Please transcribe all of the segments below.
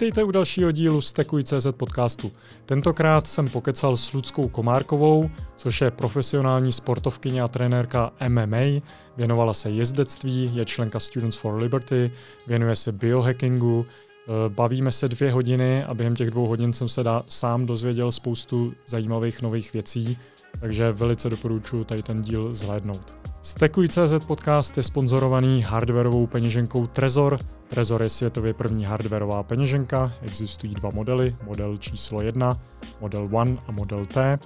Vítejte u dalšího dílu z Tekuj.cz podcastu. Tentokrát jsem pokecal s Ludskou Komárkovou, což je profesionální sportovkyně a trenérka MMA, věnovala se jezdectví, je členka Students for Liberty, věnuje se biohackingu, eh, Bavíme se dvě hodiny a během těch dvou hodin jsem se dá, sám dozvěděl spoustu zajímavých nových věcí, takže velice doporučuji tady ten díl zhlédnout. Stekuj.cz podcast je sponzorovaný hardwareovou peněženkou Trezor. Trezor je světově první hardwareová peněženka, existují dva modely, model číslo 1, model 1 a model T.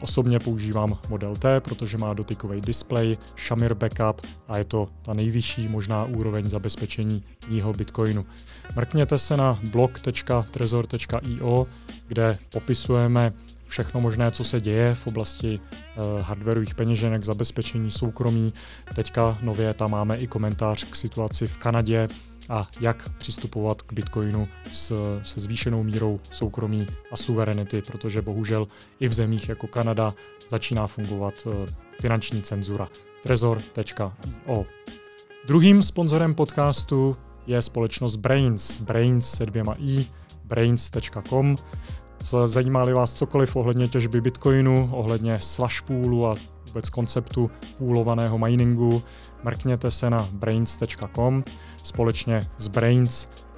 Osobně používám model T, protože má dotykový displej, Shamir backup a je to ta nejvyšší možná úroveň zabezpečení mýho bitcoinu. Mrkněte se na blog.trezor.io, kde popisujeme všechno možné, co se děje v oblasti eh, hardwareových peněženek, zabezpečení soukromí. Teďka nově tam máme i komentář k situaci v Kanadě a jak přistupovat k Bitcoinu s, se zvýšenou mírou soukromí a suverenity, protože bohužel i v zemích jako Kanada začíná fungovat eh, finanční cenzura. Trezor.io Druhým sponzorem podcastu je společnost Brains. Brains se dvěma i, brains.com. Zajímá-li vás cokoliv ohledně těžby Bitcoinu, ohledně slash poolu a vůbec konceptu půlovaného miningu, mrkněte se na brains.com. Společně s Brains eh,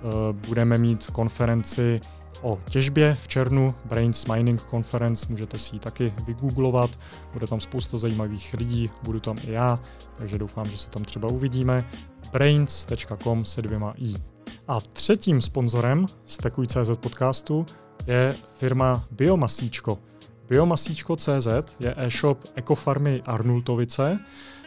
budeme mít konferenci o těžbě v červnu, Brains Mining Conference, můžete si ji taky vygooglovat, bude tam spousta zajímavých lidí, budu tam i já, takže doufám, že se tam třeba uvidíme. brains.com se dvěma i. A třetím sponzorem z Tekuj.cz podcastu je firma Biomasíčko. Biomasíčko.cz je e-shop ekofarmy Arnultovice,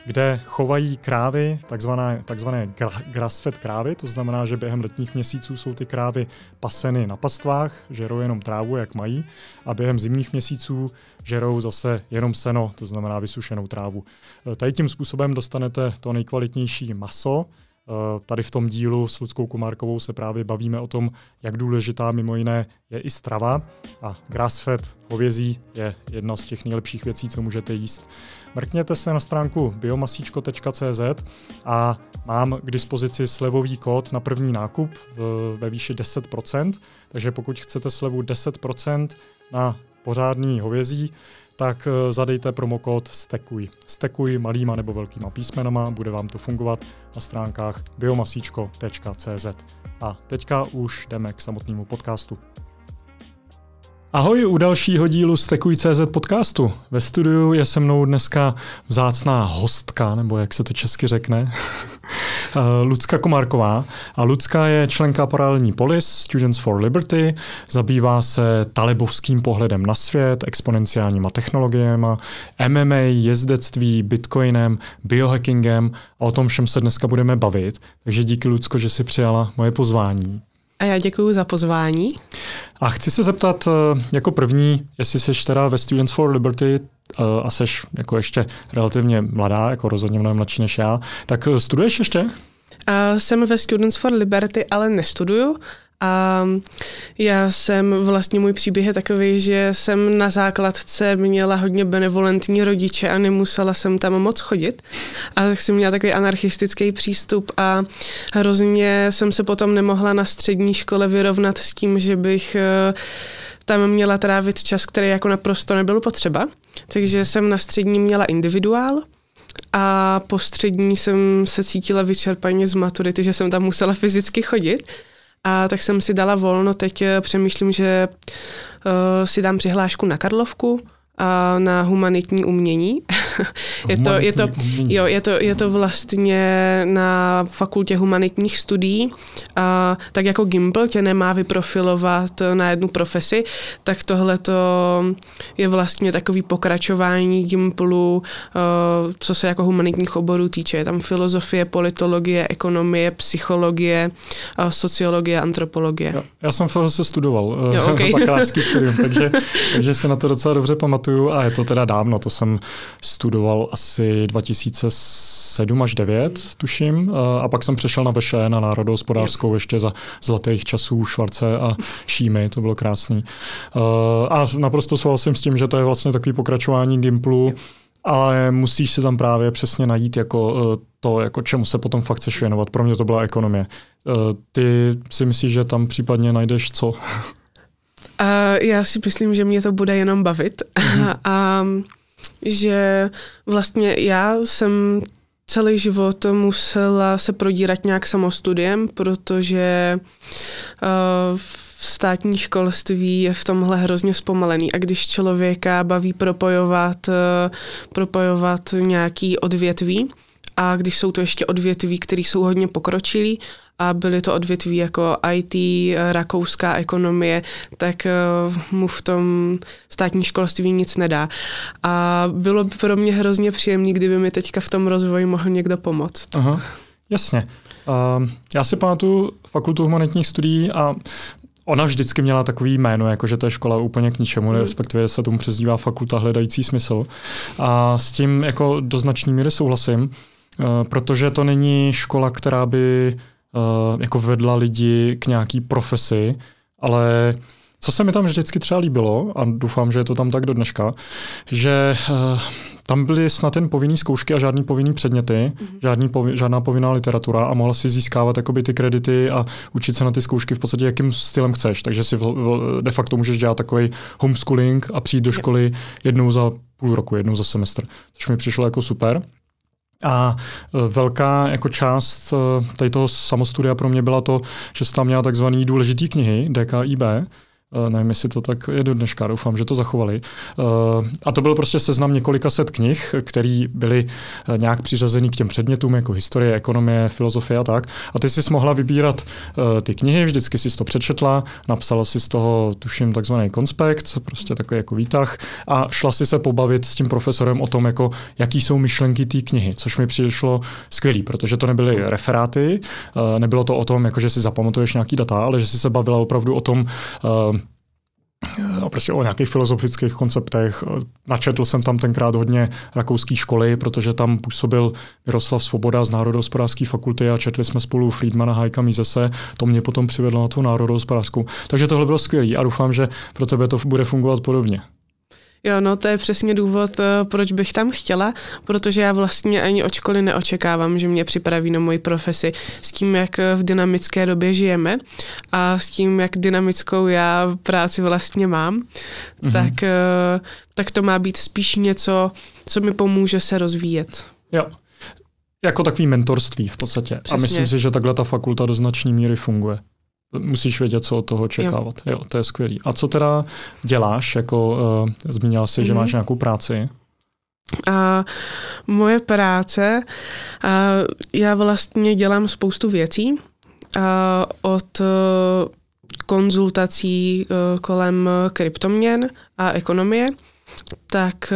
kde chovají krávy, takzvané, takzvané grassfed krávy, to znamená, že během letních měsíců jsou ty krávy paseny na pastvách, žerou jenom trávu, jak mají, a během zimních měsíců žerou zase jenom seno, to znamená vysušenou trávu. E, tady tím způsobem dostanete to nejkvalitnější maso, Eh, tady v tom dílu s Ludskou Komárkovou se právě bavíme o tom, jak důležitá mimo jiné je i strava a grassfed hovězí je jedna z těch nejlepších věcí, co můžete jíst. Mrkněte se na stránku biomasíčko.cz a mám k dispozici slevový kód na první nákup ve výši 10%, takže pokud chcete slevu 10% na pořádný hovězí, tak eh, zadejte promokód STEKUJ. STEKUJ malýma nebo velkýma písmenama, bude vám to fungovat na stránkách biomasíčko.cz. A teďka už jdeme k samotnému podcastu. Ahoj u dalšího dílu z Tekuj.cz podcastu. Ve studiu je se mnou dneska vzácná hostka, nebo jak se to česky řekne, Lucka Komarková. A Lucka je členka paralelní polis Students for Liberty, zabývá se talebovským pohledem na svět, exponenciálníma technologiemi, MMA, jezdectví, bitcoinem, biohackingem a o tom všem se dneska budeme bavit. Takže díky Lucko, že si přijala moje pozvání. A já děkuji za pozvání. A chci se zeptat eh, jako první, jestli jsi teda ve Students for Liberty eh, a jsi jako ještě relativně mladá, jako rozhodně mnohem mladší než já, tak eh, studuješ ještě? Uh, jsem ve Students for Liberty, ale nestuduju. A já jsem, vlastně můj příběh je takový, že jsem na základce měla hodně benevolentní rodiče a nemusela jsem tam moc chodit. A tak jsem měla takový anarchistický přístup a hrozně jsem se potom nemohla na střední škole vyrovnat s tím, že bych eh, tam měla trávit čas, který jako naprosto nebyl potřeba. Takže jsem na střední měla individuál, a po střední jsem se cítila vyčerpaně z maturity, že jsem tam musela fyzicky chodit a tak jsem si dala volno, teď eh, přemýšlím, že uh, si dám přihlášku na Karlovku, na humanitní umění. je, to, je, to, jo, je, to, je to vlastně na fakultě humanitních studií. A, tak jako Gimbal tě nemá vyprofilovat na jednu profesi, tak tohle je vlastně takový pokračování Gimplu, eh, co se jako humanitních oborů týče. Je tam filozofie, politologie, ekonomie, psychologie, sociologie, antropologie. Já, já jsem se studoval, eh, jo, okay. bakalářský studium, takže, takže se na to docela dobře pamatuju pamatuju, a je to teda dávno, to jsem studoval asi 2007 až 9, tuším, a pak jsem přešel na Veše, na národohospodářskou ještě za zlatých časů Švarce a Šímy, to bylo krásný. A naprosto souhlasím s tím, že to je vlastně takový pokračování Gimplu, ale musíš se tam právě přesně najít jako e, to, jako čemu se potom fakt chceš věnovat. Pro mě to byla ekonomie. E, ty si myslíš, že tam případně najdeš co? A já si myslím, že mě to bude jenom bavit mm-hmm. a že vlastně já jsem celý život musela se prodírat nějak samostudiem, protože uh, v státní školství je v tomhle hrozně zpomalený a když člověka baví propojovat, uh, propojovat nějaký odvětví, a když jsou to ještě odvětví, které jsou hodně pokročilí a byly to odvětví jako IT, rakouská ekonomie, tak eh, mu v tom státní školství nic nedá. A bylo by pro mě hrozně příjemné, kdyby mi teďka v tom rozvoji mohl někdo pomoct. Aha, jasně. Uh, já si pamatuju fakultu humanitních studií a Ona vždycky měla takový jméno, jako že to je škola úplně k ničemu, mm. respektive se tomu přezdívá fakulta hledající smysl. A s tím jako do značné míry souhlasím, eh, protože to není škola, která by Eh, jako vedla lidi k nějaký profesi, ale co se mi tam vždycky třeba líbilo, a doufám, že je to tam tak do dneška, že uh, tam byly snad jen povinné zkoušky a žádný povinný předměty, mm-hmm. žádný povi, žádná povinná literatura a mohl si získávat jakoby, ty kredity a učit se na ty zkoušky v podstatě, jakým stylem chceš. Takže si v, v, de facto můžeš dělat takový homeschooling a přijít do školy jednou za půl roku, jednou za semestr, což mi přišlo jako super. A e, velká jako část e, tady toho samostudia pro mě byla to, že jsem tam měla takzvaný důležité knihy DKIB, Eh, nevím, jestli to tak je do dneška, doufám, že to zachovali. Eh, a to byl prostě seznam několika set knih, které byly eh, nějak přiřazeny k těm předmětům, jako historie, ekonomie, filozofie a tak. A ty jsi mohla vybírat ty knihy, vždycky si to přečetla, napsala si z toho, tuším, takzvaný konspekt, prostě takový jako výtah, a šla si se pobavit s tím profesorem o tom, jako, jaký jsou myšlenky té knihy, což mi přišlo skvělý, protože to nebyly referáty, nebylo to o tom, jako, že si zapamatuješ nějaký data, ale že si se bavila opravdu o tom, a prostě o nějakých filozofických konceptech. Načetl jsem tam tenkrát hodně rakouské školy, protože tam působil Miroslav Svoboda z Národohospodářské fakulty a četli jsme spolu Friedmana Hajka Mízese. To mě potom přivedlo na tu národohospodářskou. Takže tohle bylo skvělé a doufám, že pro tebe to bude fungovat podobně. Jo, no to je přesně důvod, eh, proč bych tam chtěla, protože já vlastně ani od školy neočekávám, že mě připraví na moji profesi s tím, jak eh, v dynamické době žijeme a s tím, jak dynamickou já práci vlastně mám, mm-hmm. tak, eh, tak to má být spíš něco, co mi pomůže se rozvíjet. Jo. Jako takový mentorství v podstatě. Přesně. A myslím si, že takhle ta fakulta do značné míry funguje musíš vědět, co od toho očekávat. Jo. jo, to je skvělý. A co teda děláš? Jako uh, zmínila jsi, mm-hmm. že mhm. máš nějakou práci. A moje práce, a já vlastně dělám spoustu věcí. A od eh, konzultací eh, kolem kryptoměn a ekonomie, tak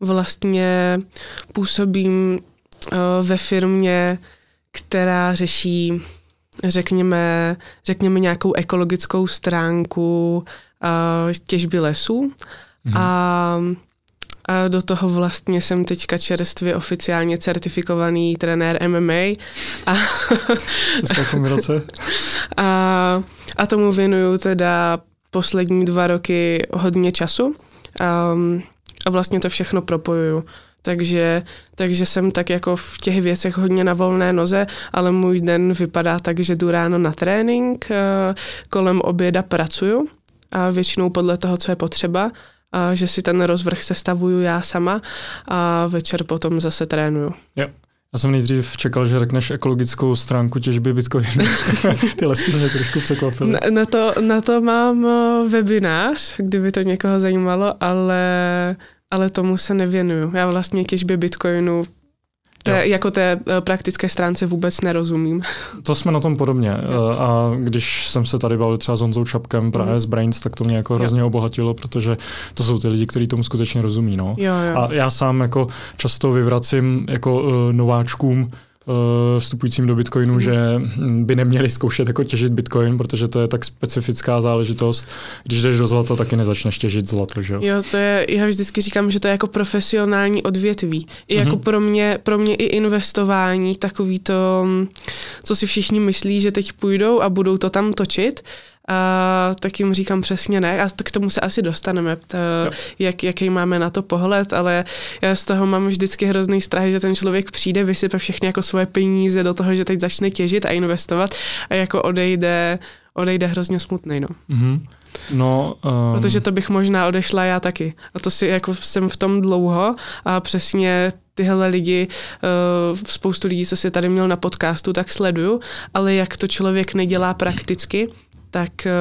vlastně působím ve firmě, která řeší řekněme, řekněme nějakou ekologickou stránku uh, těžby lesů. Mm-hmm. A a do toho vlastně jsem teďka čerstvě oficiálně certifikovaný trenér MMA. A, roce. a, a tomu věnuju teda poslední dva roky hodně času. Um, a vlastně to všechno propojuju takže, takže jsem tak jako v těch věcech hodně na volné noze, ale můj den vypadá tak, že jdu ráno na trénink, eh, kolem oběda pracuju a většinou podle toho, co je potřeba, a že si ten rozvrh sestavuju já sama a večer potom zase trénuju. Jo. Já jsem nejdřív čekal, že řekneš ekologickou stránku těžby bitcoinu. Ty lesy mě trošku překvapily. Na, na, to, na to mám eh, webinář, kdyby to někoho zajímalo, ale ale tomu se nevěnuju. Já vlastně těžbě bitcoinu té, jako té eh, praktické stránce vůbec nerozumím. To jsme na tom podobně. Jo. Eh, a když jsem se tady bavil třeba s Honzou Čapkem právě mm. z Brains, tak to mě jako hrozně jo. obohatilo, protože to jsou ty lidi, kteří tomu skutečně rozumí. No. Jo, jo. A já sám jako často vyvracím jako eh, nováčkům Eh, vstupujícím do Bitcoinu, mm. že by neměli zkoušet jako těžit Bitcoin, protože to je tak specifická záležitost. Když jdeš do zlata, taky nezačneš těžit zlato, že jo? Jo, to je, já vždycky říkám, že to je jako profesionální odvětví. I mm-hmm. jako mhm. pro mě, pro mě i investování, takový to, mm, co si všichni myslí, že teď půjdou a budou to tam točit, a tak jim říkám přesně ne. A k tomu se asi dostaneme, to, jak, jaký máme na to pohled, ale já z toho mám vždycky hrozný strach, že ten člověk přijde, vysype všechny jako svoje peníze do toho, že teď začne těžit a investovat a jako odejde, odejde hrozně smutný. No. Mm-hmm. No, um... Protože to bych možná odešla já taky. A to si jako jsem v tom dlouho a přesně tyhle lidi, uh, spoustu lidí, co si tady měl na podcastu, tak sleduju, ale jak to člověk nedělá prakticky, tak uh,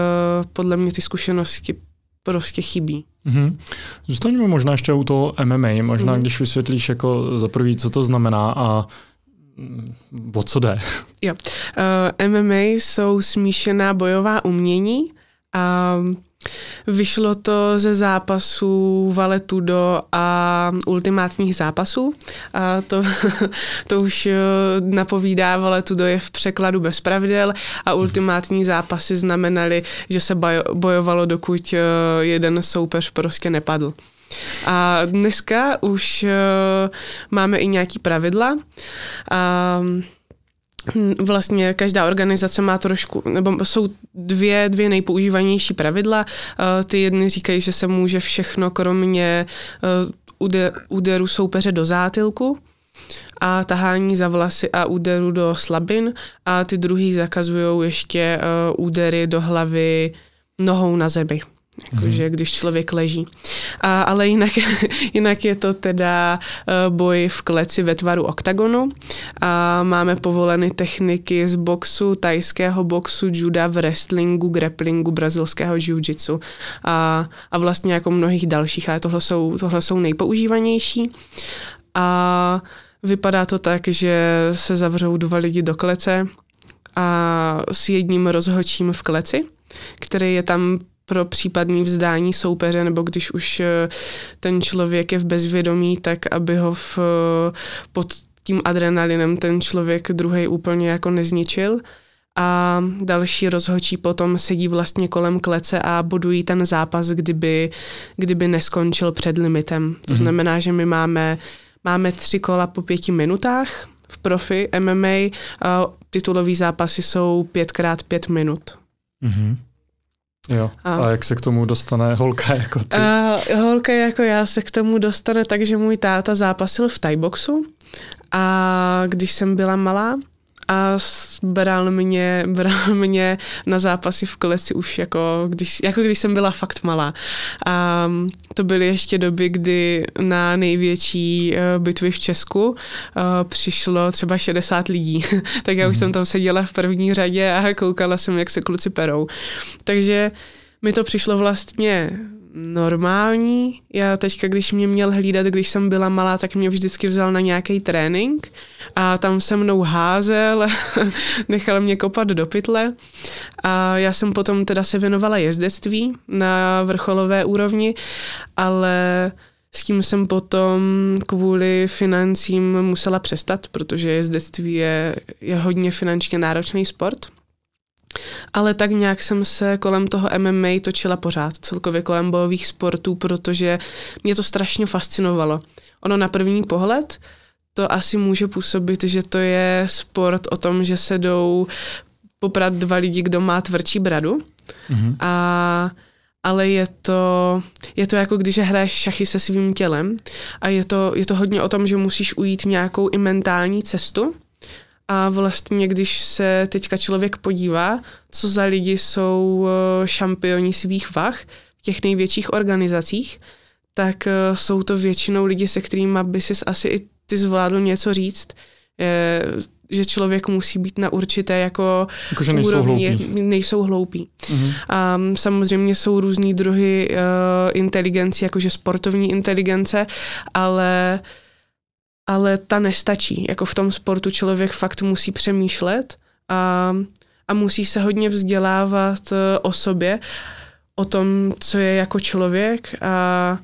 podle mě ty zkušenosti prostě chybí. Mm-hmm. Zůstaňme možná ještě u toho MMA, možná mm. když vysvětlíš jako za prvý, co to znamená a mm, o co jde. Jo. Uh, eh, MMA jsou smíšená bojová umění a Vyšlo to ze zápasů Valetudo a ultimátních zápasů. A to, to už eh, napovídá, Valetudo je v překladu bez pravidel a ultimátní zápasy znamenaly, že se bojovalo, dokud eh, jeden soupeř prostě nepadl. A dneska už eh, máme i nějaký pravidla. A Hm, vlastně každá organizace má trošku, nebo jsou dvě, dvě nejpoužívanější pravidla. Eh, ty jedny říkají, že se může všechno kromě eh, úderu soupeře do zátilku a tahání za vlasy a úderu do slabin a ty druhý zakazují ještě eh, údery do hlavy nohou na zemi. Jakože mhm. když člověk leží. A, ale jinak, jinak je to teda eh, boj v kleci ve tvaru oktagonu a máme povoleny techniky z boxu, tajského boxu, juda, v wrestlingu, grapplingu, brazilského jiu-jitsu a, a vlastně jako mnohých dalších, ale tohle jsou, tohle jsou nejpoužívanější. A vypadá to tak, že se zavřou dva lidi do klece a s jedním rozhočím v kleci, který je tam pro případný vzdání soupeře, nebo když už eh, ten člověk je v bezvědomí, tak aby ho v, eh, pod tím adrenalinem ten člověk druhý úplně jako nezničil. A další rozhočí potom sedí vlastně kolem klece a bodují ten zápas, kdyby, kdyby neskončil před limitem. To mm-hmm. znamená, že my máme, máme tři kola po pěti minutách v profi MMA. A titulový zápasy jsou pětkrát pět minut. Mm-hmm. Jo. A, a jak se k tomu dostane holka jako ty? A holka jako já se k tomu dostane tak, že můj táta zápasil v tajboxu a když jsem byla malá, a bral mě, bral mě na zápasy v koleci už jako když, jako když jsem byla fakt malá. A mm, to byly ještě doby, kdy na největší eh, bitvy v Česku eh, přišlo třeba 60 lidí. tak já už mhm. jsem tam seděla v první řadě a koukala jsem, jak se kluci perou. Takže mi to přišlo vlastně normální. Já teďka, když mě měl hlídat, když jsem byla malá, tak mě vždycky vzal na nějaký trénink a tam se mnou házel, nechal mě kopat do pytle a já jsem potom teda se věnovala jezdectví na vrcholové úrovni, ale s tím jsem potom kvůli financím musela přestat, protože jezdectví je, je hodně finančně náročný sport ale tak nějak jsem se kolem toho MMA točila pořád, celkově kolem bojových sportů, protože mě to strašně fascinovalo. Ono na první pohled to asi může působit, že to je sport o tom, že se jdou poprat dva lidi, kdo má tvrdší bradu. Mm-hmm. A ale je to, je to jako když hraješ šachy se svým tělem a je to, je to hodně o tom, že musíš ujít nějakou i mentální cestu, a vlastně, když se teďka člověk podívá, co za lidi jsou eh, šampioni svých vah v těch největších organizacích, tak eh, jsou to většinou lidi, se kterými by si asi i ty zvládl něco říct, eh, že člověk musí být na určité jako, jako že nejsou úrovni, hloupí. nejsou hloupí. Mhm. A mm, samozřejmě jsou různé druhy uh, inteligenci, jakože sportovní inteligence, ale uh, ale ta nestačí. Jako v tom sportu člověk fakt musí přemýšlet a, a musí se hodně vzdělávat eh, o sobě, o tom, co je jako člověk a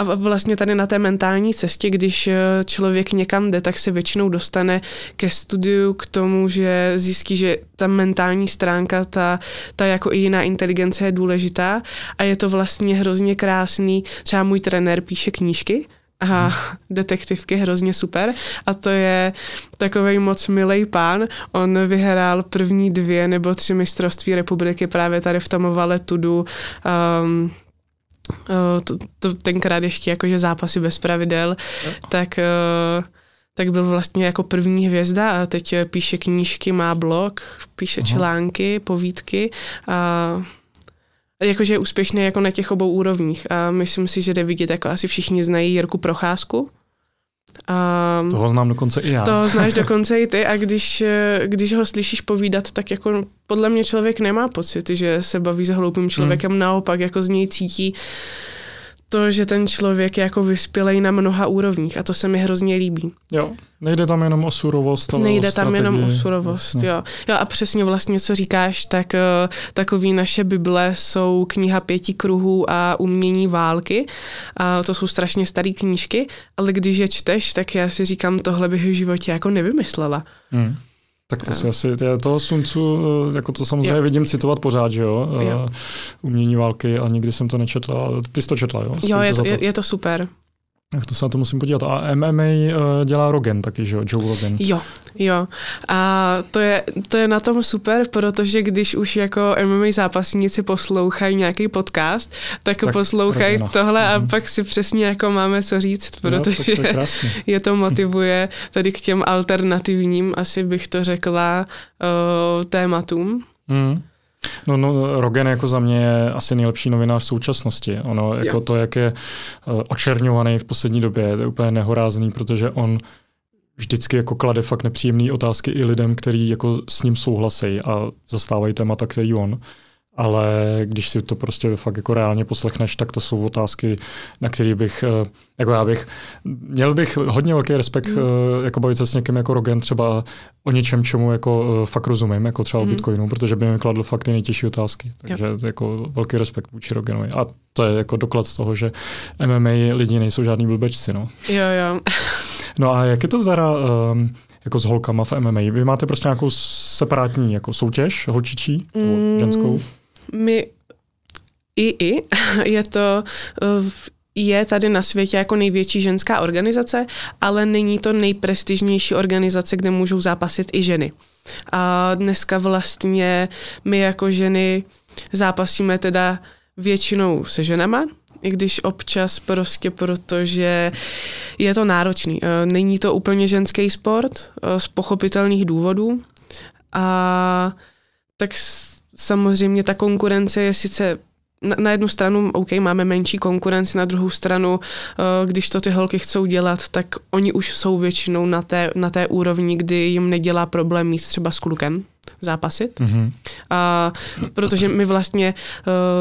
a vlastně tady na té mentální cestě, když eh, člověk někam jde, tak se většinou dostane ke studiu k tomu, že zjistí, že ta mentální stránka, ta, ta jako i jiná inteligence je důležitá a je to vlastně hrozně krásný. Třeba můj trenér píše knížky, a hmm. detektivky hrozně super. A to je takový moc milej pán. On vyhrál první dvě nebo tři mistrovství republiky právě tady v Tamovale Tudu. Um, to, to, tenkrát ještě jakože zápasy bez pravidel, no. tak, e, tak byl vlastně jako první hvězda a teď píše knížky, má blog, píše Aha. články, povídky a jakože je úspěšný jako na těch obou úrovních. A myslím si, že jde vidět, jako asi všichni znají Jirku Procházku. A ehm, toho znám dokonce i já. To znáš dokonce i ty a když, eh, když ho slyšíš povídat, tak jako podle mě člověk nemá pocit, že se baví s hloupým člověkem, hmm. naopak jako z něj cítí uh, to, že ten člověk je jako vyspělej na mnoha úrovních a to se mi hrozně líbí. Jo, nejde tam jenom o surovost, ale Nejde o tam jenom o surovost, jo. Jo a přesně vlastně, co říkáš, tak eh, takový naše Bible jsou kniha pěti kruhů a umění války. A to jsou strašně staré knížky, ale když je čteš, tak já si říkám, tohle bych v životě jako nevymyslela. Hmm. Tak to si asi, já toho Suncu, eh, jako to samozřejmě jo. vidím citovat pořád, že jo? jo? Eh, umění války a nikdy jsem to nečetla. Ty jsi to četla, jo? jo, je to, to, je, je to super. Tak to se na to musím podívat. A MMA eh, dělá Rogan taky, že jo? Joe Rogan. Jo, jo. A to je, to je na tom super, protože když už jako MMA zápasníci poslouchají nějaký podcast, tak, tak poslouchají Rogana. No. tohle mm. a mhm. pak si přesně jako máme co říct, protože jo, to je, je to motivuje tady k těm alternativním, asi bych to řekla, eh, tématům. Mm. No, no, Rogen jako za mě je asi nejlepší novinář současnosti. Ono, jako to, jak je eh, očerňovaný v poslední době, je úplně nehorázný, protože on vždycky jako klade fakt nepříjemné otázky i lidem, kteří jako s ním souhlasí a zastávají témata, který on ale když si to prostě fakt jako reálně poslechneš, tak to jsou otázky, na které bych, eh, jako já bych, měl bych hodně velký respekt mm. Eh, jako bavit se s někým jako Rogen třeba o něčem, čemu jako eh, fakt rozumím, jako třeba mm. o Bitcoinu, protože by mi kladl fakt ty nejtěžší otázky. Takže yep. jako velký respekt vůči Rogenovi. A to je jako doklad z toho, že MMA lidi nejsou žádný blbečci, no. Jo, jo. no a jak je to zara um, ehm, jako s holkama v MMA? Vy máte prostě nějakou separátní jako soutěž holčičí, mm. ženskou? my i i je to eh, je tady na světě jako největší ženská organizace, ale není to nejprestižnější organizace, kde můžou zápasit i ženy. A dneska vlastně my jako ženy zápasíme teda většinou se ženama, i když občas prostě protože je to náročný. Eh, není to úplně ženský sport eh, z pochopitelných důvodů a tak samozřejmě ta konkurence je sice na jednu stranu, OK, máme menší konkurenci, na druhou stranu, eh, když to ty holky chcou dělat, tak oni už jsou většinou na té, na té úrovni, kdy jim nedělá problém mít třeba s klukem zápasit, mm-hmm. a, protože my vlastně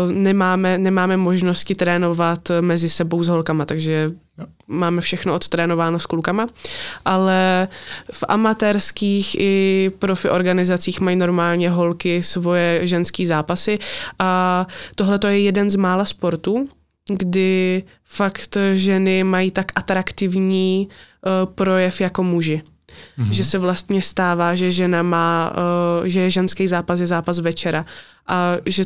uh, nemáme, nemáme možnosti trénovat mezi sebou s holkama, takže jo. máme všechno odtrénováno s klukama, ale v amatérských i profi organizacích mají normálně holky svoje ženské zápasy a tohle to je jeden z mála sportů, kdy fakt ženy mají tak atraktivní uh, projev jako muži. Mm-hmm. Že se vlastně stává, že žena má, uh, že je ženský zápas, je zápas večera. A že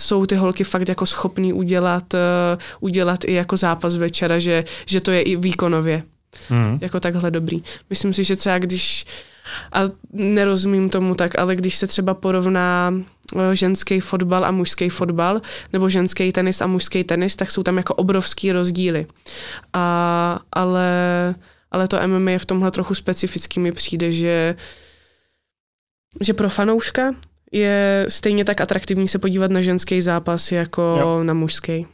jsou ty holky fakt jako schopný udělat, uh, udělat i jako zápas večera, že, že to je i výkonově. Mm. Jako takhle dobrý. Myslím si, že třeba když, a nerozumím tomu tak, ale když se třeba porovná eh, ženský fotbal a mužský fotbal, nebo ženský tenis a mužský tenis, tak jsou tam jako obrovský rozdíly. A, ale ale to MMA je v tomhle trochu specifický, mi přijde, že, že pro fanouška je stejně tak atraktivní se podívat na ženský zápas jako jo. na mužský.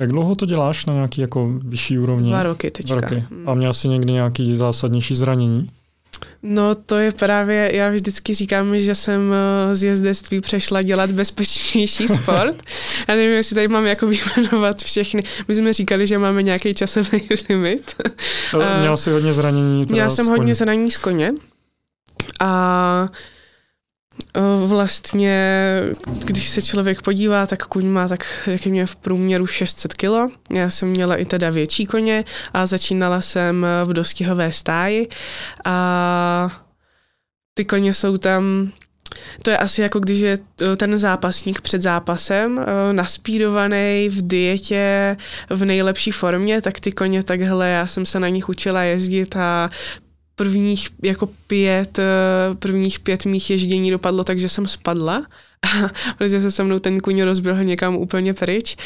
Jak dlouho to děláš na nějaký jako vyšší úrovni? Dva roky teďka. Dva roky. Hmm. A měl jsi někdy nějaký zásadnější zranění? No to je právě, já vždycky říkám, že jsem eh, z jezdectví přešla dělat bezpečnější sport. Já nevím, jestli tady mám jako vyjmenovat všechny. My jsme říkali, že máme nějaký časový limit. měl jsi hodně zranění. Měl jsem hodně zranění z koně. A Eh, vlastně, když se člověk podívá, tak kuň má tak, jak mě v průměru 600 kilo. Já jsem měla i teda větší koně a začínala jsem eh, v dostihové stáji a ty koně jsou tam to je asi jako když je eh, ten zápasník před zápasem naspírovaný v dietě v nejlepší formě, tak ty koně takhle, já jsem se na nich učila jezdit a prvních jako pět, eh, prvních pět mých ježdění dopadlo tak, že jsem spadla, protože se se mnou ten kuň rozběhl někam úplně pryč.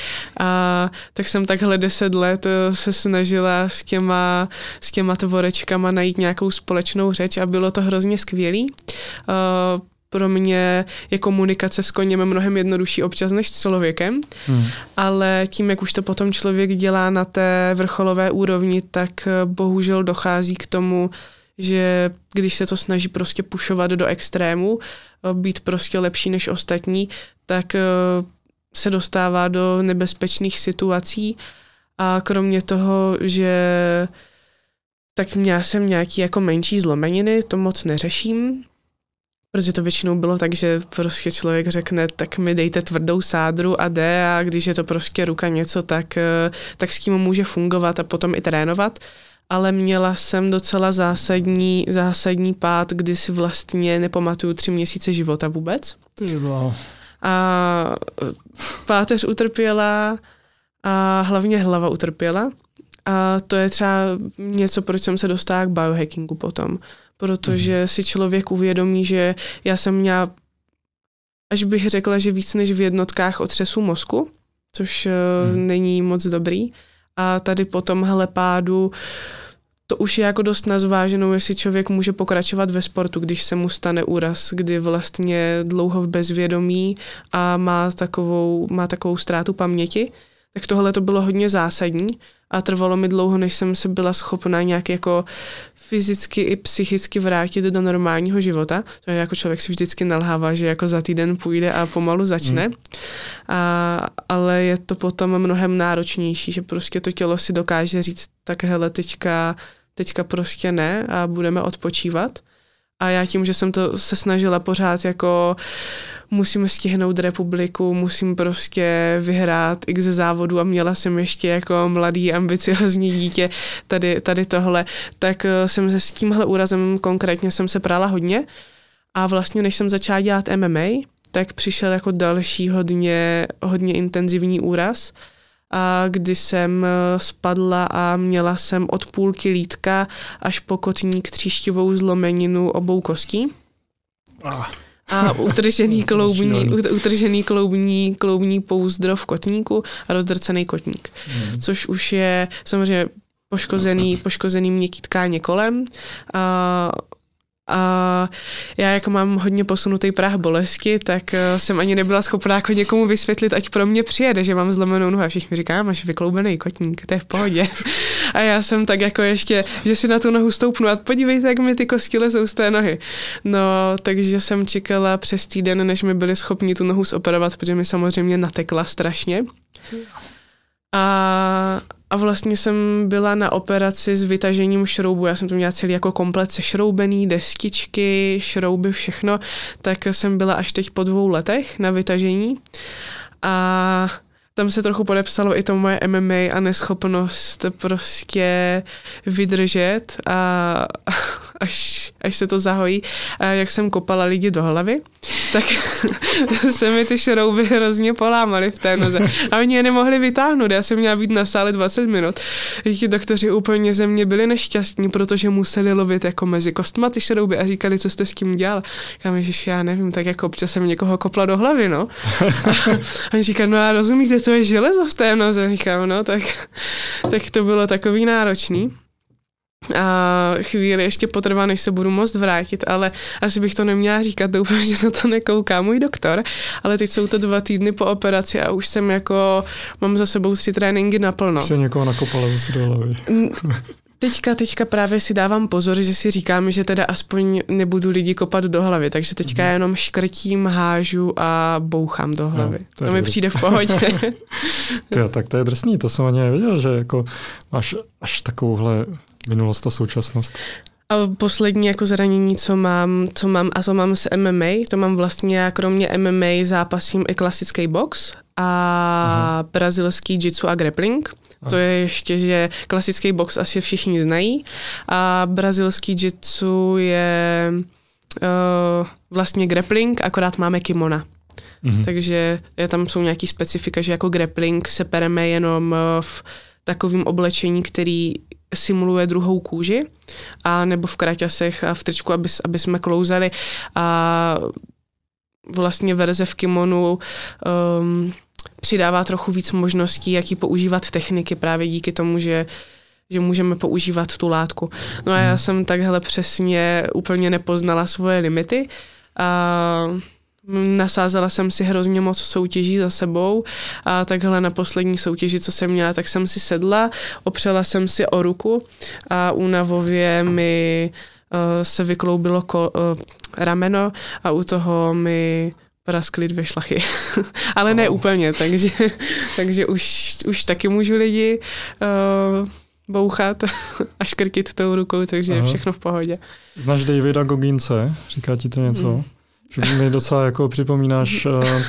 A tak jsem takhle deset let eh, se snažila s těma, s těma tvorečkama najít nějakou společnou řeč a bylo to hrozně skvělý. Eh, pro mě je komunikace s koněm mnohem jednodušší občas než s člověkem, hmm. ale tím, jak už to potom člověk dělá na té vrcholové úrovni, tak eh, bohužel dochází k tomu, že když se to snaží prostě pušovat do extrému, eh, být prostě lepší než ostatní, tak eh, se dostává do nebezpečných situací a kromě toho, že tak měla jsem nějaký jako menší zlomeniny, to moc neřeším, Protože to většinou bylo tak, že prostě člověk řekne, tak mi dejte tvrdou sádru a jde a když je to prostě ruka něco, tak, eh, tak s tím může fungovat a potom i trénovat. Ale měla jsem docela zásadní, zásadní pád, kdy si vlastně nepamatuju tři měsíce života vůbec. Tylo. A páteř utrpěla a hlavně hlava utrpěla. A to je třeba něco, proč jsem se dostala k biohackingu potom. Protože mm. si člověk uvědomí, že já jsem měla, až bych řekla, že víc než v jednotkách otřesu mozku, což mm. není moc dobrý. A tady potom tomhle pádu to už je jako dost nazváženou, jestli člověk může pokračovat ve sportu, když se mu stane úraz, kdy vlastně dlouho v bezvědomí a má takovou, má takovou ztrátu paměti. Tak tohle to bylo hodně zásadní, a trvalo mi dlouho, než jsem se byla schopná nějak jako fyzicky i psychicky vrátit do normálního života. To je jako člověk si vždycky nalhává, že jako za týden půjde a pomalu začne. Mm. A, ale je to potom mnohem náročnější, že prostě to tělo si dokáže říct, tak hele, teďka, teďka prostě ne a budeme odpočívat. A já tím, že jsem to se snažila pořád jako uh, musím stihnout republiku, musím prostě vyhrát x závodu a měla jsem ještě jako mladý, ambiciozní dítě tady, tady tohle, tak eh, jsem se s tímhle úrazem konkrétně jsem se prála hodně a vlastně než jsem začala dělat MMA, tak přišel jako další hodně, hodně intenzivní úraz, a kdy jsem eh, spadla a měla jsem od půlky lítka až po kotník tříštivou zlomeninu obou kostí. Ah a utržený kloubní, utržený kloubní, kloubní pouzdro v kotníku a rozdrcený kotník. Hmm. Což už je samozřejmě poškozený, poškozený měkký tkáně kolem. A a já jako mám hodně posunutý práh bolesti, tak eh, jsem ani nebyla schopná jako někomu vysvětlit, ať pro mě přijede, že mám zlomenou nohu a všichni říká, ah, máš vykloubený kotník, to je v pohodě. A já jsem tak jako ještě, že si na tu nohu stoupnu a podívejte, jak mi ty kosti lezou z té nohy. No, takže jsem čekala přes týden, než mi byli schopni tu nohu zoperovat, protože mi samozřejmě natekla strašně. A, a vlastně jsem byla na operaci s vytažením šroubu. Já jsem to měla celý jako komplet se šroubený, destičky, šrouby, všechno. Tak jsem byla až teď po dvou letech na vytažení. A tam se trochu podepsalo i to moje MMA a neschopnost prostě vydržet a, až, až se to zahojí, a jak jsem kopala lidi do hlavy, tak se mi ty šrouby hrozně polámaly v té noze. A oni je nemohli vytáhnout. Já jsem měla být na sále 20 minut. Ti doktoři úplně ze mě byli nešťastní, protože museli lovit jako mezi kostma ty šrouby a říkali, co jste s tím dělal. Já ježiš, já nevím, tak jako občas jsem někoho kopla do hlavy, no. A oni říkali, no já rozumím, kde to je železo v té noze. Říkám, no, tak, tak to bylo takový náročný a chvíli ještě potrvá, než se budu moct vrátit, ale asi bych to neměla říkat, doufám, že na to nekouká můj doktor, ale teď jsou to dva týdny po operaci a už jsem jako, mám za sebou tři tréninky naplno. Už se někoho nakopala zase do hlavy. Teďka, teďka právě si dávám pozor, že si říkám, že teda aspoň nebudu lidi kopat do hlavy, takže teďka mm. jenom škrtím, hážu a bouchám do no, hlavy. No, to, to mi přijde v pohodě. Tyjo, tak to je drsný, to jsem ani nevěděl, že jako máš až takovouhle Minulost a současnost. A poslední jako zranění, co mám, co mám a to mám s MMA, to mám vlastně já kromě MMA zápasím i klasický box a Aha. brazilský jitsu a grappling. Aha. To je ještě, že klasický box asi všichni znají a brazilský jitsu je uh, vlastně grappling, akorát máme kimona. Mhm. Takže tam jsou nějaký specifika, že jako grappling se pereme jenom v takovým oblečení, který simuluje druhou kůži, a nebo v kraťasech a v tričku, aby, aby jsme klouzali. A vlastně verze v kimonu um, přidává trochu víc možností, jaký používat techniky právě díky tomu, že že můžeme používat tu látku. No a já hmm. jsem takhle přesně úplně nepoznala svoje limity. A uh, Nasázela jsem si hrozně moc soutěží za sebou a takhle na poslední soutěži, co jsem měla, tak jsem si sedla, opřela jsem si o ruku a únavově mi uh, se vykloubilo ko- uh, rameno a u toho mi praskly dvě šlachy. Ale ne úplně, takže, takže už, už taky můžu lidi uh, bouchat a škrtit tou rukou, takže Aha. je všechno v pohodě. Znáš Davida Gogince? Říká ti to něco? Mm mi docela jako připomínáš, eh,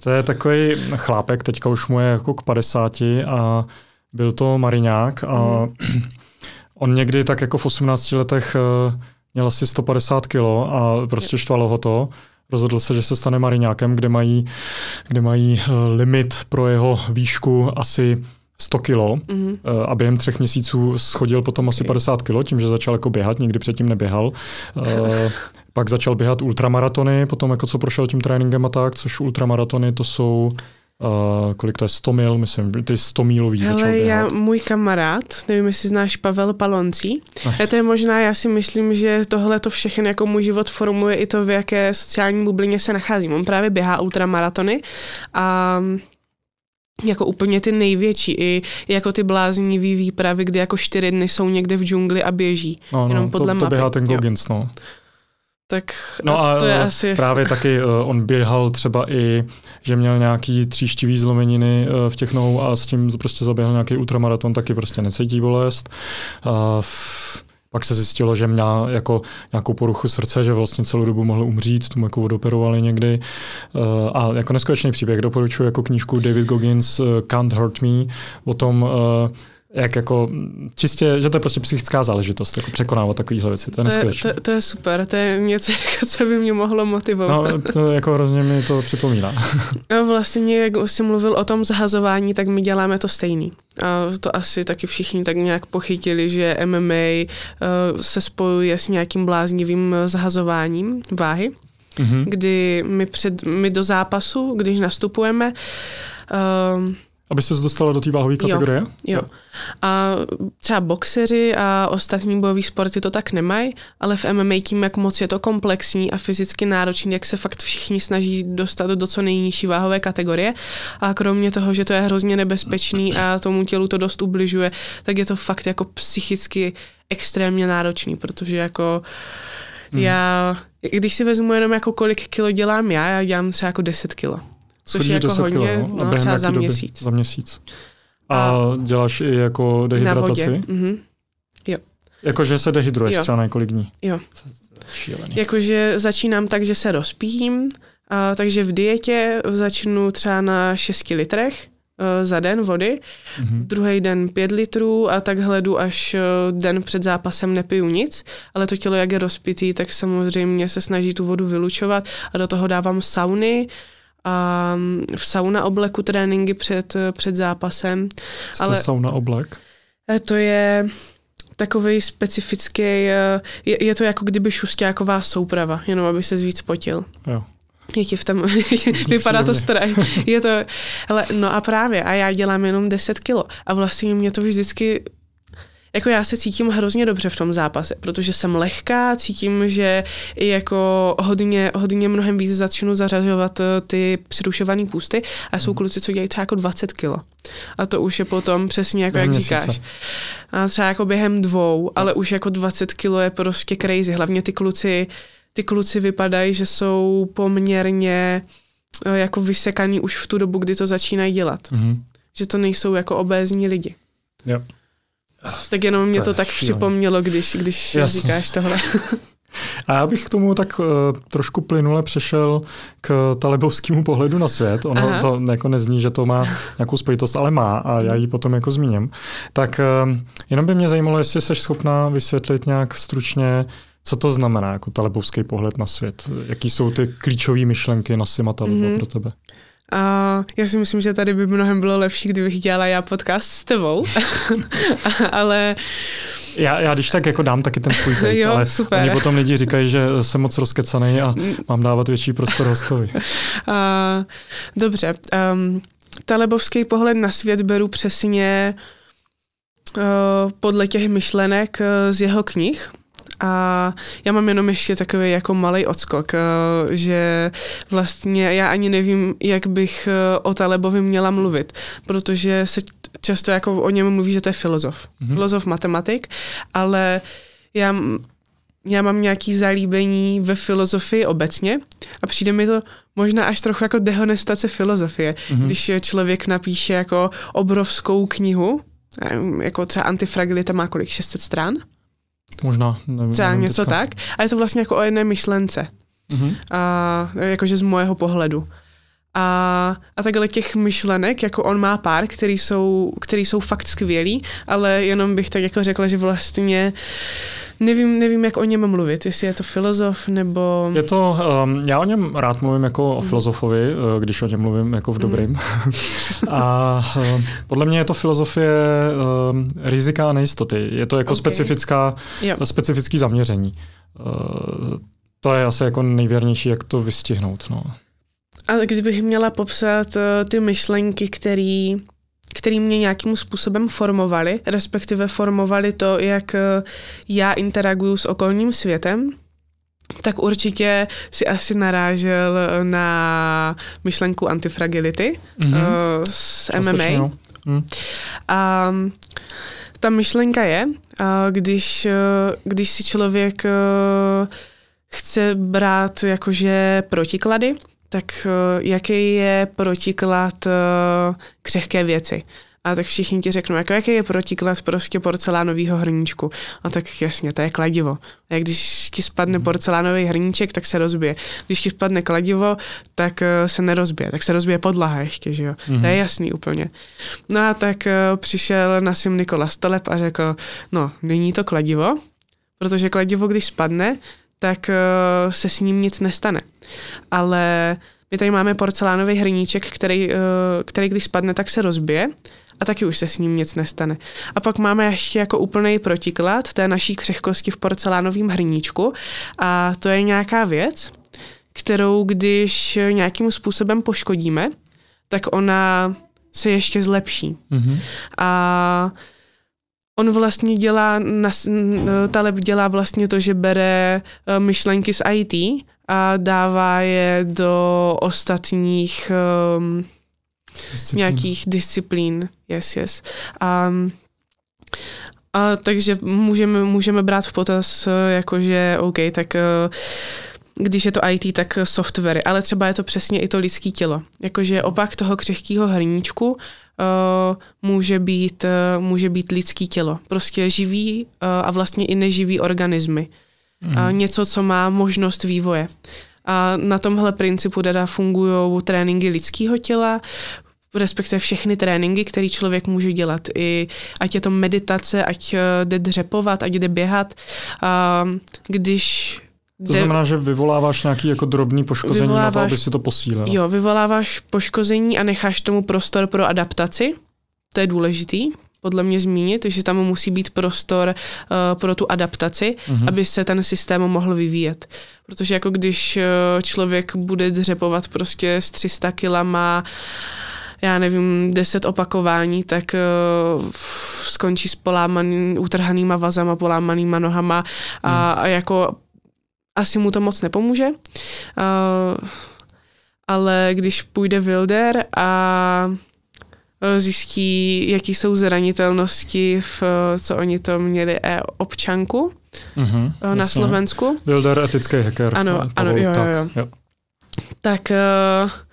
to je takový chlápek, teďka už mu je jako k 50 a byl to Mariňák a mhm. on někdy tak jako v 18 letech eh, měl asi 150 kilo a prostě štvalo ho to. Rozhodl se, že se stane Mariňákem, kde mají, kde mají eh, limit pro jeho výšku asi 100 kilo mm-hmm. a během třech měsíců schodil potom asi 50 kilo, tím, že začal jako běhat, nikdy předtím neběhal. Eh, pak začal běhat ultramaratony, potom jako co prošel tím tréninkem a tak, což ultramaratony to jsou Uh, kolik to je, 100 mil, myslím, ty 100 milový začal běhat. já, můj kamarád, nevím, jestli znáš Pavel Paloncí, a to je možná, já si myslím, že tohle to všechno jako můj život formuje i to, v jaké sociální bublině se nacházím. On právě běhá ultramaratony a jako úplně ty největší, i jako ty bláznivý výpravy, kdy jako čtyři dny jsou někde v džungli a běží. No, no, jenom podle to, to běhá ten Goggins, no. Tak no, no a to je eh, asi... právě taky uh, on běhal třeba i, že měl nějaký tříštivý zlomeniny uh, v těch nohou a s tím prostě zaběhl nějaký ultramaraton, taky prostě necítí bolest. Uh, pak se zjistilo, že měla jako nějakou poruchu srdce, že vlastně celou dobu mohl umřít, tomu jako odoperovali někdy. Eh, a jako neskutečný příběh doporučuji jako knížku David Goggins eh, Can't Hurt Me o tom, eh, jak jako čistě, že to je prostě psychická záležitost, jako překonávat takovéhle věci. To je neskutečné. To, to, to, je super, to je něco, jako, co by mě mohlo motivovat. No, to jako hrozně mi to připomíná. No, vlastně, jak jsi mluvil o tom zhazování, tak my děláme to stejný. A to asi taky všichni tak nějak pochytili, že MMA eh, se spojuje s nějakým bláznivým zhazováním váhy. Mm-hmm. Kdy my, před, my do zápasu, když nastupujeme, uh, aby se dostala do té váhové kategorie? Jo, jo. A třeba boxeři a ostatní bojové sporty to tak nemají, ale v MMA tím, jak moc je to komplexní a fyzicky náročný, jak se fakt všichni snaží dostat do co nejnižší váhové kategorie. A kromě toho, že to je hrozně nebezpečný a tomu tělu to dost ubližuje, tak je to fakt jako psychicky extrémně náročný, protože jako hmm. já, když si vezmu jenom jako kolik kilo dělám já, já dělám třeba jako 10 kilo. Což je jako hodně, kilo, no, no třeba za doby? měsíc. Za měsíc. A, a děláš i jako dehydrataci? Na vodě. Mhm. Jo. Jakože se dehydruješ jo. třeba několik dní? Jo. Šílený. Jakože začínám tak, že se rozpím, a, takže v dietě začnu třeba na 6 litrech e, za den vody, mm-hmm. druhý den 5 litrů a tak hledu až e, den před zápasem nepiju nic, ale to tělo, jak je rozpitý, tak samozřejmě se snaží tu vodu vylučovat a do toho dávám sauny, a mm, v sauna obleku tréninky před, před zápasem. Jste Ale, sauna oblek? Eh, to je takový specifický, eh, je, je to jako kdyby šustáková souprava, jenom aby se víc potil. Jo. Je ti v tom, vypadá to straj. Je to, hele, no a právě, a já dělám jenom 10 kilo a vlastně mě to vždycky jako já se cítím hrozně dobře v tom zápase, protože jsem lehká, cítím, že i jako hodně, hodně mnohem víc začnu zařazovat eh, ty přerušované půsty a jsou mhm. kluci, co dělají třeba jako 20 kilo. A to už je potom přesně jako, jak říkáš. A třeba jako během dvou, ale už jako 20 kilo je prostě crazy. Hlavně ty kluci, ty kluci vypadají, že jsou poměrně eh, jako vysekaný už v tu dobu, kdy to začínají dělat. Mm-hmm. Že to nejsou jako obézní lidi. Yep. Tak jenom mě to, to tak šílený. připomnělo, když, když Jasně. říkáš tohle. A já bych k tomu tak uh, trošku plynule přešel k talebovskému pohledu na svět. Ono Aha. to jako nezní, že to má nějakou spojitost, ale má a já ji potom jako zmíním. Tak uh, jenom by mě zajímalo, jestli jsi schopná vysvětlit nějak stručně, co to znamená jako talebovský pohled na svět. Jaký jsou ty klíčové myšlenky na Sima Taleba mm-hmm. pro tebe? Uh, a já si myslím, že tady by mnohem bylo lepší, kdybych dělala já podcast s tebou, ale... Já, já když tak jako dám taky ten svůj take, jo, ale super. oni potom lidi říkají, že jsem moc rozkecaný a mm. mám dávat větší prostor hostovi. a, dobře, um, talebovský pohled na svět beru přesně uh, podle těch myšlenek uh, z jeho knih. A já mám jenom ještě takový jako malý odskok, eh, že vlastně já ani nevím, jak bych eh, o Talebovi měla mluvit, protože se často jako o něm mluví, že to je filozof. Mm-hmm. Filozof, matematik, ale já, já mám nějaký zalíbení ve filozofii obecně a přijde mi to možná až trochu jako dehonestace filozofie, mm-hmm. když člověk napíše jako obrovskou knihu, eh, jako třeba Antifragilita má kolik, 600 stran, Možná, nevím. Třeba nevím něco teďka. tak. A je to vlastně jako o jedné myšlence. Mm-hmm. A, jakože z mojeho pohledu. A, a takhle těch myšlenek, jako on má pár, který jsou, který jsou fakt skvělý, ale jenom bych tak jako řekla, že vlastně nevím, nevím, jak o něm mluvit, jestli je to filozof nebo... Je to, um, já o něm rád mluvím jako o mhm. filozofovi, eh, když o něm mluvím jako v dobrým. Mm. a um, podle mě je to filozofie um, rizika a nejistoty. Je to jako okay. specifická, yep. specifický zaměření. Uh, to je asi jako nejvěrnější, jak to vystihnout. No. Ale kdybych měla popsat uh, ty myšlenky, které který mě nějakým způsobem formovali, respektive formovali to, jak eh, já interaguju s okolním světem, tak určitě si asi narážel eh, na myšlenku antifragility mm-hmm. z MMA. A no. mhm. ta myšlenka je, když, když si člověk chce brát jakože protiklady, tak eh, jaký je protiklad eh, křehké věci? A tak všichni ti řeknou, jako jaký je protiklad prostě porcelánového hrníčku. A tak jasně, to je kladivo. A když ti spadne mhm. porcelánový hrníček, tak se rozbije. Když ti spadne kladivo, tak eh, se nerozbije. Tak se rozbije podlaha ještě, že jo. Mm-hmm. To je mhm. jasný úplně. No a tak přišel na sim Nikola stolep a řekl, no, není to kladivo, protože kladivo, když spadne, tak eh, se s ním nic nestane. Ale my tady máme porcelánový hrníček, který, eh, který když spadne, tak se rozbije a taky už se s ním nic nestane. A pak máme ještě jako úplný protiklad té naší křehkosti v porcelánovém hrníčku a to je nějaká věc, kterou když nějakým způsobem poškodíme, tak ona se ještě zlepší. Mm-hmm. A on vlastně dělá, Taleb dělá vlastně to, že bere eh, myšlenky z IT a dává je do ostatních um, disciplín. nějakých disciplín. Yes, yes. Um, a takže můžeme, můžeme brát v potaz, eh, jakože, OK, tak eh, když je to IT, tak softwary, ale třeba je to přesně i to lidské tělo. Jakože opak toho křehkého hrníčku Eh, může být, eh, může být lidský tělo. Prostě živý eh, a vlastně i neživý organismy. Mm. Něco, co má možnost vývoje. A na tomhle principu teda fungují tréninky lidského těla, respektive všechny tréninky, které člověk může dělat. I ať je to meditace, ať jde dřepovat, ať jde běhat. A když to znamená, že vyvoláváš nějaký jako drobný poškození na to, aby si to posílil. Jo, vyvoláváš poškození a necháš tomu prostor pro adaptaci. To je důležitý, podle mě zmínit, že tam musí být prostor uh, pro tu adaptaci, mm-hmm. aby se ten systém mohl vyvíjet. Protože jako když uh, člověk bude dřepovat prostě s 300 kilama, já nevím, deset opakování, tak uh, skončí s polámaným, utrhanýma vazama, polámanýma nohama a, mm. a jako asi mu to moc nepomůže. Uh, ale když půjde Wilder a eh, zjistí, jaký jsou zranitelnosti, v, eh, co oni to měli, e občanku mm-hmm, na jasně. Slovensku. Wilder, etický hacker. Ano, Pavel, ano, jo, tak, jo, jo. Tak,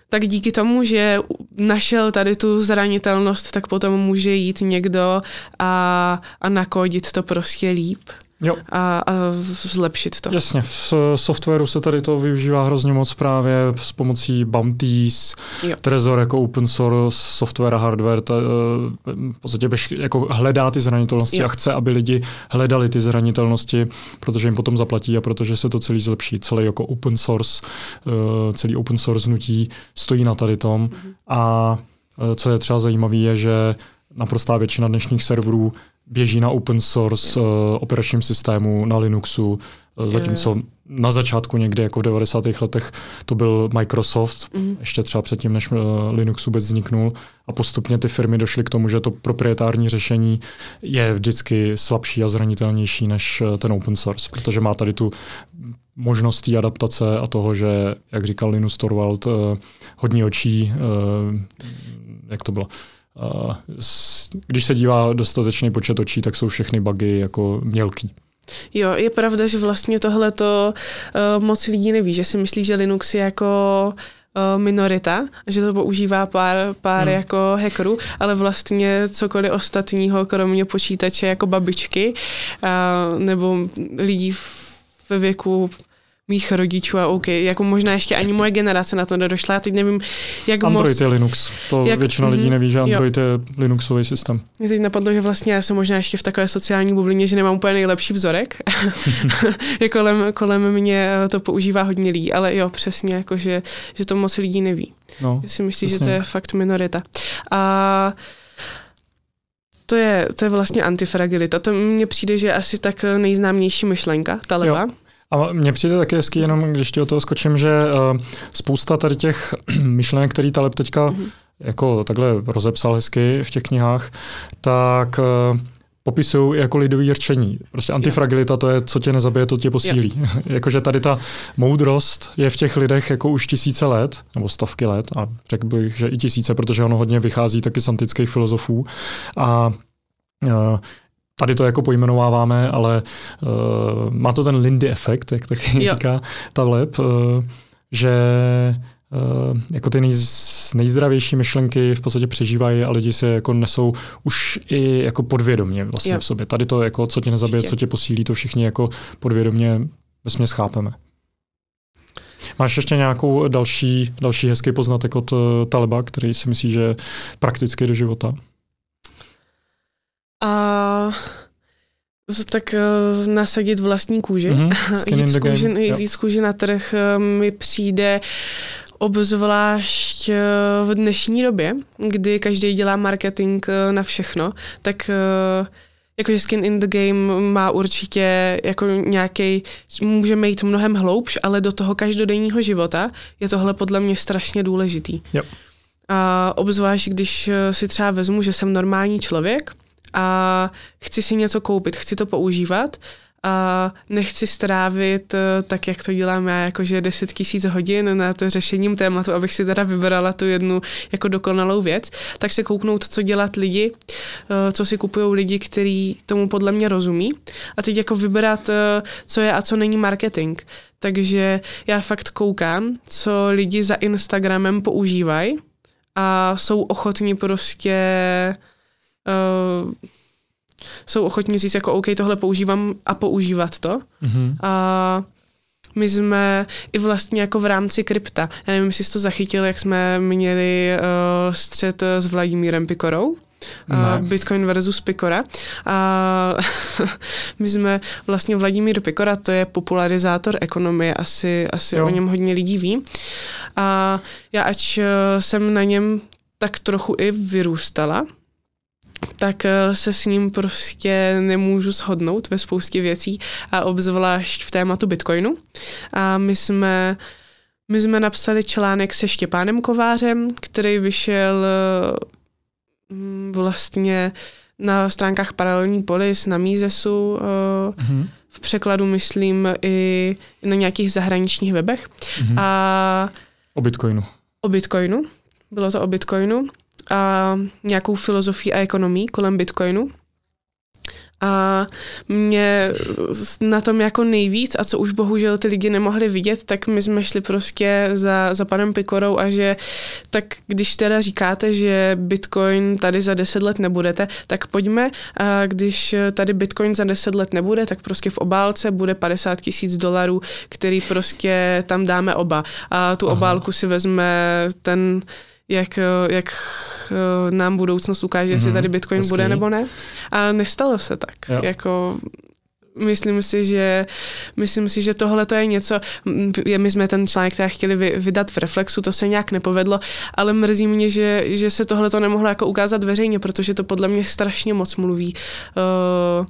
tak díky tomu, že našel tady tu zranitelnost, tak potom může jít někdo a, a nakódit to prostě líp jo. A, a zlepšit to. Jasně, v softwaru se tady to využívá hrozně moc právě s pomocí bounties, jo. Trezor jako open source, software a hardware, ta, eh, v podstatě jako hledá ty zranitelnosti jo. a chce, aby lidi hledali ty zranitelnosti, protože jim potom zaplatí a protože se to celý zlepší, celý jako open source, eh, celý open source nutí stojí na tady tom mhm. a eh, co je třeba zajímavé, je, že naprostá většina dnešních serverů běží na open source uh, operačním systému, na Linuxu, uh, zatímco na začátku někdy, jako v 90. letech, to byl Microsoft, mm-hmm. ještě třeba předtím, než uh, Linux vůbec vzniknul. A postupně ty firmy došly k tomu, že to proprietární řešení je vždycky slabší a zranitelnější než uh, ten open source, protože má tady tu možnost té adaptace a toho, že, jak říkal Linus Torvald, uh, hodně očí, uh, jak to bylo? když se dívá dostatečný počet očí, tak jsou všechny bugy jako mělký. Jo, je pravda, že vlastně tohle to uh, eh, moc lidí neví, že si myslí, že Linux je jako eh, minorita, že to používá pár, pár hmm. jako hackerů, ale vlastně cokoliv ostatního, kromě počítače jako babičky a, eh, nebo lidí ve věku mých rodičů a OK, jako možná ještě ani moje generace na to nedošla, já teď nevím, jak Android moc... je Linux, to jak, většina lidí mhm, neví, že Android jo. je Linuxový systém. Mě teď napadlo, že vlastně já jsem možná ještě v takové sociální bublině, že nemám úplně nejlepší vzorek, je kolem, kolem mě eh, to používá hodně lidí, ale jo, přesně, jako že, že to moc lidí neví. No, já si myslím, že to je fakt minorita. A to je, to je vlastně antifragilita. To mně přijde, že je asi tak nejznámější myšlenka, ta leva. Jo. A mně přijde také hezky, jenom když ti o toho skočím, že eh, spousta tady těch myšlenek, který Taleb teďka mm-hmm. jako takhle rozepsal hezky v těch knihách, tak eh, popisují jako lidový řečení. Prostě antifragilita to je, co tě nezabije, to tě posílí. Jakože tady ta moudrost je v těch lidech jako už tisíce let, nebo stovky let, a řekl bych, že i tisíce, protože ono hodně vychází taky z antických filozofů. A eh, tady to jako pojmenováváme, ale uh, má to ten Lindy efekt, jak taky jo. říká ta vleb, uh, eh, že Uh, jako ty nej, nejzdravější myšlenky v podstatě přežívají a lidi se jako nesou už i jako podvědomě vlastně jo. v sobě. Tady to jako, co tě nezabije, Určitě. co tě posílí, to všichni jako podvědomě vesmě vlastně schápeme. Máš ještě nějakou další, další hezký poznatek od uh, Taleba, který si myslí, že prakticky do života? a tak eh, nasadit vlastní kůži. Mm-hmm. jít, z kůži jít z kůži na trh eh, mi přijde obzvlášť eh, v dnešní době, kdy každý dělá marketing na všechno, tak jakože skin in the game má určitě jako nějaký, můžeme jít mnohem hloubš, ale do toho každodenního života je tohle podle mě strašně důležitý. Yep. A obzvlášť, když si třeba vezmu, že jsem normální člověk, a chci si něco koupit, chci to používat a nechci strávit eh, tak, jak to dělám já, jakože 10 tisíc hodin nad řešením tématu, abych si teda vybrala tu jednu jako dokonalou věc, tak se kouknout, co dělat lidi, eh, co si kupují lidi, kteří tomu podle mě rozumí a teď jako vybrat, eh, co je a co není marketing. Takže já fakt koukám, co lidi za Instagramem používají a jsou ochotní prostě uh, jsou ochotní říct jako OK, tohle používám a používat to. Mm-hmm. A my jsme i vlastně jako v rámci krypta, já nevím, jestli jsi to zachytil, jak jsme měli uh, střed s Vladimírem Pikorou. uh, Bitcoin versus Pikora. A my jsme vlastně Vladimír Pikora, to je popularizátor ekonomie, asi, asi o něm hodně lidí ví. A já ač jsem na něm tak trochu i vyrůstala, tak eh, se s ním prostě nemůžu shodnout ve spoustě věcí a obzvlášť v tématu Bitcoinu. A my jsme my jsme napsali článek se Štěpánem Kovářem, který vyšel eh, mm, vlastně na stránkách Paralelní polis, na Mízesu, mm-hmm. v překladu myslím i na nějakých zahraničních webech. Mm-hmm. A o Bitcoinu. O Bitcoinu. Bylo to o Bitcoinu a nějakou filozofii a ekonomii kolem Bitcoinu. A mě na tom jako nejvíc, a co už bohužel ty lidi nemohli vidět, tak my jsme šli prostě za, za panem Pikorou a že tak když teda říkáte, že Bitcoin tady za deset let nebudete, tak pojďme, a když tady Bitcoin za deset let nebude, tak prostě v obálce bude 50 tisíc dolarů, který prostě tam dáme oba. A tu Aha. obálku si vezme ten jak, eh, jak eh, nám budoucnost ukáže, jestli mhm. tady Bitcoin Hezký. bude nebo ne. A nestalo se tak. Jo. Jako myslím si, že, myslím si, že tohle to je něco, mm, my jsme ten článek teda chtěli vydat v Reflexu, to se nějak nepovedlo, ale mrzí mě, že, že se tohle to nemohlo jako ukázat veřejně, protože to podle mě strašně moc mluví uh,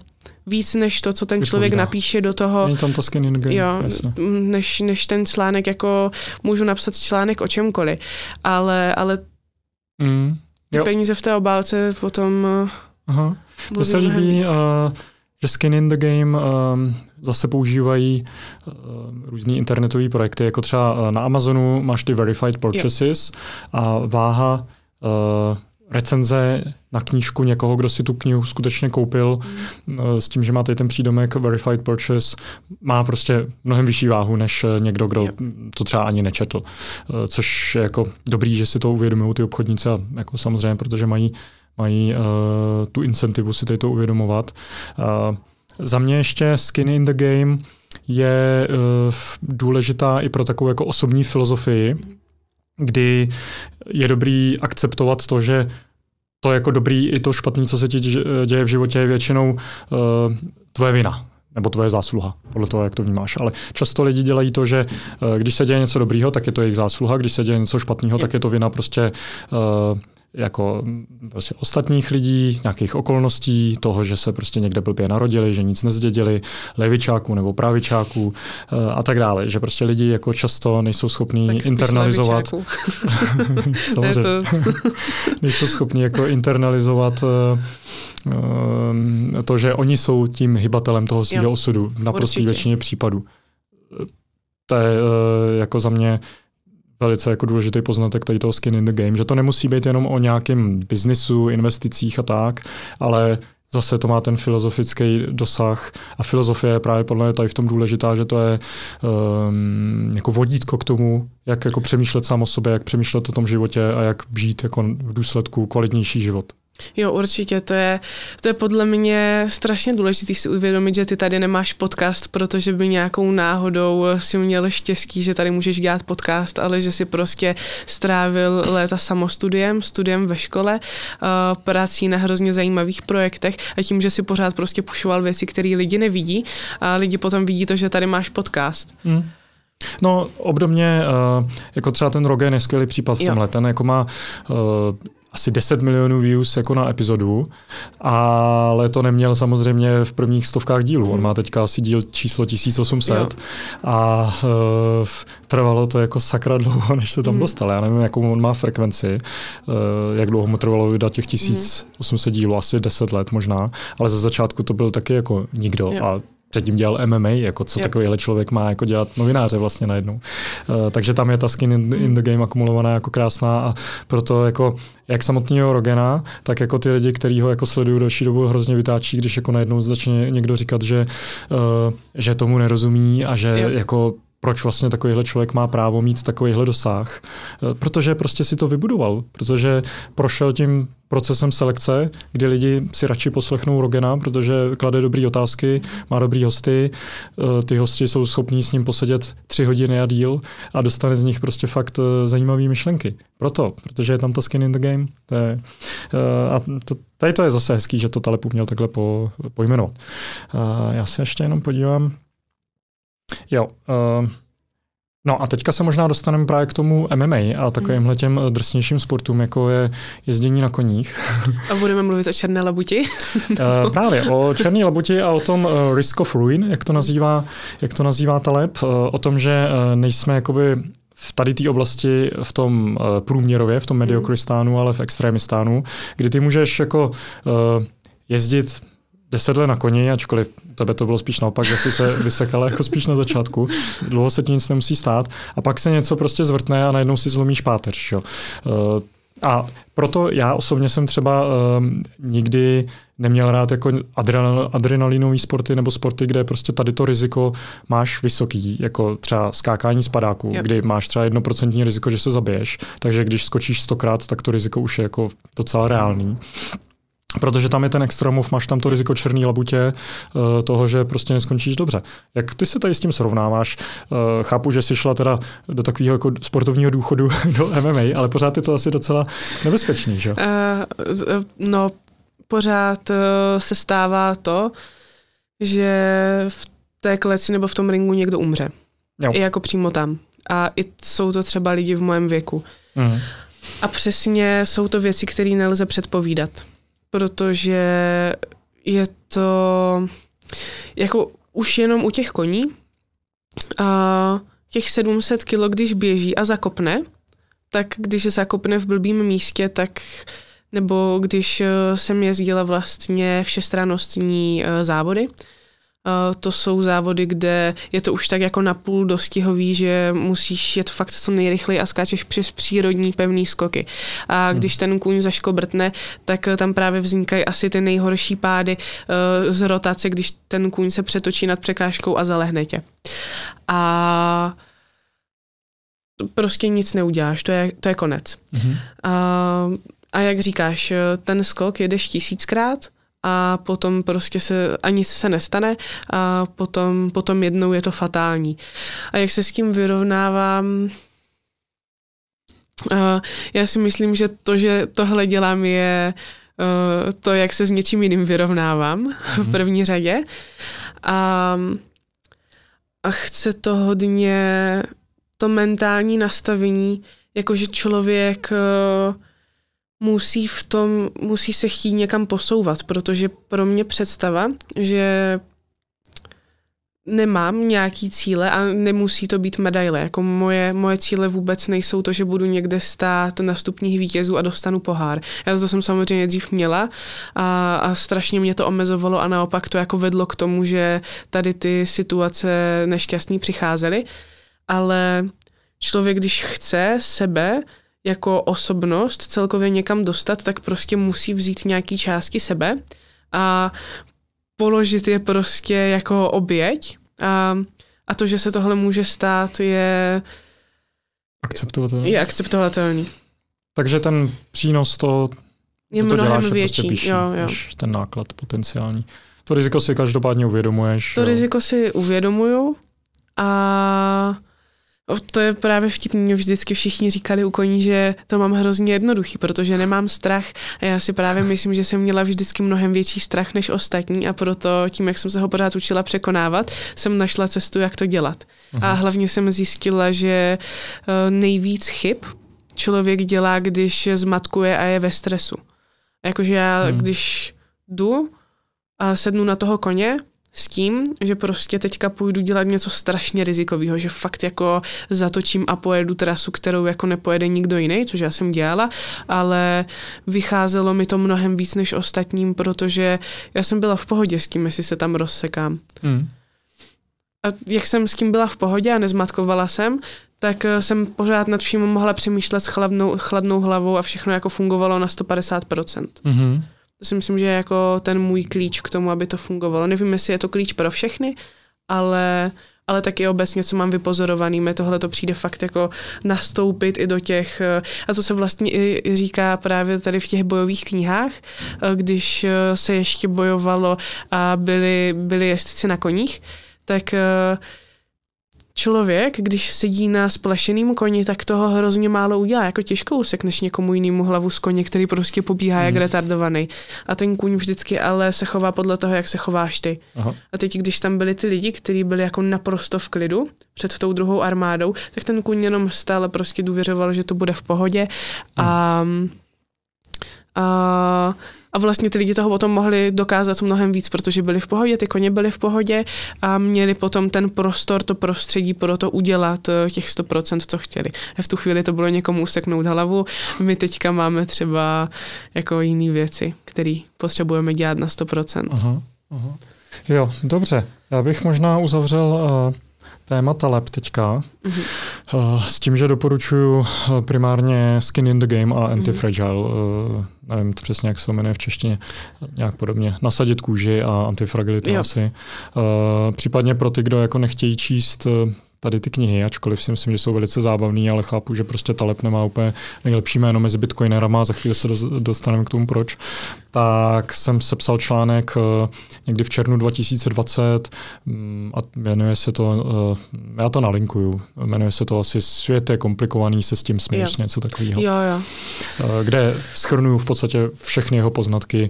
víc než to, co ten člověk Vypovídá. napíše do toho. Není tam to skin in game, jo, než, než ten článek, jako můžu napsat článek o čemkoliv, ale, ale mm, ty jo. peníze v té obálce potom eh, Aha. Mně se líbí, uh, že skin in the game um, zase používají uh, různý internetové projekty, jako třeba na Amazonu máš ty verified purchases jo. a váha uh, recenze na knížku někoho, kdo si tu knihu skutečně koupil, mm. s tím, že má tady ten přídomek Verified Purchase, má prostě mnohem vyšší váhu než eh, někdo, kdo to třeba ani nečetl. Eh, což je jako dobrý, že si to uvědomují ty obchodníci a jako samozřejmě, protože mají, mají uh, tu incentivu si tady to uvědomovat. Uh, za mě ještě Skin in the Game je uh, důležitá i pro takovou jako osobní filozofii, kdy je dobrý akceptovat to, že to jako dobrý i to špatný, co se ti děje v životě, je většinou uh, tvoje vina nebo tvoje zásluha, podle toho, jak to vnímáš. Ale často lidi dělají to, že uh, když se děje něco dobrýho, tak je to jejich zásluha, když se děje něco špatného, tak je to vina prostě uh, jako mm, prostě ostatních lidí, nějakých okolností, toho, že se prostě někde blbě narodili, že nic nezdědili, levičáků nebo pravičáků eh, a tak dále. Že prostě lidi jako často nejsou schopní internalizovat. samozřejmě. To... nejsou schopní jako internalizovat eh, eh, to, že oni jsou tím hybatelem toho svého osudu v naprosté většině případů. To je jako za mě velice jako důležitý poznatek tady toho skin in the game, že to nemusí být jenom o nějakém biznisu, investicích a tak, ale zase to má ten filozofický dosah a filozofie je právě podle mě tady v tom důležitá, že to je um, jako vodítko k tomu, jak jako přemýšlet sám o sobě, jak přemýšlet o tom životě a jak žít jako v důsledku kvalitnější život. Jo, určitě, to je, to je podle mě strašně důležité si uvědomit, že ty tady nemáš podcast, protože by nějakou náhodou si měl štěstí, že tady můžeš dělat podcast, ale že si prostě strávil léta samostudiem, studiem ve škole, eh, prací na hrozně zajímavých projektech a tím, že si pořád prostě pušoval věci, které lidi nevidí a lidi potom vidí to, že tady máš podcast. Mm. No, obdobně, eh, jako třeba ten Rogen je skvělý případ v tomhle. Jo. Ten jako má eh, asi 10 milionů views jako na epizodu, ale to neměl samozřejmě v prvních stovkách dílů. On hmm. má teďka asi díl číslo 1800 a uh, trvalo to jako sakra dlouho, než se tam mm. dostal. Já nevím, jakou on má frekvenci, uh, jak dlouho mu trvalo vydat těch 1800 mm. dílů, asi 10 let možná, ale ze začátku to byl taky jako nikdo jo. a předtím dělal MMA, jako co yep. takovýhle člověk má jako dělat novináře vlastně najednou. Uh, takže tam je ta skin in, in the game akumulovaná jako krásná a proto jako jak samotného Rogena, tak jako ty lidi, kteří ho jako sledují další dobu, hrozně vytáčí, když jako najednou začne někdo říkat, že, uh, že tomu nerozumí a že yep. jako proč vlastně takovýhle člověk má právo mít takovýhle dosah. E, protože prostě si to vybudoval, protože prošel tím procesem selekce, kdy lidi si radši poslechnou Rogena, protože klade dobrý otázky, má dobrý hosty, e, ty hosti jsou schopní s ním posedět tři hodiny a díl a dostane z nich prostě fakt e, zajímavé myšlenky. Proto, protože je tam ta skin in the game. To je, a to, tady to je zase hezký, že to Talepu měl takhle po, pojmenovat. Já se ještě jenom podívám, Jo. Uh... No a teďka se možná dostaneme právě k tomu MMA a takovýmhle těm eh, drsnějším sportům, jako je jezdění na koních. A budeme mluvit o černé labuti? uh, právě, o černé labuti a o tom uh, risk of ruin, jak to nazývá, jak to nazývá Taleb, uh, o tom, že nejsme jakoby v tady té oblasti, v tom průměrově, v tom mhm. mediokristánu, ale v extrémistánu, kdy ty můžeš jako jezdit deset let na koni, ačkoliv tebe to bylo spíš naopak, že jsi se vysekala jako spíš na začátku, dlouho se ti nic nemusí stát a pak se něco prostě zvrtne a najednou si zlomíš páteř. Jo. Eh, a proto já osobně jsem třeba um, nikdy neměl rád jako adrenal, sporty nebo sporty, kde prostě tady to riziko máš vysoký, jako třeba skákání z padáku, yep. kdy máš třeba jednoprocentní riziko, že se zabiješ, takže když skočíš stokrát, tak to riziko už je jako docela reálný. Protože tam je ten extrémův, máš tam to riziko černé labutě, eh, toho, že prostě neskončíš dobře. Jak ty se tady s tím srovnáváš? Eh, chápu, že jsi šla teda do takového jako sportovního důchodu do MMA, ale pořád je to asi docela nebezpečný, že? Eh, no, pořád se stává to, že v té kleci nebo v tom ringu někdo umře. Jo. I jako přímo tam. A i jsou to třeba lidi v mém věku. Mhm. A přesně jsou to věci, které nelze předpovídat protože je to jako už jenom u těch koní a těch 700 kilo, když běží a zakopne, tak když se zakopne v blbým místě, tak nebo když jsem eh, jezdila vlastně všestranostní eh, závody, to jsou závody, kde je to už tak jako napůl dostihový, že musíš jet fakt co nejrychleji a skáčeš přes přírodní pevný skoky. A hmm. když ten kůň zaškobrtne, tak eh, tam právě vznikají asi ty nejhorší pády eh, z rotace, když ten kůň se přetočí nad překážkou a zalehne tě. A prostě nic neuděláš, to je, to je konec. Hmm. A, a jak říkáš, eh, ten skok jedeš tisíckrát, a potom prostě se ani se nestane a potom, potom jednou je to fatální. A jak se s tím vyrovnávám, já si myslím, že to, že tohle dělám, je e, to, jak se s něčím jiným vyrovnávám v mhm. první řadě. A, a chce to hodně to mentální nastavení, jakože člověk uh, musí v tom, musí se chtít někam posouvat, protože pro mě představa, že nemám nějaký cíle a nemusí to být medaile. Jako moje, moje cíle vůbec nejsou to, že budu někde stát na stupních vítězů a dostanu pohár. Já to jsem samozřejmě dřív měla a, a strašně mě to omezovalo a naopak to jako vedlo k tomu, že tady ty situace nešťastní přicházely. Ale člověk, když chce sebe, jako osobnost celkově někam dostat, tak prostě musí vzít nějaký části sebe a položit je prostě jako oběť. A, a to, že se tohle může stát, je akceptovatelný. Je akceptovatelný. Takže ten přínos to, je to děláš, prostě větší. Prostě píší, jo, jo. Než ten náklad potenciální. To riziko si každopádně uvědomuješ. To jo. riziko si uvědomuju a to je právě vtipný, mě vždycky všichni říkali u koní, že to mám hrozně jednoduchý, protože nemám strach a já si právě myslím, že jsem měla vždycky mnohem větší strach než ostatní a proto tím, jak jsem se ho pořád učila překonávat, jsem našla cestu, jak to dělat. Aha. A mhm. hlavně jsem zjistila, že eh, nejvíc chyb člověk dělá, když zmatkuje a je ve stresu. Jakože já, hmm. když jdu a sednu na toho koně, s tím, že prostě teďka půjdu dělat něco strašně rizikového, že fakt jako zatočím a pojedu trasu, kterou jako nepojede nikdo jiný, což já jsem dělala, ale vycházelo mi to mnohem víc než ostatním, protože já jsem byla v pohodě s tím, jestli se tam rozsekám. Mm. A jak jsem s kým byla v pohodě a nezmatkovala jsem, tak eh, jsem pořád nad vším mohla přemýšlet s chladnou, chladnou hlavou a všechno jako fungovalo na 150%. Mm-hmm. To si myslím, že je jako ten můj klíč k tomu, aby to fungovalo. Nevím, jestli je to klíč pro všechny, ale, ale taky obecně, co mám vypozorovaný, mi tohle to přijde fakt jako nastoupit i do těch, eh, a to se vlastně i říká právě tady v těch bojových knihách, eh, když eh, se ještě bojovalo a byli, byli jezdci na koních, tak člověk, když sedí na splašeným koni, tak toho hrozně málo udělá. Jako těžko usekneš někomu jinému hlavu z koně, který prostě pobíhá hmm. jak mhm. retardovaný. A ten kůň vždycky ale se chová podle toho, jak se chováš ty. Aha. A teď, když tam byli ty lidi, kteří byli jako naprosto v klidu před tou druhou armádou, tak ten kůň jenom stále prostě důvěřoval, že to bude v pohodě. Hmm. A, a a vlastně ty lidi toho potom mohli dokázat mnohem víc, protože byli v pohodě, ty koně byly v pohodě a měli potom ten prostor, to prostředí pro to udělat eh, těch 100%, co chtěli. A v tu chvíli to bylo někomu useknout hlavu. My teďka máme třeba jako jiné věci, které potřebujeme dělat na 100%. Aha, aha. Jo, dobře. Já bych možná uzavřel uh témata lep teďka, mm-hmm. s tím, že doporučuju eh, primárně Skin in the Game a mhm. Antifragile, mm-hmm. nevím to přesně, jak se jmenuje v češtině, nějak podobně, nasadit kůži a antifragility jo. asi. Případně pro ty, kdo jako nechtějí číst tady ty knihy, ačkoliv si myslím, že jsou velice zábavný, ale chápu, že prostě Taleb nemá úplně nejlepší jméno mezi bitcoinerama, za chvíli se dostaneme k tomu proč, tak jsem sepsal článek eh, někdy v červnu 2020 mm, a jmenuje se to, eh, já to nalinkuju, jmenuje se to asi Svět je komplikovaný, se s tím směješ, něco takového. Jo, jo. Eh, kde schrnuju v podstatě všechny jeho poznatky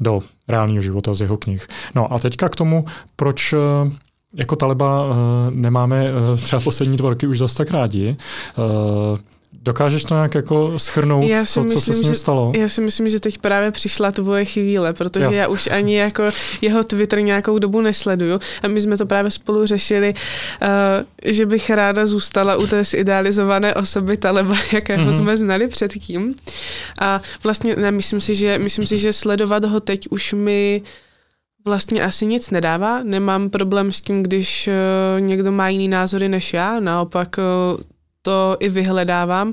do reálního života z jeho knih. No a teďka k tomu, proč jako Taleba uh, nemáme uh, třeba poslední dva roky už zase tak rádi. Uh, Dokážeš to nějak jako schrnout, já si co, myslím, co se s ním že, stalo? Já si myslím, že teď právě přišla tvoje chvíle, protože jo. já už ani jako jeho Twitter nějakou dobu nesleduju a my jsme to právě spolu řešili, uh, že bych ráda zůstala u té zidealizované osoby Taleba, jakého mm-hmm. jsme znali předtím. A vlastně ne, myslím si, že, myslím si, že sledovat ho teď už mi... My vlastně asi nic nedává. Nemám problém s tím, když eh, někdo má jiný názory než já, naopak eh, to i vyhledávám,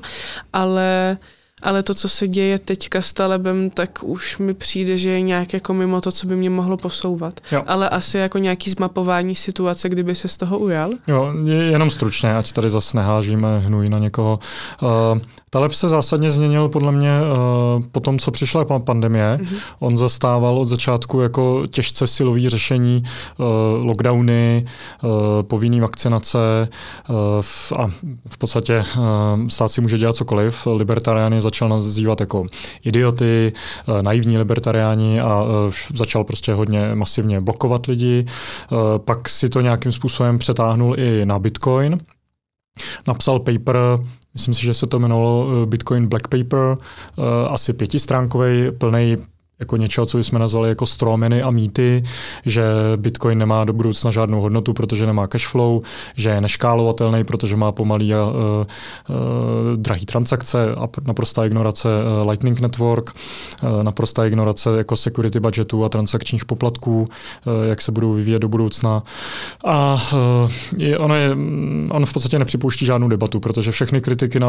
ale, ale to, co se děje teďka s Talebem, tak už mi přijde, že je nějak jako mimo to, co by mě mohlo posouvat. Jo. Ale asi jako nějaký zmapování situace, kdyby se z toho ujal. Jo, jenom stručně, ať tady zase nehážíme hnůj na někoho. Uh, Taleb se zásadně změnil podle mě eh, po tom, co přišla pandemie. Mm-hmm. On zastával od začátku jako těžce silový řešení eh, lockdowny, eh, povinné vakcinace a v podstatě stát si může dělat cokoliv. Libertariány začal nazývat jako idioty, naivní libertariáni a začal prostě hodně masivně blokovat lidi. Pak si to nějakým způsobem přetáhnul i na Bitcoin. Napsal paper, Myslím si, že se to jmenovalo eh, Bitcoin Black Paper, eh, asi pětistránkový, plný jako něčeho, co bychom nazvali jako stromeny a mýty, že Bitcoin nemá do budoucna žádnou hodnotu, protože nemá cashflow, že je neškálovatelný, protože má pomalý a uh, uh, drahý transakce a naprostá ignorace uh, Lightning Network, uh, naprostá ignorace jako security budgetu a transakčních poplatků, uh, jak se budou vyvíjet do budoucna. A uh, je, ono je, mm, on v podstatě nepřipouští žádnou debatu, protože všechny kritiky na,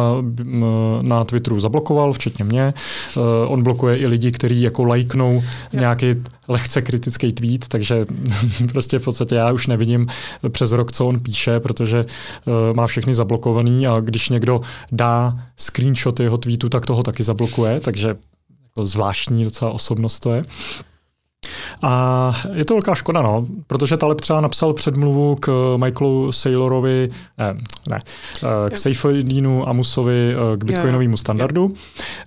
na Twitteru zablokoval, včetně mě. Uh, on blokuje i lidi, kteří jako lajknou jo. nějaký lehce kritický tweet, takže prostě v podstatě já už nevidím přes rok, co on píše, protože uh, má všechny zablokovaný a když někdo dá screenshot jeho tweetu, tak toho taky zablokuje, takže to jako zvláštní docela osobnost to je. A je to velká škoda, no, protože Taleb třeba napsal předmluvu k eh, Michaelu Saylorovi, eh, ne, ne eh, k Seyfedinu Amusovi, k bitcoinovému standardu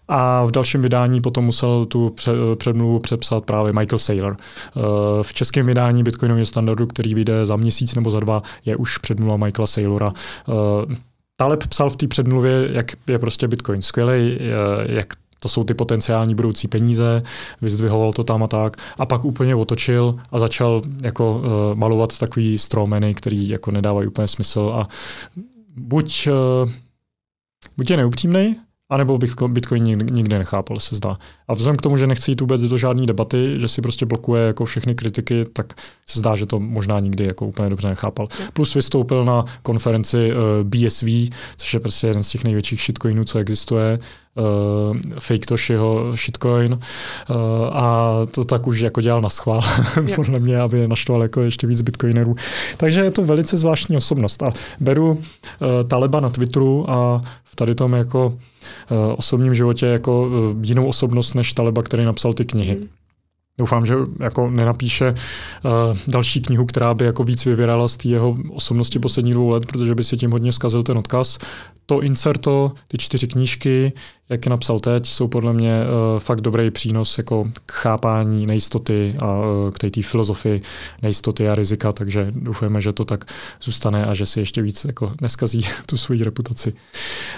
a v dalším vydání potom musel tu předmluvu přepsat právě Michael Saylor. V českém vydání bitcoinového standardu, který vyjde za měsíc nebo za dva, je už předmluva Michaela Saylora. Taleb psal v té předmluvě, jak je prostě Bitcoin skvělý, jak to jsou ty potenciální budoucí peníze, vyzdvihoval to tam a tak. A pak úplně otočil a začal jako uh, malovat takový stromeny, který jako nedávají úplně smysl a buď, uh, buď je neupřímnej, anebo Bitcoin nikdy nechápal, se zdá. A vzhledem k tomu, že nechci jít vůbec do žádné debaty, že si prostě blokuje jako všechny kritiky, tak se zdá, že to možná nikdy jako úplně dobře nechápal. Plus vystoupil na konferenci uh, eh, BSV, což je prostě jeden z těch největších shitcoinů, co existuje, uh, fake jeho shitcoin uh, a to tak už jako dělal na schvál, podle mě, aby naštval jako ještě víc bitcoinerů. Takže je to velice zvláštní osobnost a beru uh, Taleba na Twitteru a v tady tom jako Eh, osobním životě jako eh, jinou osobnost než Taleba, který napsal ty knihy. Hmm. Doufám, že jako nenapíše uh, další knihu, která by jako víc vyvírala z té jeho osobnosti posledních dvou let, protože by si tím hodně zkazil ten odkaz. To inserto, ty čtyři knížky, jak je napsal teď, jsou podle mě uh, fakt dobrý přínos jako k chápání nejistoty a uh, k té filozofii nejistoty a rizika, takže doufujeme, že to tak zůstane a že si ještě víc jako neskazí tu svoji reputaci.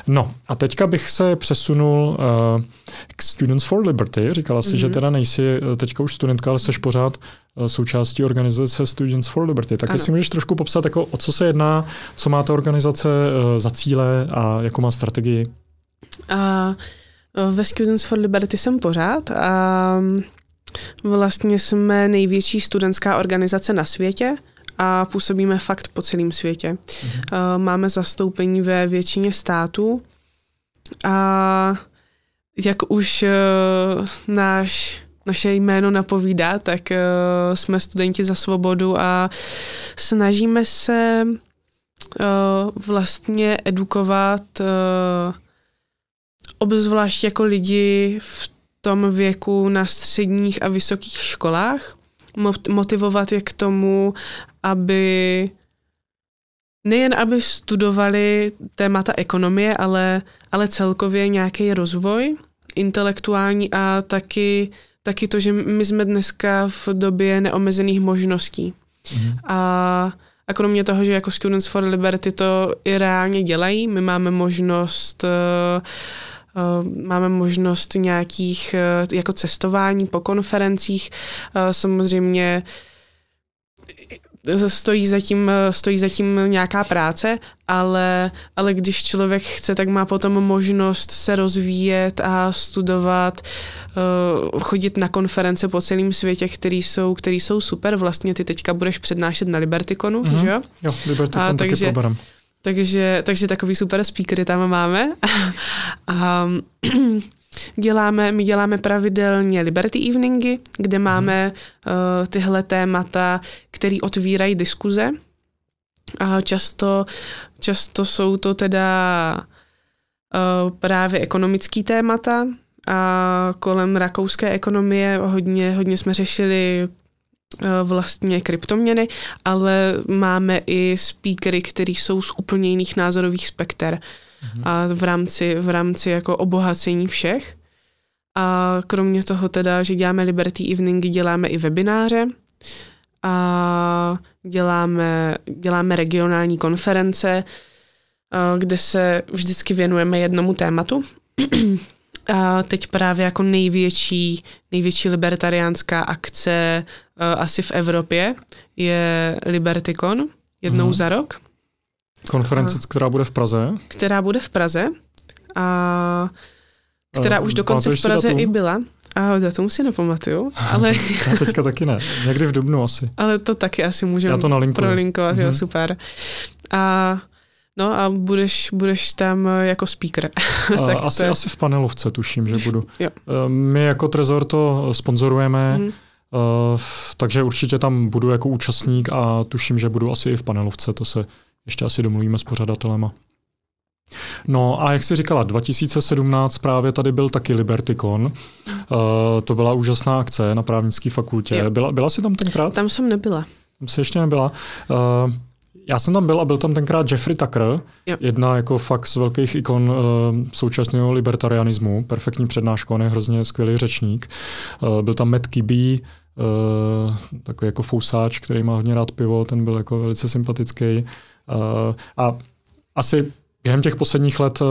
No a teďka bych se přesunul uh, k Students for Liberty. Říkala si, mm-hmm. že mhm. teda nejsi teďka už studentka, ale jsi pořád součástí organizace Students for Liberty. Tak ano. jestli můžeš trošku popsat, jako, o co se jedná, co má ta organizace za cíle a jakou má strategii? A e, ve Students for Liberty jsem pořád a mm, vlastně jsme největší studentská organizace na světě a působíme fakt po celém světě. Mm-hmm. Máme zastoupení ve většině států a jak už e, náš naše jméno napovídá, tak uh, jsme studenti za svobodu a snažíme se uh, vlastně edukovat uh, obzvlášť jako lidi v tom věku na středních a vysokých školách, motivovat je k tomu, aby nejen aby studovali témata ekonomie, ale, ale celkově nějaký rozvoj intelektuální a taky, taky to, že my jsme dneska v době neomezených možností. Mhm. A, a kromě toho, že jako Students for Liberty to i reálně dělají, my máme možnost uh, Eh, máme možnost nějakých eh, jako cestování po konferencích. Eh, samozřejmě stojí zatím, stojí zatím nějaká práce, ale, ale když člověk chce, tak má potom možnost se rozvíjet a studovat, chodit na konference po celém světě, které jsou, který jsou super. Vlastně ty teďka budeš přednášet na Libertikonu, mm-hmm. že jo? Jo, Libertikon a, taky takže, takže, takže takový super speakery tam máme. a děláme, my děláme pravidelně Liberty Eveningy, kde mhm. máme uh, tyhle témata, které otvírají diskuze. A často, často jsou to teda uh, právě ekonomické témata, a kolem rakouské ekonomie hodně, hodně jsme řešili Eh, vlastně kryptoměny, ale máme i speakery, kteří jsou z úplně jiných názorových spekter mhm. a v rámci, v rámci jako obohacení všech. A kromě toho teda, že děláme Liberty Evening, děláme i webináře a děláme, děláme regionální konference, eh, kde se vždycky věnujeme jednomu tématu a teď právě jako největší, největší libertariánská akce uh, asi v Evropě je Liberticon, jednou mm. za rok. Konference, a, která bude v Praze. Která bude v Praze. A, která a, e, už dokonce v Praze i byla. A datum si nepamatuju, ale... Já teďka taky ne. Někdy v Dubnu asi. Ale to taky asi můžeme prolinkovat, mm-hmm. jo, mhm. super. A No a budeš, budeš tam eh, jako speaker. tak asi, to je... asi v panelovce tuším, že budu. jo. Eh, my jako Trezor to eh, sponzorujeme, mm. Uh, takže určitě tam budu jako účastník a tuším, že budu asi i v panelovce, to se ještě asi domluvíme s pořadatelema. No a jak jsi říkala, 2017 právě tady byl taky Libertycon. Uh, mhm. to byla úžasná akce na právnické fakultě. Jo. Byla, byla jsi tam tenkrát? Tam jsem nebyla. Tam jsi ještě nebyla. Uh, já jsem tam byl a byl tam tenkrát Jeffrey Tucker, jo. jedna jako fakt z velkých ikon uh, současného libertarianismu, perfektní přednáška, on je hrozně skvělý řečník. Uh, byl tam Matt Kibbe, Uh, takový jako fousáč, který má hodně rád pivo, ten byl jako velice sympatický. Uh, a asi během těch posledních let uh,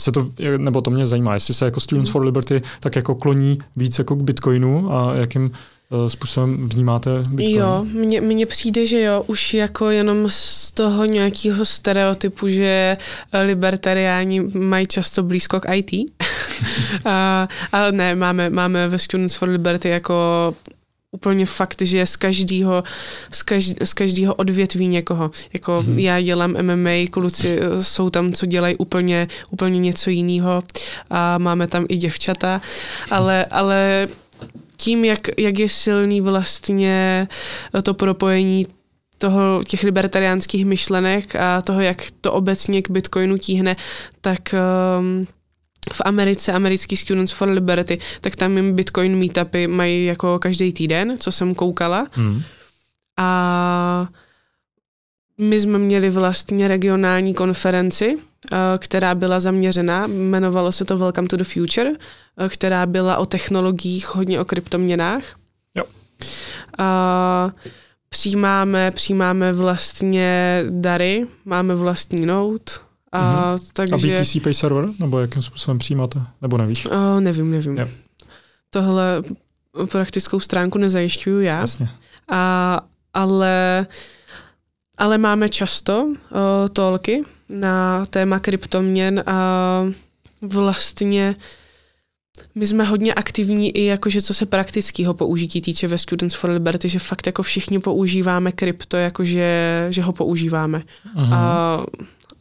se to, nebo to mě zajímá, jestli se jako Students mhm. for Liberty tak jako kloní víc jako k Bitcoinu a jakým Eh, způsobem vnímáte Bitcoin? Jo, mně, mně přijde, že jo, už jako jenom z toho nějakého stereotypu, že eh, libertariáni mají často blízko k IT. a, ale ne, máme, máme ve Students for Liberty jako úplně fakt, že z každého, z, každý, z každého odvětví někoho. Jako hmm. já dělám MMA, kluci eh, jsou tam, co dělají úplně, úplně něco jiného a máme tam i děvčata, ale, ale tím, jak, jak je silný vlastně eh, to propojení toho, těch libertariánských myšlenek a toho, jak to obecně k Bitcoinu tíhne, tak um, v Americe, americký Students for Liberty, tak tam jim Bitcoin meetupy mají jako každý týden, co jsem koukala. Hmm. A my jsme měli vlastně regionální konferenci, eh, která byla zaměřena, jmenovalo se to Welcome to the Future, eh, která byla o technologiích, hodně o kryptoměnách. Jo. A přijímáme, přijímáme vlastně dary, máme vlastní note, a, mm-hmm. takže... a BTC Pay server? Nebo jakým způsobem přijímáte? Nebo nevíš? O, eh, nevím, nevím. Jo. Tohle praktickou stránku nezajišťuju já. Jasně. A, ale uh, ale máme často uh, tolky na téma kryptoměn a vlastně my jsme hodně aktivní i jakože co se praktického použití týče ve Students for Liberty, že fakt jako všichni používáme krypto, jakože že ho používáme Aha. Mhm. a,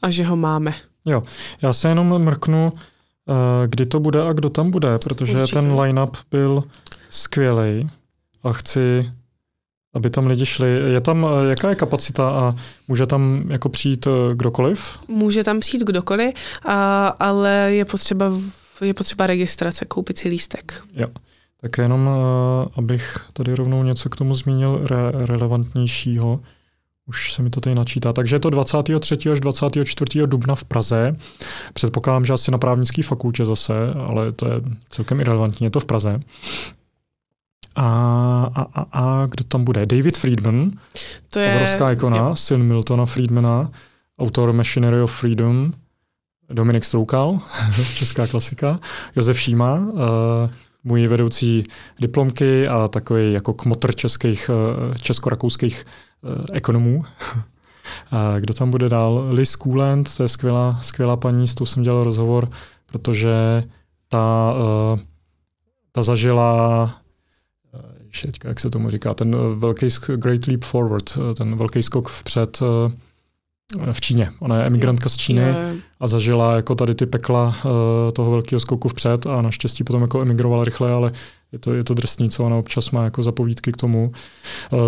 a že ho máme. Jo, já se jenom mrknu, eh, kdy to bude a kdo tam bude, protože Určitě. ten line-up byl skvělý a chci aby tam lidi šli. Je tam, eh, jaká je kapacita a může tam jako přijít eh, kdokoliv? Může tam přijít kdokoliv, a, ale je potřeba, je potřeba registrace, koupit si lístek. Jo. Tak jenom, eh, abych tady rovnou něco k tomu zmínil re- relevantnějšího. Už se mi to tady načítá. Takže je to 23. až 24. dubna v Praze. Předpokládám, že asi na právnické fakultě zase, ale to je celkem irrelevantní. Je to v Praze. A, a, a, a kdo tam bude? David Friedman, to je, obrovská ikona, jo. syn Miltona Friedmana, autor Machinery of Freedom, Dominik Stroukal, česká klasika, Josef Šíma, uh, můj vedoucí diplomky a takový jako kmotr českých, eh, českorakouských eh, ekonomů. A kdo tam bude dál? Liz Coolant, to je skvělá, skvělá paní, s tou jsem dělal rozhovor, protože ta, ta zažila šeďka, jak se tomu říká, ten eh, velký Great Leap Forward, eh, ten velký skok vpřed eh, v Číně. Ona je emigrantka z Číny a zažila jako tady ty pekla toho velkého skoku vpřed a naštěstí potom jako emigrovala rychle, ale je to, je to drsný, co ona občas má jako zapovídky k tomu.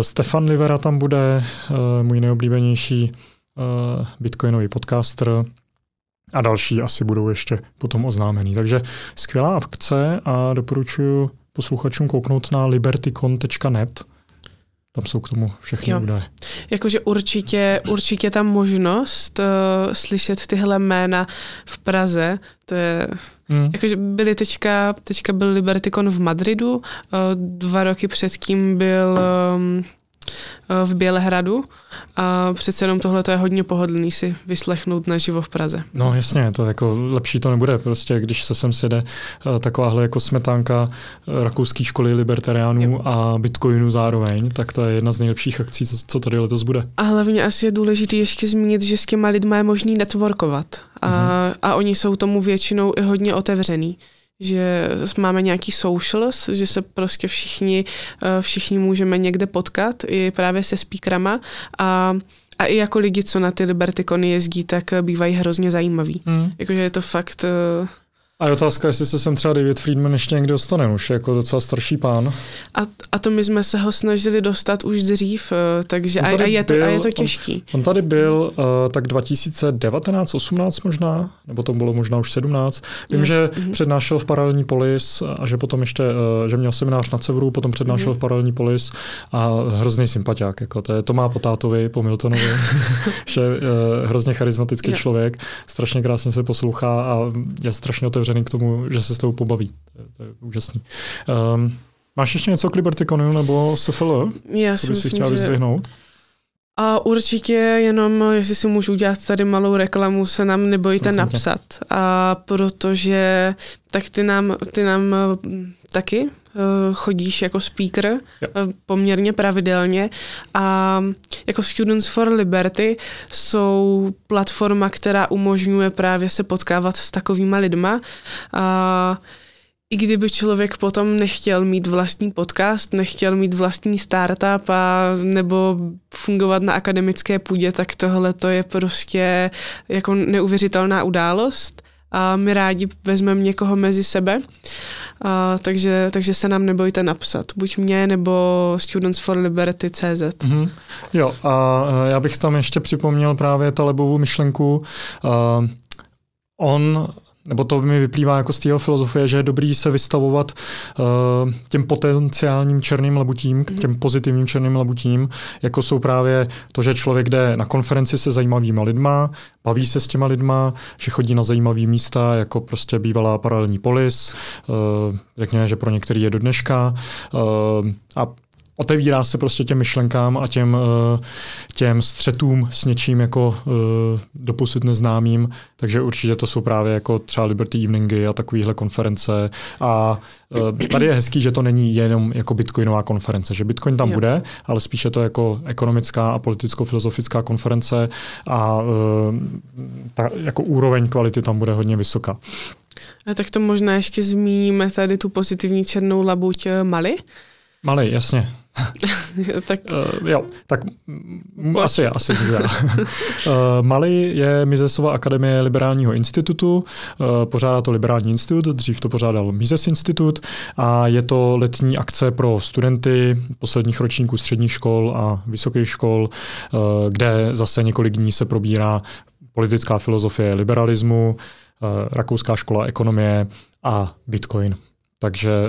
Stefan Livera tam bude, můj nejoblíbenější bitcoinový podcaster a další asi budou ještě potom oznámený. Takže skvělá akce a doporučuji posluchačům kouknout na libertycon.net. Tam jsou k tomu všechny údaje. Jakože určitě, určitě tam možnost uh, slyšet tyhle jména v Praze, to je, mm. jakože byli teďka, teďka byl Libertikon v Madridu, uh, dva roky předtím byl um, Eh, v Bělehradu a přece jenom tohle je hodně pohodlný si vyslechnout naživo v Praze. No jasně, to jako lepší to nebude, prostě když se sem sjede eh, takováhle jako smetánka eh, rakouské školy libertariánů jo. a bitcoinu zároveň, tak to je jedna z nejlepších akcí, co, co tady letos bude. A hlavně asi je důležité ještě zmínit, že s těma lidma je možný networkovat a, uh-huh. a oni jsou tomu většinou i hodně otevřený že máme nějaký socials, že se prostě všichni, eh, všichni můžeme někde potkat i právě se speakerama a a i jako lidi, co na ty Liberty Kony jezdí, tak eh, bývají hrozně zajímaví. Mm. Jakože je to fakt eh, a je otázka, jestli se sem třeba David Friedman ještě někdy dostane, už jako docela starší pán. A, a to my jsme se ho snažili dostat už dřív, eh, takže a, a, je, byl, to, a je to těžký. On, on tady byl uh, tak 2019, 18 možná, nebo to bylo možná už 17. Vím, yes. že mm-hmm. přednášel v paralelní polis a že potom ještě, uh, že měl seminář na severu, potom přednášel mm-hmm. v paralelní polis a hrozný sympatiák, jako to, je, to má po tátovi, po Miltonovi, že uh, hrozně charismatický yeah. člověk, strašně krásně se poslouchá a je strašně otevřený otevřený k tomu, že se s tou pobaví. To je, to je úžasný. Um, máš ještě něco k Conu nebo SFL? Já si, si chtěla že... vyzdvihnout? A určitě jenom, jestli si můžu udělat tady malou reklamu, se nám nebojte napsat. A protože tak ty nám, ty nám hm, taky Eh, chodíš jako speaker jo. Eh, poměrně pravidelně a jako Students for Liberty jsou platforma, která umožňuje právě se potkávat s takovýma lidma a i kdyby člověk potom nechtěl mít vlastní podcast, nechtěl mít vlastní startup a nebo fungovat na akademické půdě, tak tohle to je prostě jako neuvěřitelná událost a my rádi vezmeme někoho mezi sebe a, takže, takže se nám nebojte napsat. Buď mě, nebo Students for Liberty CZ. Mm-hmm. Jo, a e, já bych tam ještě připomněl právě ta Lebovu myšlenku. A, e, on nebo to mi vyplývá jako z tého filozofie, že je dobrý se vystavovat uh, těm potenciálním černým labutím, k mhm. těm pozitivním černým labutím, jako jsou právě to, že člověk jde na konferenci se zajímavýma lidma, baví se s těma lidma, že chodí na zajímavý místa, jako prostě bývalá paralelní polis, uh, řekněme, že pro některý je do dneška, uh, a otevírá se prostě těm myšlenkám a těm, eh, těm střetům s něčím jako eh, doposud neznámým, takže určitě to jsou právě jako třeba Liberty Eveningy a takovéhle konference a eh, tady je hezký, že to není jenom jako bitcoinová konference, že bitcoin tam jo. bude, ale spíše to jako ekonomická a politicko-filozofická konference a ta jako úroveň kvality tam bude hodně vysoká. A tak to možná ještě zmíníme tady tu pozitivní černou labuť Mali, Malej, jasně. tak. Uh, jo, tak m- asi, asi. uh, Mali je Misesova akademie liberálního institutu, uh, pořádá to liberální institut, dřív to pořádal Mises institut a je to letní akce pro studenty posledních ročníků středních škol a vysokých škol, uh, kde zase několik dní se probírá politická filozofie liberalismu, uh, rakouská škola ekonomie a bitcoin. Takže e,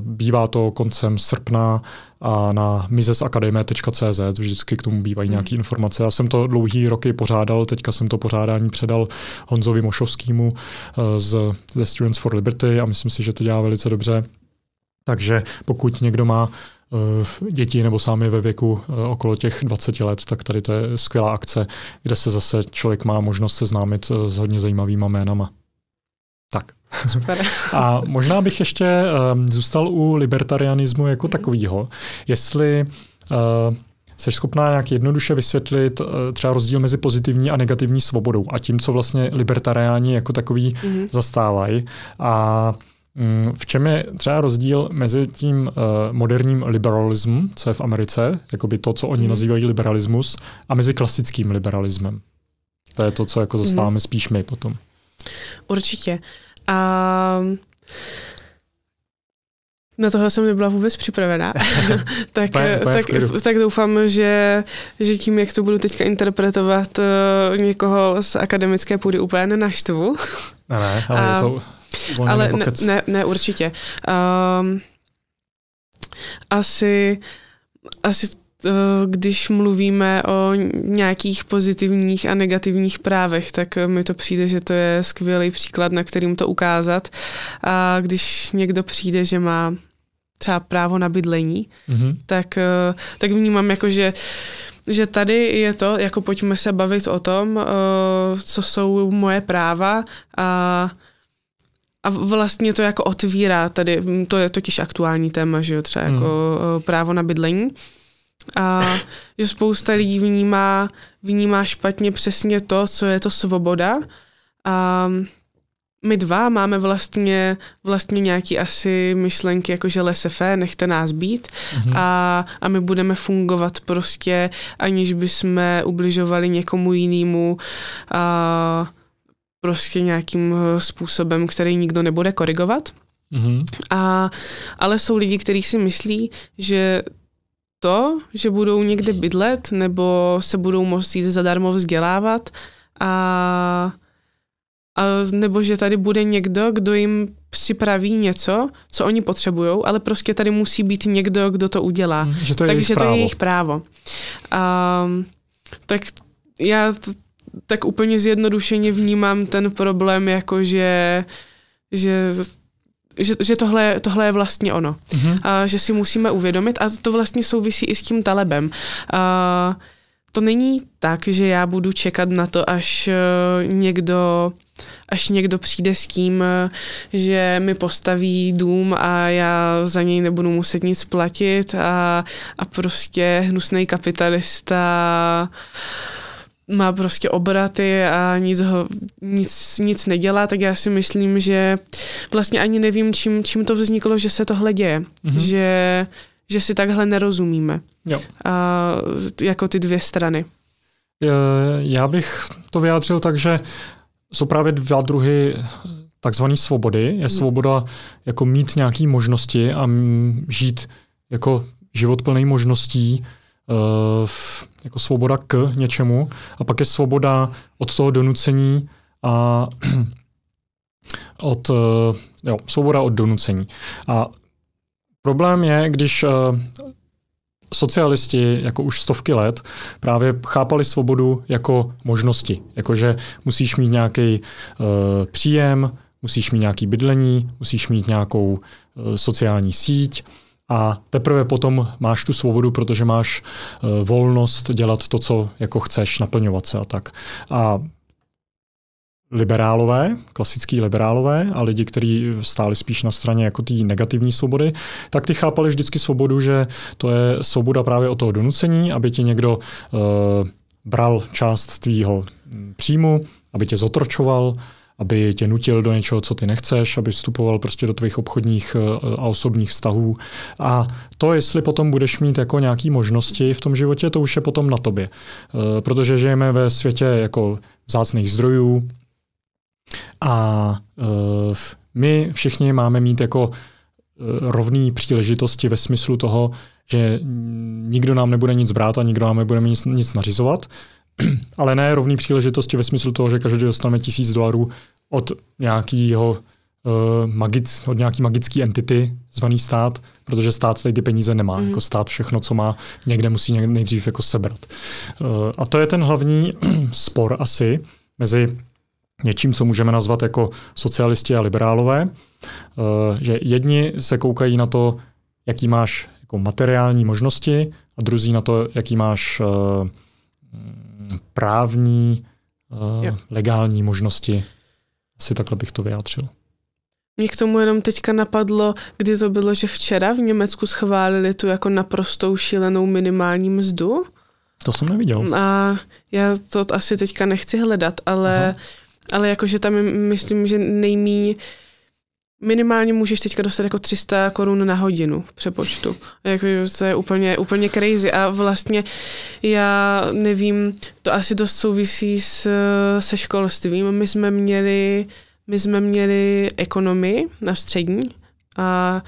bývá to koncem srpna a na mizesakademie.cz vždycky k tomu bývají hmm. nějaké informace. Já jsem to dlouhý roky pořádal, teďka jsem to pořádání předal Honzovi Mošovskému e, eh, z The Students for Liberty a myslím si, že to dělá velice dobře. Takže pokud někdo má eh, děti nebo sám je ve věku okolo těch 20 let, tak tady to je skvělá akce, kde se zase člověk má možnost seznámit s hodně zajímavýma jménama. Tak. Super. A možná bych ještě um, zůstal u libertarianismu jako mm. takového. Jestli uh, eh, jsi schopná nějak jednoduše vysvětlit uh, třeba rozdíl mezi pozitivní a negativní svobodou a tím, co vlastně libertariáni jako takový mm. zastávají. A um, v čem je třeba rozdíl mezi tím uh, moderním liberalismem, co je v Americe, jako by to, co oni mm. nazývají liberalismus, a mezi klasickým liberalismem? To je to, co jako mhm. zastáváme mm. spíš my potom. Určitě. A na tohle jsem nebyla vůbec připravená. tak, pane, pane tak, tak doufám, že, že tím, jak to budu teďka interpretovat, eh, někoho z akademické půdy úplně nenaštvu. Ne, no ne, ale A, je to Ale ne, ne, ne, určitě. Um, asi, asi Eh, když mluvíme o nějakých pozitivních a negativních právech, tak eh, mi to přijde, že to je skvělý příklad, na kterým to ukázat. A když někdo přijde, že má třeba právo na bydlení, mm-hmm. tak, eh, tak vnímám jako, že, že tady je to, jako pojďme se bavit o tom, co jsou moje práva a a vlastně to jako otvírá tady, to je totiž aktuální téma, že jo, třeba jako jako právo na bydlení a že spousta lidí vnímá, vnímá špatně přesně to, co je to svoboda. A my dva máme vlastně, vlastně nějaký asi myšlenky, jako že lesefé, nechte nás být mhm. a, a my budeme fungovat prostě, aniž by jsme ubližovali někomu jinému a prostě nějakým způsobem, který nikdo nebude korigovat. Mm-hmm. A, ale jsou lidi, kteří si myslí, že to, že budou někde bydlet nebo se budou moci zadarmo vzdělávat a, a nebo že tady bude někdo, kdo jim připraví něco, co oni potřebují, ale prostě tady musí být někdo, kdo to udělá. Hmm, že to je Takže to je jejich právo. A, tak já t- tak úplně zjednodušeně vnímám ten problém jako, že, že že, že tohle, tohle je vlastně ono. Mm-hmm. A, že si musíme uvědomit, a to vlastně souvisí i s tím talebem. A, to není tak, že já budu čekat na to, až e, někdo až někdo přijde s tím, e, že mi postaví dům a já za něj nebudu muset nic platit a, a prostě hnusný kapitalista má prostě obraty a nic, ho, nic, nic nedělá, tak já si myslím, že vlastně ani nevím, čím, čím to vzniklo, že se tohle děje. Mm-hmm. Že, že si takhle nerozumíme. Jo. A, jako ty dvě strany. Já bych to vyjádřil tak, že jsou právě dva druhy takzvané svobody. Je mhm. svoboda jako mít nějaké možnosti a žít jako život plný možností, Eh, jako svoboda k něčemu a pak je svoboda od toho donucení a od, eh, jo, svoboda od donucení. A problém je, když eh, socialisti jako už stovky let právě chápali svobodu jako možnosti. Jakože musíš mít nějaký uh, příjem, musíš mít nějaký bydlení, musíš mít nějakou uh, sociální síť, a teprve potom máš tu svobodu, protože máš eh, volnost dělat to, co jako chceš, naplňovat se a tak. A liberálové, klasický liberálové a lidi, kteří stáli spíš na straně jako té negativní svobody, tak ty chápali vždycky svobodu, že to je svoboda právě o toho donucení, aby ti někdo uh, bral část tvýho hm, příjmu, aby tě zotročoval, aby tě nutil do něčeho, co ty nechceš, aby vstupoval prostě do tvých obchodních eh, a osobních vztahů. A to, jestli potom budeš mít jako nějaké možnosti v tom životě, to už je potom na tobě. Eh, protože žijeme ve světě jako vzácných zdrojů a eh, my všichni máme mít jako rovné příležitosti ve smyslu toho, že nikdo nám nebude nic brát a nikdo nám nebude nic, nic nařizovat. ale ne rovný příležitosti ve smyslu toho, že každý dostane tisíc dolarů od nějakého uh, eh, magic, od nějaký magické entity, zvaný stát, protože stát tady ty peníze nemá. Mm. Jako stát všechno, co má, někde musí nejdřív jako sebrat. Uh, a to je ten hlavní spor asi mezi něčím, co můžeme nazvat jako socialisti a liberálové, eh, že jedni se koukají na to, jaký máš jako materiální možnosti a druzí na to, jaký máš právní, eh, jo. legální možnosti. Asi takhle bych to vyjádřil. Mě k tomu jenom teďka napadlo, kdy to bylo, že včera v Německu schválili tu jako naprostou šílenou minimální mzdu. To jsem neviděl. A já to asi teďka nechci hledat, ale, ale jakože tam myslím, že nejmíň minimálně můžeš teďka dostat jako 300 korun na hodinu v přepočtu. Jako, to je úplně, úplně crazy a vlastně já nevím, to asi dost souvisí s, se školstvím. My jsme měli, my jsme měli ekonomii na střední a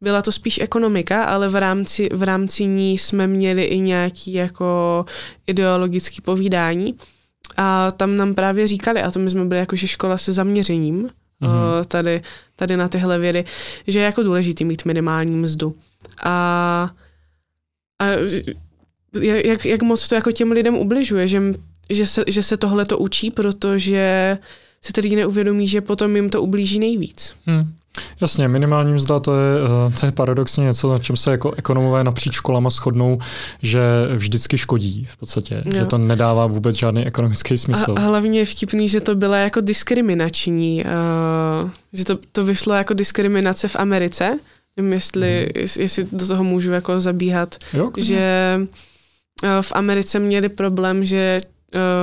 byla to spíš ekonomika, ale v rámci, v rámci ní jsme měli i nějaký jako ideologický povídání. A tam nám právě říkali, a to my jsme byli jako, že škola se zaměřením, Mhm. Eh, tady, tady na tyhle vědy, že je jako důležitý mít minimální mzdu. A, a jak, jak moc to jako těm lidem ubližuje, že, že se, že se tohle to učí, protože si tedy neuvědomí, že potom jim to ublíží nejvíc. Hmm. Jasně, minimální mzda to je, eh, to je paradoxně něco, na čem se jako ekonomové napříč školama shodnou, že vždycky škodí v podstatě, no. že to nedává vůbec žádný ekonomický smysl. A, a hlavně je vtipný, že to bylo jako diskriminační, uh, že to, to vyšlo jako diskriminace v Americe, nevím, jestli, hmm. jestli do toho můžu jako zabíhat, jo, že eh, v Americe měli problém, že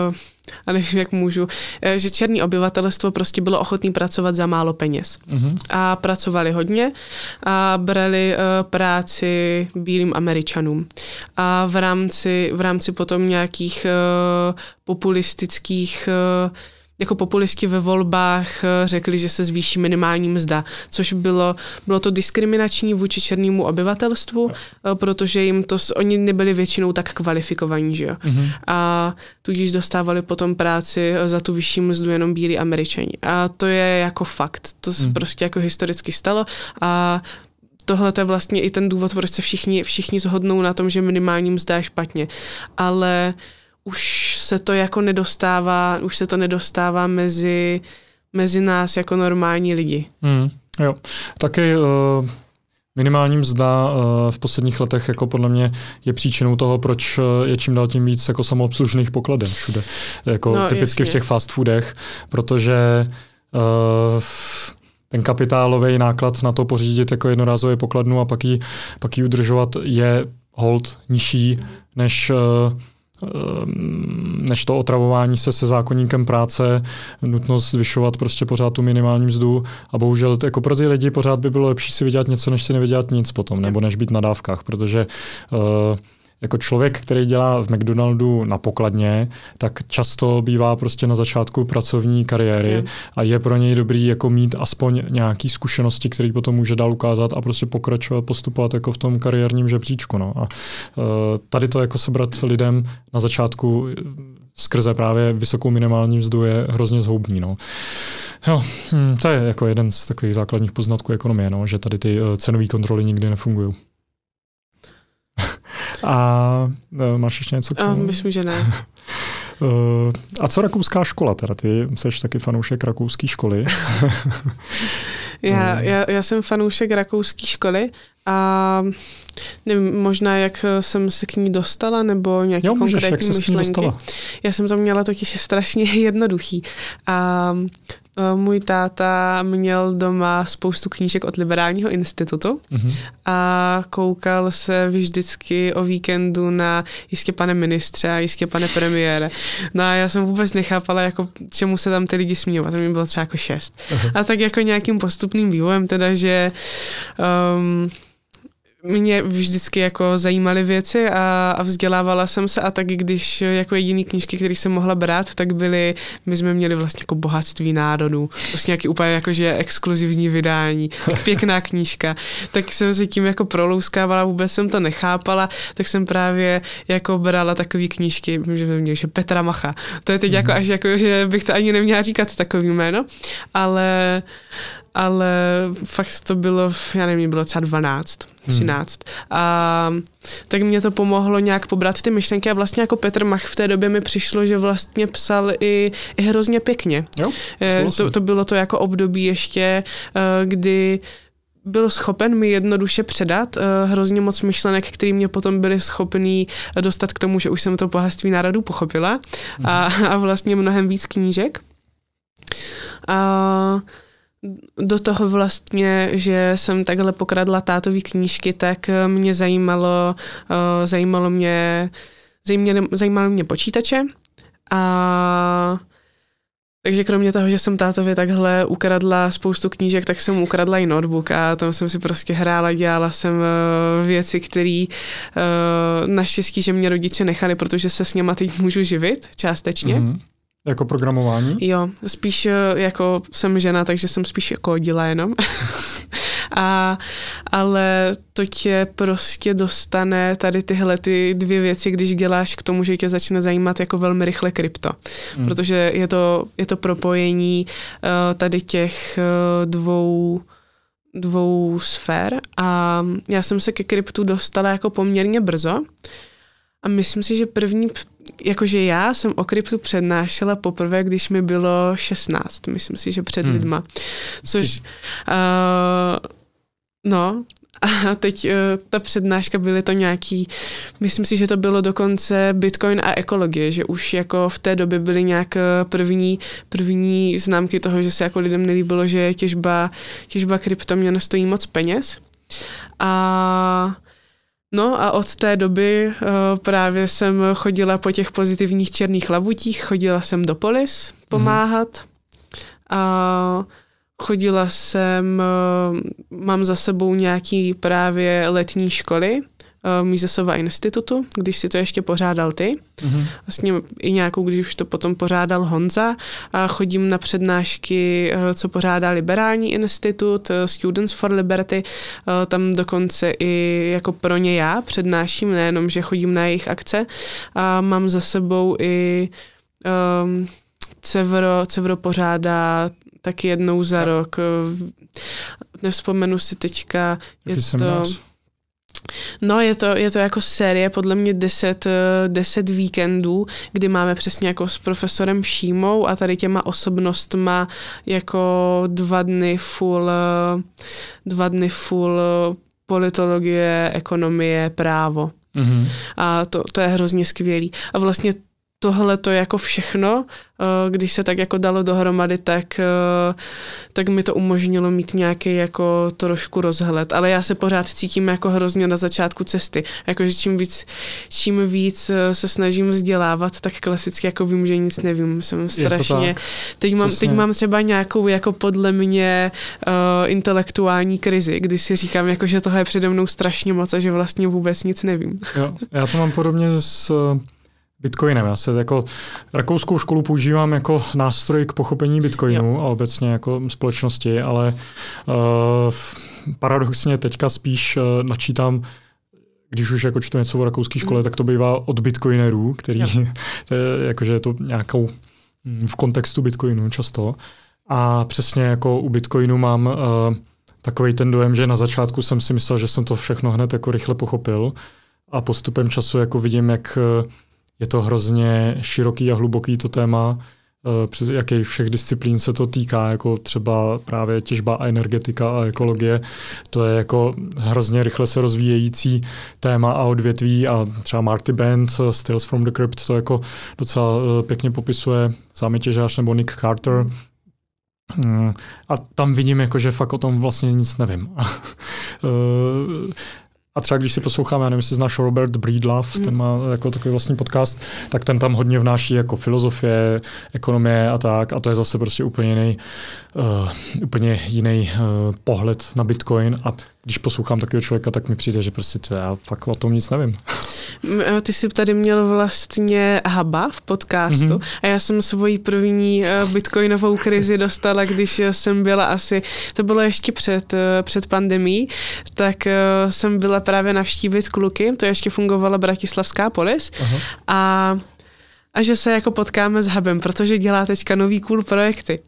uh, a nevím, jak můžu, eh, že černý obyvatelstvo prostě bylo ochotný pracovat za málo peněz. Mm-hmm. A pracovali hodně a brali uh, práci bílým američanům. A v rámci, v rámci potom nějakých uh, populistických uh, jako populisti ve volbách eh, řekli, že se zvýší minimální mzda, což bylo, bylo to diskriminační vůči černému obyvatelstvu, eh, protože jim to, oni nebyli většinou tak kvalifikovaní, že jo. Mm-hmm. A tudíž dostávali potom práci eh, za tu vyšší mzdu jenom bílí američani. A to je jako fakt. To se mm-hmm. prostě jako historicky stalo a tohle to je vlastně i ten důvod, proč se všichni, všichni zhodnou na tom, že minimální mzda je špatně. Ale už se to jako nedostává, už se to nedostává mezi, mezi nás jako normální lidi. Hmm, jo. Taky uh... Minimální mzda eh, v posledních letech jako podle mě je příčinou toho, proč eh, je čím dál tím víc jako samoobslužných pokladen všude. Jako no, typicky jasně. v těch fast foodech, protože uh, ten kapitálový náklad na to pořídit jako jednorázové pokladnu a pak ji, pak ji udržovat je hold nižší než uh, Ehm, než to otravování se se zákonníkem práce, nutnost zvyšovat prostě pořád tu minimální mzdu a bohužel jako pro ty lidi pořád by bylo lepší si vydělat něco, než si nevydělat nic potom, nebo než být na dávkách, protože uh, jako člověk, který dělá v McDonaldu na pokladně, tak často bývá prostě na začátku pracovní kariéry mm. a je pro něj dobrý jako mít aspoň nějaký zkušenosti, které potom může dál ukázat a prostě pokračovat, postupovat jako v tom kariérním žebříčku. No. A e, tady to jako sebrat lidem na začátku e, skrze právě vysokou minimální mzdu je hrozně zhoubný. No. Jo, hm, to je jako jeden z takových základních poznatků ekonomie, no, že tady ty e, cenové kontroly nikdy nefungují. A e, máš ještě něco k tomu? myslím, že ne. E, a co rakouská škola teda? Ty jsi taky fanoušek rakouské školy. já, mm. já, já jsem fanoušek rakouské školy a nevím, možná jak jsem se k ní dostala, nebo nějaké jo, můžeš, konkrétní jak myšlenky. Já jsem to měla totiž strašně jednoduchý. A Eh, můj táta měl doma spoustu knížek od Liberálního institutu mm-hmm. a koukal se vždycky o víkendu na jistě pane ministře a jistě pane premiére. No a já jsem vůbec nechápala, jako, čemu se tam ty lidi to Mi bylo třeba jako šest. Uh-huh. A tak jako nějakým postupným vývojem, teda, že um, mě vždycky jako zajímaly věci a, a vzdělávala jsem se a tak když jako jediný knížky, které jsem mohla brát, tak byly, my jsme měli vlastně jako bohatství národů, vlastně nějaký úplně jako, že exkluzivní vydání, pěkná knížka, tak jsem se tím jako prolouskávala, vůbec jsem to nechápala, tak jsem právě jako brala takové knížky, že jsme měli, že Petra Macha, to je teď mm-hmm. jako mhm. až jako, že bych to ani neměla říkat takový jméno, ale ale fakt to bylo, já nevím, bylo třeba 12, 13. Hmm. A, tak mě to pomohlo nějak pobrat ty myšlenky a vlastně jako Petr Mach v té době mi přišlo, že vlastně psal i, i hrozně pěkně. Jo, e, to, to bylo to jako období ještě, eh, kdy byl schopen mi jednoduše předat uh, hrozně moc myšlenek, který mě potom byli schopný dostat k tomu, že už jsem to bohatství národů pochopila mm. a, a vlastně mnohem víc knížek. Uh, do toho vlastně, že jsem takhle pokradla tátový knížky, tak eh, mě zajímalo, eh, zajímalo mě, zajímalo, zajímalo mě počítače a takže kromě toho, že jsem tátovi takhle ukradla spoustu knížek, tak jsem ukradla i notebook a tam jsem si prostě hrála, dělala jsem eh, věci, které naštěstí, že mě rodiče nechali, protože se s něma teď můžu živit částečně. Mm-hmm. Jako programování? Jo, spíš eh, jako jsem žena, takže jsem spíš jako díla jenom. A, ale to tě prostě dostane tady tyhle ty dvě věci, když děláš k tomu, že tě začne zajímat jako velmi rychle krypto. Mm. Protože je to, je to propojení uh, tady těch uh, dvou dvou sfér a já jsem se ke kryptu dostala jako poměrně brzo, a myslím si, že první, jakože já jsem o kryptu přednášela poprvé, když mi bylo 16, myslím si, že před hmm. lidma. Což, uh, no, a teď uh, ta přednáška byly to nějaký, myslím si, že to bylo dokonce Bitcoin a ekologie, že už jako v té době byly nějak eh, první, první známky toho, že se jako lidem nelíbilo, že těžba, těžba kryptoměn stojí moc peněz. A uh, No a od té doby eh, právě jsem chodila po těch pozitivních černých labutích, chodila jsem do polis pomáhat mm-hmm. a chodila jsem, eh, mám za sebou nějaký právě letní školy, Eh, Misesova institutu, když si to ještě pořádal ty. Mm-hmm. Vlastně i nějakou, když už to potom pořádal Honza. A chodím na přednášky, eh, co pořádá Liberální institut, eh, Students for Liberty. Tam dokonce i jako pro ně já přednáším, nejenom, že chodím na jejich akce. A mám za sebou i um, Cevro, Cevro pořádá tak jednou za rok. Nevzpomenu si teďka. Je to, seminář? No, je to, je to jako série, podle mě 10, 10 eh, víkendů, kdy máme přesně jako s profesorem Šímou a tady těma osobnostma jako dva dny full, eh, dva dny full politologie, ekonomie, právo. Mm-hmm. A to, to je hrozně skvělý. A vlastně tohle to je jako všechno, eh, když se tak jako dalo dohromady, tak, eh, tak mi to umožnilo mít nějaký jako trošku rozhled. Ale já se pořád cítím jako hrozně na začátku cesty. Jakože čím víc, čím víc eh, se snažím vzdělávat, tak klasicky jako vím, že nic nevím. Jsem strašně... Teď mám, teď mám třeba nějakou jako podle mě uh, intelektuální krizi, kdy si říkám, jako, že tohle je přede mnou strašně moc a že vlastně vůbec nic nevím. Jo, já to mám podobně s Bitcoinem. Já se jako rakouskou školu používám jako nástroj k pochopení Bitcoinu jo. a obecně jako společnosti, ale uh, paradoxně teďka spíš uh, načítám když už jako čtu něco o rakouské škole, mm. tak to bývá od bitcoinerů, který, to je, jakože je to nějakou mm, v kontextu bitcoinu často. A přesně jako u bitcoinu mám uh, eh, takový ten dojem, že na začátku jsem si myslel, že jsem to všechno hned jako rychle pochopil a postupem času jako vidím, jak uh, je to hrozně široký a hluboký to téma, eh, přes jakých všech disciplín se to týká, jako třeba právě těžba a energetika a ekologie. To je jako hrozně rychle se rozvíjející téma a odvětví a třeba Marty Band, eh, Tales from the Crypt, to jako docela eh, pěkně popisuje sami těžář nebo Nick Carter. Mm, a tam vidím, jako, že fakt o tom vlastně nic nevím. A třeba když si posloucháme, já nevím, jestli znáš Robert Breedlove, mm. ten má jako takový vlastní podcast, tak ten tam hodně vnáší jako filozofie, ekonomie a tak. A to je zase prostě úplně jiný, uh, úplně jiný uh, pohled na Bitcoin. A když poslouchám takového člověka, tak mi přijde, že prostě to já fakt o tom nic nevím. Ty jsi tady měl vlastně Haba v podcastu mm-hmm. a já jsem svoji první eh, bitcoinovou krizi dostala, když eh, jsem byla asi, to bylo ještě před, eh, před pandemí, tak jsem byla právě navštívit kluky, to ještě fungovala Bratislavská polis a a že se jako potkáme s Hubem, protože dělá teďka nový cool projekty.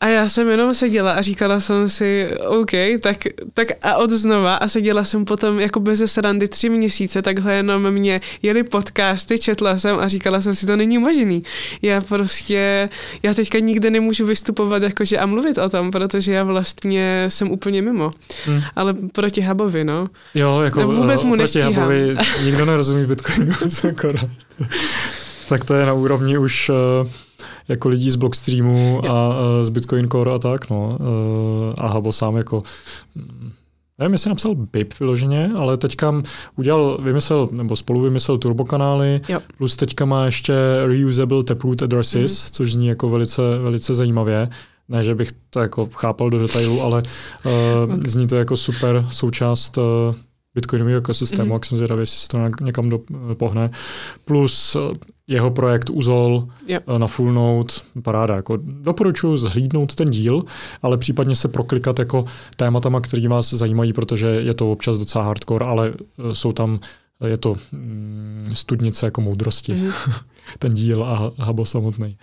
A já jsem jenom seděla a říkala jsem si, OK, tak, tak a od znova a seděla jsem potom jako bez srandy tři měsíce, takhle jenom mě jeli podcasty, četla jsem a říkala jsem si, to není možný. Já prostě, já teďka nikde nemůžu vystupovat jakože a mluvit o tom, protože já vlastně jsem úplně mimo. Hmm. Ale proti Hubovi, no. Jo, jako Nebo vůbec mu eh, proti Hubovi nikdo nerozumí Bitcoinu tak to je na úrovni už uh jako lidí z Blockstreamu a z Bitcoin Core a tak, no. E, a Habo sám jako mm, Nevím, jestli napsal BIP vyloženě, ale teďka udělal, vymyslel, nebo spolu vymyslel turbokanály, jo. plus teďka má ještě reusable taproot addresses, mm-hmm. což zní jako velice, velice zajímavě. Ne, že bych to jako chápal do detailu, ale uh, zní to jako super součást uh, bitcoinového ekosystému, mm-hmm. jak jsem zvědavý, jestli se to někam do, pohne. Plus uh, jeho projekt Uzol yep. Eh, na Full Note, paráda. Jako doporučuji zhlídnout ten díl, ale případně se proklikat jako tématama, které vás zajímají, protože je to občas docela hardcore, ale eh, jsou tam, eh, je to mm, studnice jako moudrosti, mm-hmm. ten díl a Habo samotný.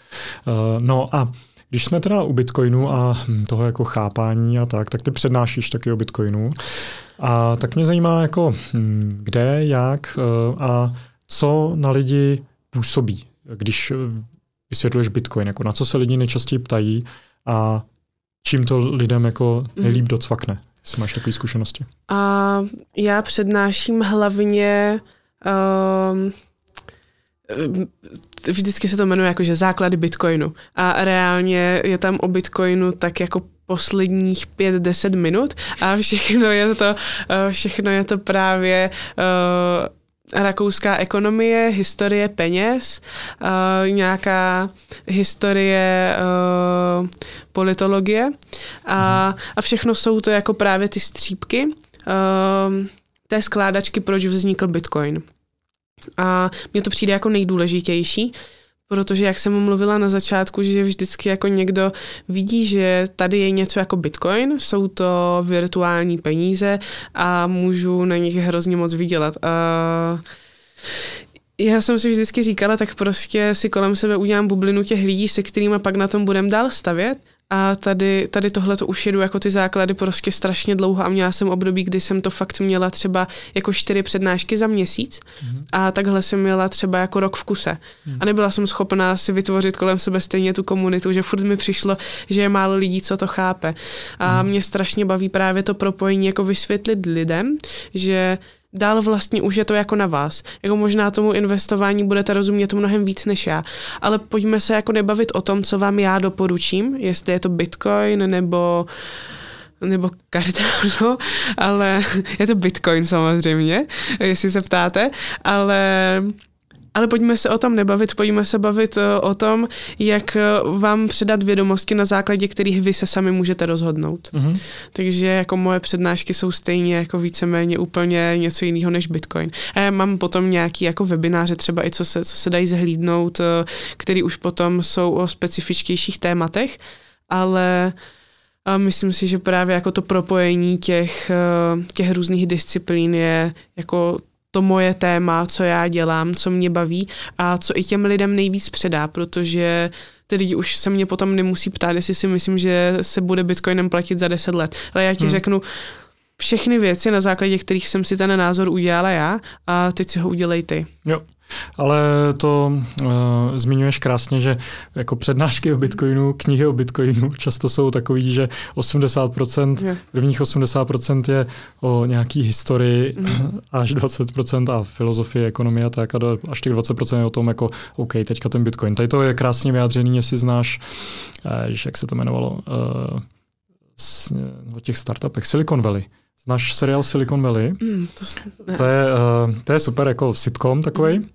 no a když jsme teda u Bitcoinu a hm, toho jako chápání a tak, tak ty přednášíš taky o Bitcoinu. A tak mě zajímá jako hm, kde, jak a co na lidi působí, když vysvětluješ Bitcoin, jako na co se lidi nejčastěji ptají a čím to lidem jako mhm. nejlíp docvakne, jestli máš takové zkušenosti. A já přednáším hlavně um, vždycky se to jmenuje jako, že základy Bitcoinu. A reálně je tam o Bitcoinu tak jako posledních 5-10 minut a všechno je to, eh, všechno je to právě uh, rakouská ekonomie, historie peněz, uh, nějaká historie uh, politologie a, a všechno jsou to jako právě ty střípky uh, té skládačky, proč vznikl Bitcoin. A mně to přijde jako nejdůležitější, Protože jak jsem mu mluvila na začátku, že vždycky jako někdo vidí, že tady je něco jako bitcoin, jsou to virtuální peníze a můžu na nich hrozně moc vydělat. A já jsem si vždycky říkala, tak prostě si kolem sebe udělám bublinu těch lidí, se kterými pak na tom budem dál stavět a tady, tady tohle to už jedu jako ty základy prostě strašně dlouho a měla jsem období, kdy jsem to fakt měla třeba jako čtyři přednášky za měsíc mm-hmm. a takhle jsem měla třeba jako rok v kuse. Mm-hmm. A nebyla jsem schopná si vytvořit kolem sebe stejně tu komunitu, že furt mi přišlo, že je málo lidí, co to chápe. A mm-hmm. mě strašně baví právě to propojení, jako vysvětlit lidem, že dál vlastně už je to jako na vás. Jako možná tomu investování budete rozumět mnohem víc než já. Ale pojďme se jako nebavit o tom, co vám já doporučím, jestli je to Bitcoin nebo nebo Cardano, ale je to Bitcoin samozřejmě, jestli se ptáte, ale ale pojďme se o tom nebavit, pojďme se bavit eh, o tom, jak eh, vám předat vědomosti, na základě kterých vy se sami můžete rozhodnout. Mm-hmm. Takže jako moje přednášky jsou stejně jako víceméně úplně něco jiného než Bitcoin. A já mám potom nějaký jako webináře třeba i co se, co se dají zhlídnout, eh, který už potom jsou o specifičtějších tématech, ale a myslím si, že právě jako to propojení těch, těch různých disciplín je jako to moje téma, co já dělám, co mě baví a co i těm lidem nejvíc předá, protože ty lidi už se mě potom nemusí ptát, jestli si myslím, že se bude bitcoinem platit za 10 let. Ale já ti hmm. řeknu, všechny věci, na základě kterých jsem si ten názor udělala já a teď si ho udělej ty. Jo. Ale to uh, zmiňuješ krásně, že jako přednášky o Bitcoinu, knihy o Bitcoinu často jsou takový, že 80%, yeah. prvních 80% je o nějaký historii, mm-hmm. až 20% a filozofie, ekonomie a tak, a až těch 20% je o tom, jako OK, teďka ten Bitcoin. Tady to je krásně vyjádřený, jestli znáš, uh, jak se to jmenovalo, uh, s, o těch startupech, Silicon Valley. Náš seriál Silicon Valley. Mm, to, to, je, uh, to je super jako sitcom takový. Mm.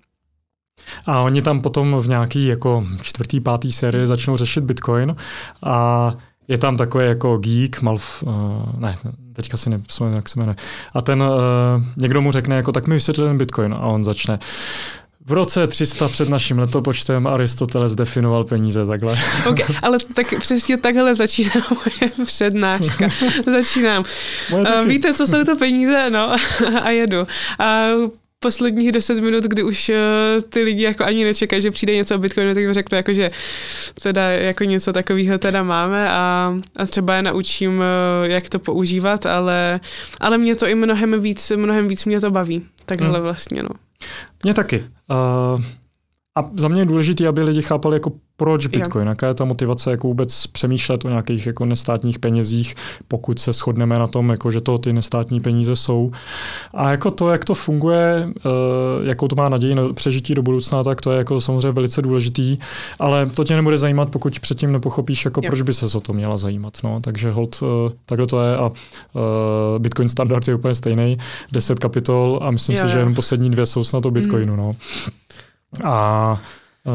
A oni tam potom v nějaký jako čtvrtý, pátý sérii začnou řešit Bitcoin a je tam takový jako geek, malf, uh, ne, teďka si nepsal, jak se jmenuje. A ten, uh, někdo mu řekne jako, tak mi vysvětli ten Bitcoin a on začne. V roce 300 před naším letopočtem Aristoteles definoval peníze takhle. Okay, ale tak přesně takhle začíná moje přednáška. Začínám. Moje eh, Víte, co jsou to peníze? No a jedu. A posledních deset minut, kdy už eh, ty lidi jako ani nečekají, že přijde něco o Bitcoinu, tak řeknu jako, že teda jako něco takového teda máme a, a třeba je naučím, eh, jak to používat, ale, ale mě to i mnohem víc, mnohem víc mě to baví. Takhle hmm. vlastně, no. Mě taky. Uh, a za mě je důležité, aby lidi chápali, jako proč Bitcoin, jaká je ta motivace jako vůbec přemýšlet o nějakých jako nestátních penězích, pokud se shodneme na tom, jako že to ty nestátní peníze jsou. A jako to, jak to funguje, eh, jakou to má naději na přežití do budoucna, tak to je jako samozřejmě velice důležitý, ale to tě nebude zajímat, pokud předtím nepochopíš, jako jo. proč by se o to měla zajímat. No, takže hold, eh, takhle to je a eh, Bitcoin standard je úplně stejný, 10 kapitol a myslím jo, si, jo. že jen poslední dvě jsou snad o Bitcoinu. Mm. No. A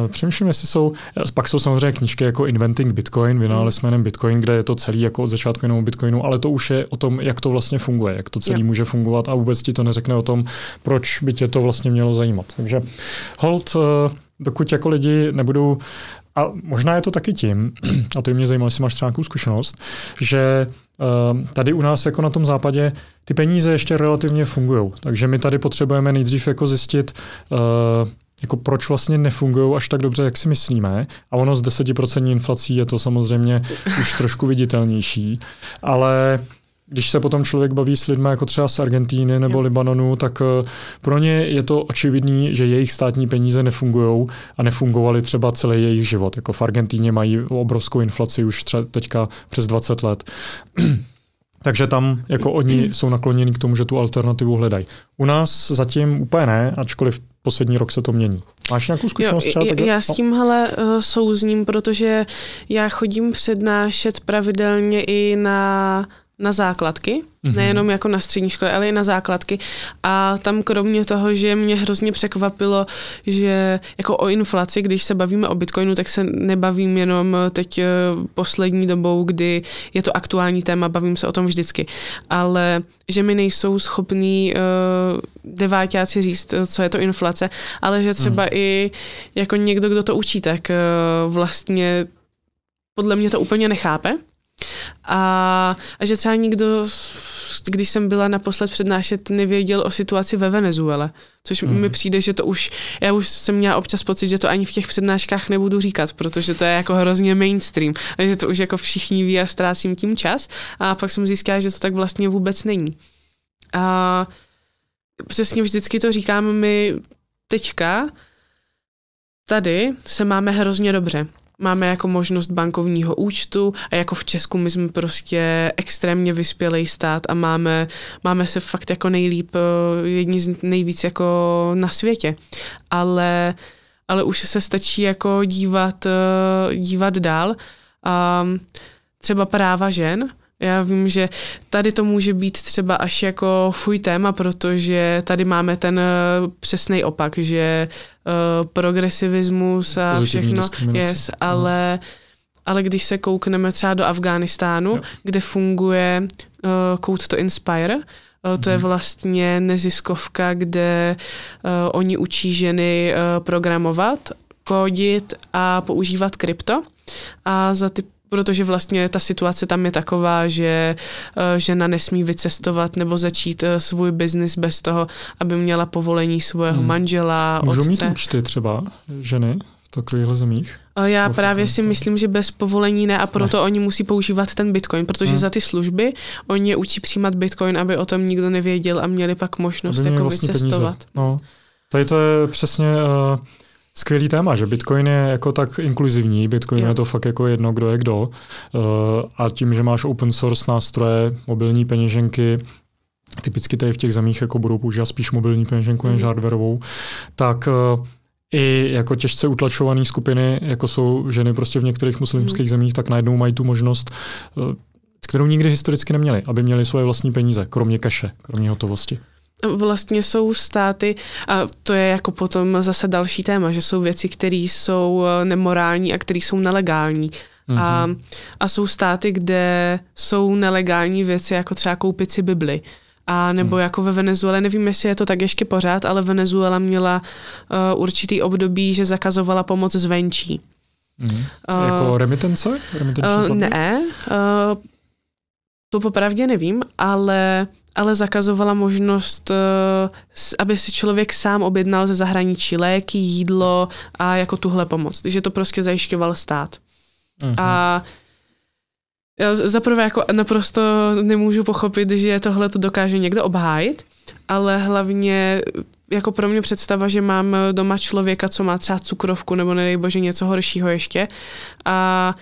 e, Přemýšlím, jestli jsou, pak jsou samozřejmě knížky jako Inventing Bitcoin, vynález mm. jménem Bitcoin, kde je to celý jako od začátku jenom Bitcoinu, ale to už je o tom, jak to vlastně funguje, jak to celý jo. může fungovat a vůbec ti to neřekne o tom, proč by tě to vlastně mělo zajímat. Takže hold, e, dokud jako lidi nebudou, a možná je to taky tím, a to mě zajímalo, jestli máš třeba zkušenost, že e, tady u nás jako na tom západě ty peníze ještě relativně fungují. Takže my tady potřebujeme nejdřív jako zjistit, jako proč vlastně nefungují až tak dobře, jak si myslíme. A ono s 10% inflací je to samozřejmě už trošku viditelnější, ale když se potom člověk baví s lidmi jako třeba z Argentíny nebo Libanonu, tak eh, pro ně je to očividný, že jejich státní peníze nefungují a nefungovaly třeba celý jejich život. Jako v Argentíně mají obrovskou inflaci už tře- teďka přes 20 let. Takže tam jako oni jsou nakloněni k tomu, že tu alternativu hledají. U nás zatím úplně ne, ačkoliv poslední rok se to mění. Máš nějakou zkušenost jo, třeba? Já s no. tímhle uh, souzním, protože já chodím přednášet pravidelně i na na základky, mm-hmm. nejenom jako na střední škole, ale i na základky. A tam kromě toho, že mě hrozně překvapilo, že jako o inflaci, když se bavíme o bitcoinu, tak se nebavím jenom teď eh, poslední dobou, kdy je to aktuální téma, bavím se o tom vždycky. Ale že mi nejsou schopní uh, eh, devátáci říct, eh, co je to inflace, ale že třeba mm. i jako někdo, kdo to učí, tak uh, vlastně podle mě to úplně nechápe a, a že třeba nikdo, když jsem byla naposled přednášet, nevěděl o situaci ve Venezuele. Což mm. mi přijde, že to už, já už jsem měla občas pocit, že to ani v těch přednáškách nebudu říkat, protože to je jako hrozně mainstream. A že to už jako všichni ví a ztrácím tím čas. A pak jsem zjistila, že to tak vlastně vůbec není. A přesně vždycky to říkám my teďka, tady se máme hrozně dobře máme jako možnost bankovního účtu a jako v Česku my jsme prostě extrémně vyspělý stát a máme, máme se fakt jako nejlíp, eh, jedni z nejvíc jako na světě. Ale, ale už se stačí jako dívat, eh, dívat dál. A třeba práva žen, já vím, že tady to může být třeba až jako fuj téma, protože tady máme ten eh, přesný opak, že uh, progresivismus a všechno, yes, no. ale, ale když se koukneme třeba do Afghánistánu, kde funguje uh, Code to Inspire, uh, to je mhm. vlastně neziskovka, kde uh, oni učí ženy uh, programovat, kódit a používat krypto. A za ty protože vlastně ta situace tam je taková, že eh, žena nesmí vycestovat nebo začít eh, svůj biznis bez toho, aby měla povolení svého hmm. manžela, Můžou otce. mít účty třeba ženy v takových zemích? Eh, já právě si myslím, že bez povolení ne a proto ne. oni musí používat ten bitcoin, protože hmm. za ty služby oni je učí přijímat bitcoin, aby o tom nikdo nevěděl a měli pak možnost jako vlastně vycestovat. No. Tady to je přesně... Uh, skvělý téma, že Bitcoin je jako tak inkluzivní, Bitcoin jo. je to fakt jako jedno, kdo je kdo. Eh, a tím, že máš open source nástroje, mobilní peněženky, typicky tady v těch zemích jako budou používat spíš mobilní peněženku mm. než hardwareovou, tak eh, i jako těžce utlačované skupiny, jako jsou ženy prostě v některých muslimských mm. zemích, tak najednou mají tu možnost eh, kterou nikdy historicky neměli, aby měli svoje vlastní peníze, kromě keše, kromě hotovosti vlastně jsou státy, a to je jako potom zase další téma, že jsou věci, které jsou eh, nemorální a které jsou nelegální. Mm-hmm. A, mhm. a jsou státy, kde jsou nelegální věci, jako třeba koupit si Bibli. A nebo mhm. jako ve Venezuele, nevím, jestli je to tak ještě pořád, ale Venezuela měla uh, určitý období, že zakazovala pomoc zvenčí. Hmm. Uh, jako remitence? Uh, ne, uh, to popravdě nevím, ale, ale zakazovala možnost, eh, aby si člověk sám objednal ze zahraničí léky, jídlo a jako tuhle pomoc. Že to prostě zajišťoval stát. Aha. Mhm. A za prvé jako naprosto nemůžu pochopit, že tohle to dokáže někdo obhájit, ale hlavně eh, jako pro mě představa, že mám doma člověka, co má třeba cukrovku nebo nedej bože něco horšího ještě a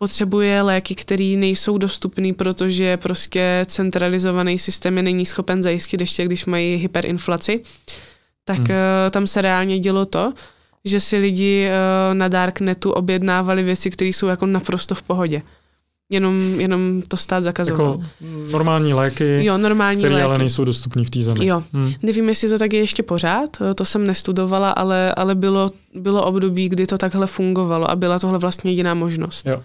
potřebuje léky, které nejsou dostupné, protože prostě centralizovaný systém je není schopen zajistit ještě, když mají hyperinflaci, tak hmm. Eh, tam se reálně dělo to, že si lidi eh, na Darknetu objednávali věci, které jsou jako naprosto v pohodě. Jenom, jenom to stát jako zakazoval. Jako normální léky, jo, normální které léky. ale nejsou dostupné v té zemi. Jo. Hmm. Nevím, jestli to tak je ještě pořád, eh, to jsem nestudovala, ale, ale bylo, bylo období, kdy to takhle fungovalo a byla tohle vlastně jediná možnost. Jo.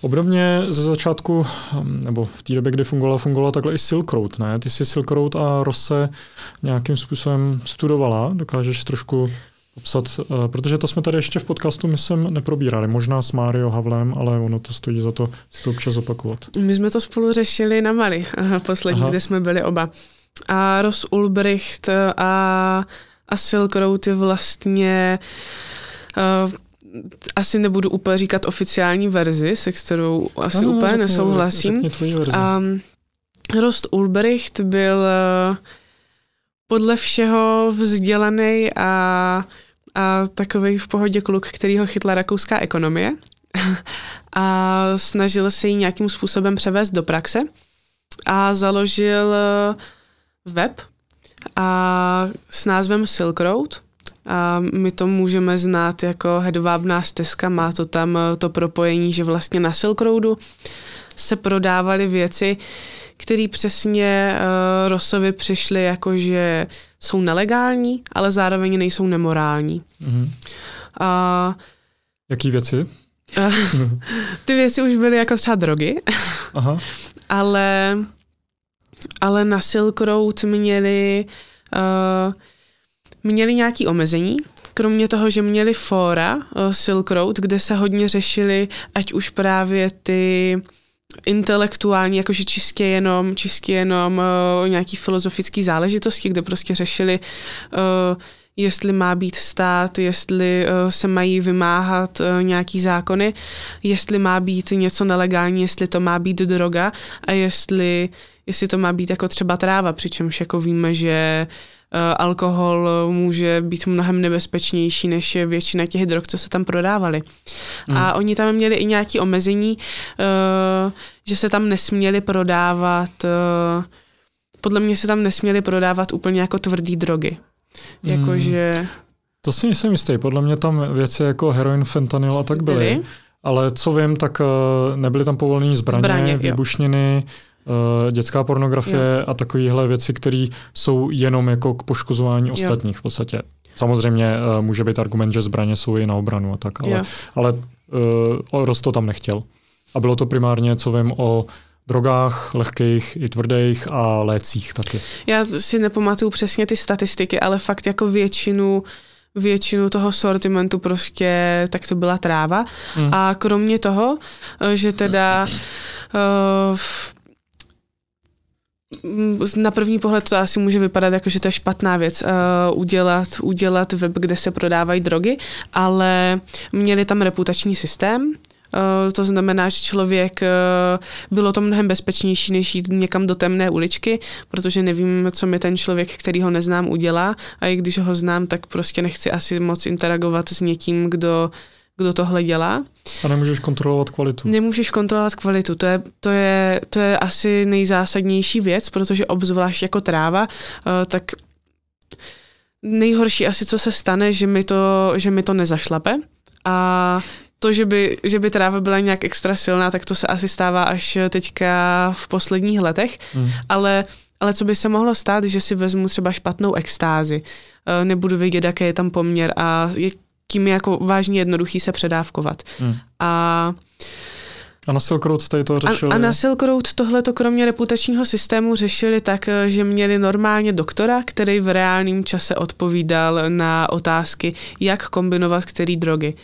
Obdobně ze začátku, hm, nebo v té době, kdy fungovala, fungovala takhle i Silk Road, ne? Ty jsi Silk Road a Rose nějakým způsobem studovala, dokážeš trošku popsat, eh, protože to jsme tady ještě v podcastu, myslím, neprobírali. Možná s Mário Havlem, ale ono to stojí za to si to občas opakovat. My jsme to spolu řešili na Mali, eh, poslední, Aha. kde jsme byli oba. A Ross Ulbricht eh, a, a Silk Road je vlastně uh, asi nebudu úplně říkat oficiální verzi, se kterou asi no, no, úplně řekni, nesouhlasím. Řekni um, Rost Ulbricht byl eh, podle všeho vzdělaný a, a takový v pohodě kluk, který ho chytla rakouská ekonomie a snažil se ji nějakým způsobem převést do praxe a založil eh, web a s názvem Silk Road – a my to můžeme znát jako hedvábná stezka, má to tam eh, to propojení, že vlastně na Silk Roadu se prodávaly věci, které přesně uh, eh, Rosovi přišly jako, že jsou nelegální, ale zároveň nejsou nemorální. Mm-hmm. Jaký věci? ty věci už byly jako třeba drogy, Aha. ale, ale na Silk Road měli uh, eh, měli nějaké omezení, kromě toho, že měli fóra eh, Silk Road, kde se hodně řešili, ať už právě ty intelektuální, jakože čistě jenom, čistě jenom uh, nějaký filozofický záležitosti, kde prostě řešili, uh, jestli má být stát, jestli uh, se mají vymáhat uh, nějaký zákony, jestli má být něco nelegální, jestli to má být droga a jestli, jestli to má být jako třeba tráva, přičemž jako víme, že uh, Eh, alkohol eh, může být mnohem nebezpečnější než většina těch drog, co se tam prodávali. Hmm. A oni tam měli i nějaké omezení, eh, že se tam nesměli prodávat, podle mě se tam nesměli prodávat úplně jako tvrdý drogy. Hmm. Jakože... Hmm. To si nejsem jistý. Podle mě tam věci jako heroin, fentanyl a tak byly. byly? Ale co vím, tak nebyly tam povolené zbraně, zbraně výbušniny, jo Eh, dětská pornografie jo. a takovéhle věci, které jsou jenom jako k poškozování ostatních jo. v podstatě. Samozřejmě eh, může být argument, že zbraně jsou i na obranu a tak, ale, ale uh, eh, Rost to tam nechtěl. A bylo to primárně, co vím, o drogách, lehkých i tvrdých a lécích taky. Já si nepamatuju přesně ty statistiky, ale fakt jako většinu většinu toho sortimentu prostě tak to byla tráva. Hmm. A kromě toho, že teda uh, Mm, na první pohled to asi může vypadat jako, že to je špatná věc uh, udělat, udělat web, kde se prodávají drogy, ale měli tam reputační systém, Uh, to znamená, že člověk uh, bylo to mnohem bezpečnější, než jít někam do temné uličky, protože nevím, co mi ten člověk, který ho neznám, udělá. A i když ho znám, tak prostě nechci asi moc interagovat s někým, kdo kdo tohle dělá. A nemůžeš kontrolovat kvalitu. Nemůžeš kontrolovat kvalitu, to je, to je, to je asi nejzásadnější věc, protože obzvlášť jako tráva, eh, tak nejhorší asi, co se stane, že mi to, že mi to nezašlape a to, že by, že by tráva byla nějak extra silná, tak to se asi stává až teďka v posledních letech, mm. ale ale co by se mohlo stát, že si vezmu třeba špatnou extázi, eh, nebudu vědět, jaký je tam poměr a tím je jako vážně jednoduchý se předávkovat. Hmm. A a na Silk Road tady to řešili? A, a na Silk Road tohle to kromě reputačního systému řešili tak, že měli normálně doktora, který v reálném čase odpovídal na otázky, jak kombinovat který drogy.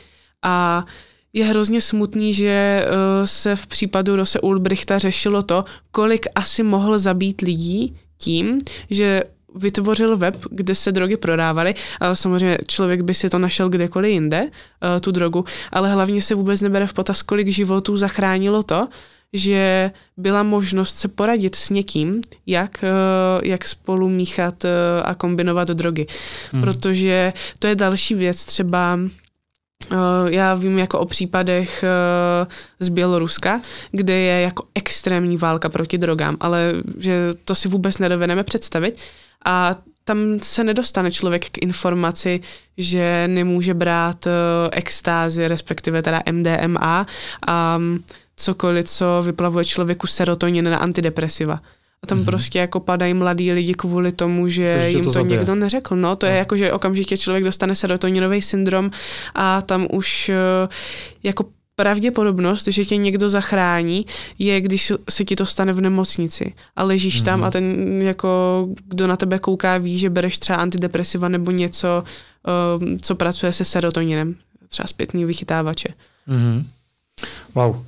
A je hrozně smutný, že e, se v případu Rose Ulbrichta řešilo to, kolik asi mohl zabít lidí tím, že vytvořil web, kde se drogy prodávaly. Samozřejmě člověk by si to našel kdekoliv jinde, e, tu drogu, ale hlavně se vůbec nebere v potaz, kolik životů zachránilo to, že byla možnost se poradit s někým, jak, e, jak spolu míchat e, a kombinovat drogy. Hmm. Protože to je další věc, třeba já vím jako o případech z Běloruska, kde je jako extrémní válka proti drogám, ale že to si vůbec nedovedeme představit a tam se nedostane člověk k informaci, že nemůže brát uh, extázy, respektive teda MDMA a um, cokoliv, co vyplavuje člověku serotonin na antidepresiva. A tam mm-hmm. prostě jako padají mladí lidi kvůli tomu, že Protože jim to, to někdo neřekl. No, to no. je jako, že okamžitě člověk dostane serotoninový syndrom a tam už uh, jako pravděpodobnost, že tě někdo zachrání, je, když se ti to stane v nemocnici a ležíš mm-hmm. tam a mhm. ten, jako, kdo na tebe kouká, ví, že bereš třeba antidepresiva nebo něco, um, co pracuje se serotoninem, třeba zpětný vychytávače. Mm-hmm. Wow. Uh,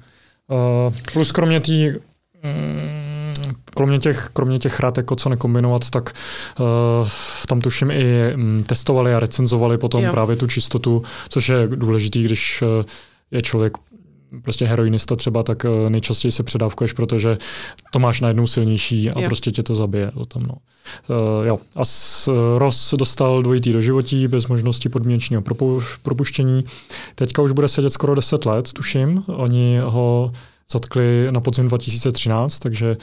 plus kromě té mm, Kromě těch, kromě těch rad, jako co nekombinovat, tak uh, tam tuším i mm, testovali a recenzovali potom jo. právě tu čistotu, což je důležitý, když uh, je člověk prostě heroinista třeba, tak eh, nejčastěji se předávkuješ, protože to máš najednou silnější a jo. prostě tě to zabije. O tom, no. uh, jo. A s, eh, Ross dostal dvojitý do životí bez možnosti podmínečního propuštění. Teďka už bude sedět skoro 10 let, tuším. Oni ho zatkli na podzim 2013, takže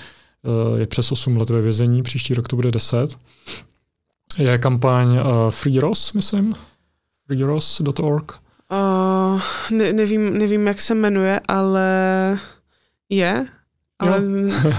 uh, je přes 8 let ve vězení, příští rok to bude 10. Je kampaň uh, Free Ross, myslím, freeross.org, Uh, ne, nevím, nevím, jak se jmenuje, ale je. Ale... No,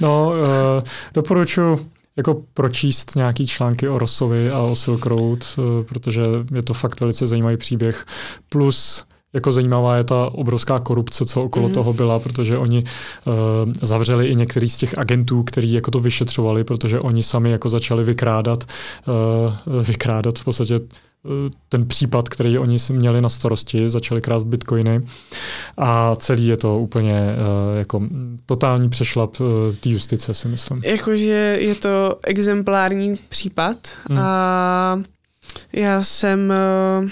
no uh, doporučuji jako pročíst nějaký články o Rosovi a o Silk Road, uh, protože je to fakt velice zajímavý příběh. Plus jako zajímavá je ta obrovská korupce, co okolo mm-hmm. toho byla, protože oni uh, zavřeli i některý z těch agentů, kteří jako to vyšetřovali, protože oni sami jako začali vykrádat, uh, vykrádat v podstatě Eh, ten případ, který oni si měli na starosti, začali krást bitcoiny a celý je to úplně uh, jako totální přešlap uh, té justice, si myslím. Jakože je to exemplární případ hmm. a já jsem uh,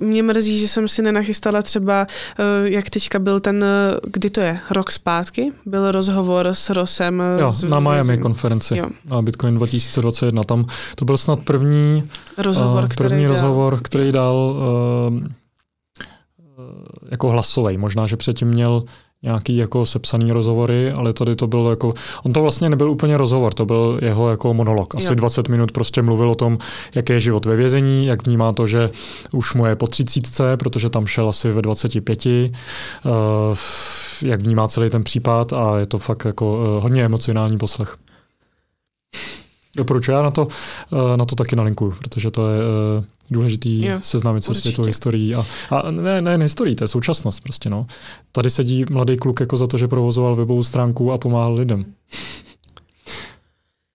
mě mrzí, že jsem si nenachystala třeba, eh, jak teďka byl ten, eh, kdy to je, rok zpátky, byl rozhovor s Rosem. Eh, jo, s, na Miami s, konferenci, jo. na Bitcoin 2021. Tam to byl snad první rozhovor, uh, první který, rozhovor dal. který dal uh, jako hlasový. Možná, že předtím měl nějaký jako sepsaný rozhovory, ale tady to bylo jako, on to vlastně nebyl úplně rozhovor, to byl jeho jako monolog. Asi jo. 20 minut prostě mluvil o tom, jak je život ve vězení, jak vnímá to, že už mu je po třicítce, protože tam šel asi ve 25, uh, eh, jak vnímá celý ten případ a je to fakt jako uh, hodně emocionální poslech. Doporučuji, já na to, eh, na to taky nalinkuju, protože to je eh, důležitý jo, seznámit se s světovou historií. A, a ne, ne, ne historií, to je současnost prostě. No. Tady sedí mladý kluk jako za to, že provozoval webovou stránku a pomáhal lidem.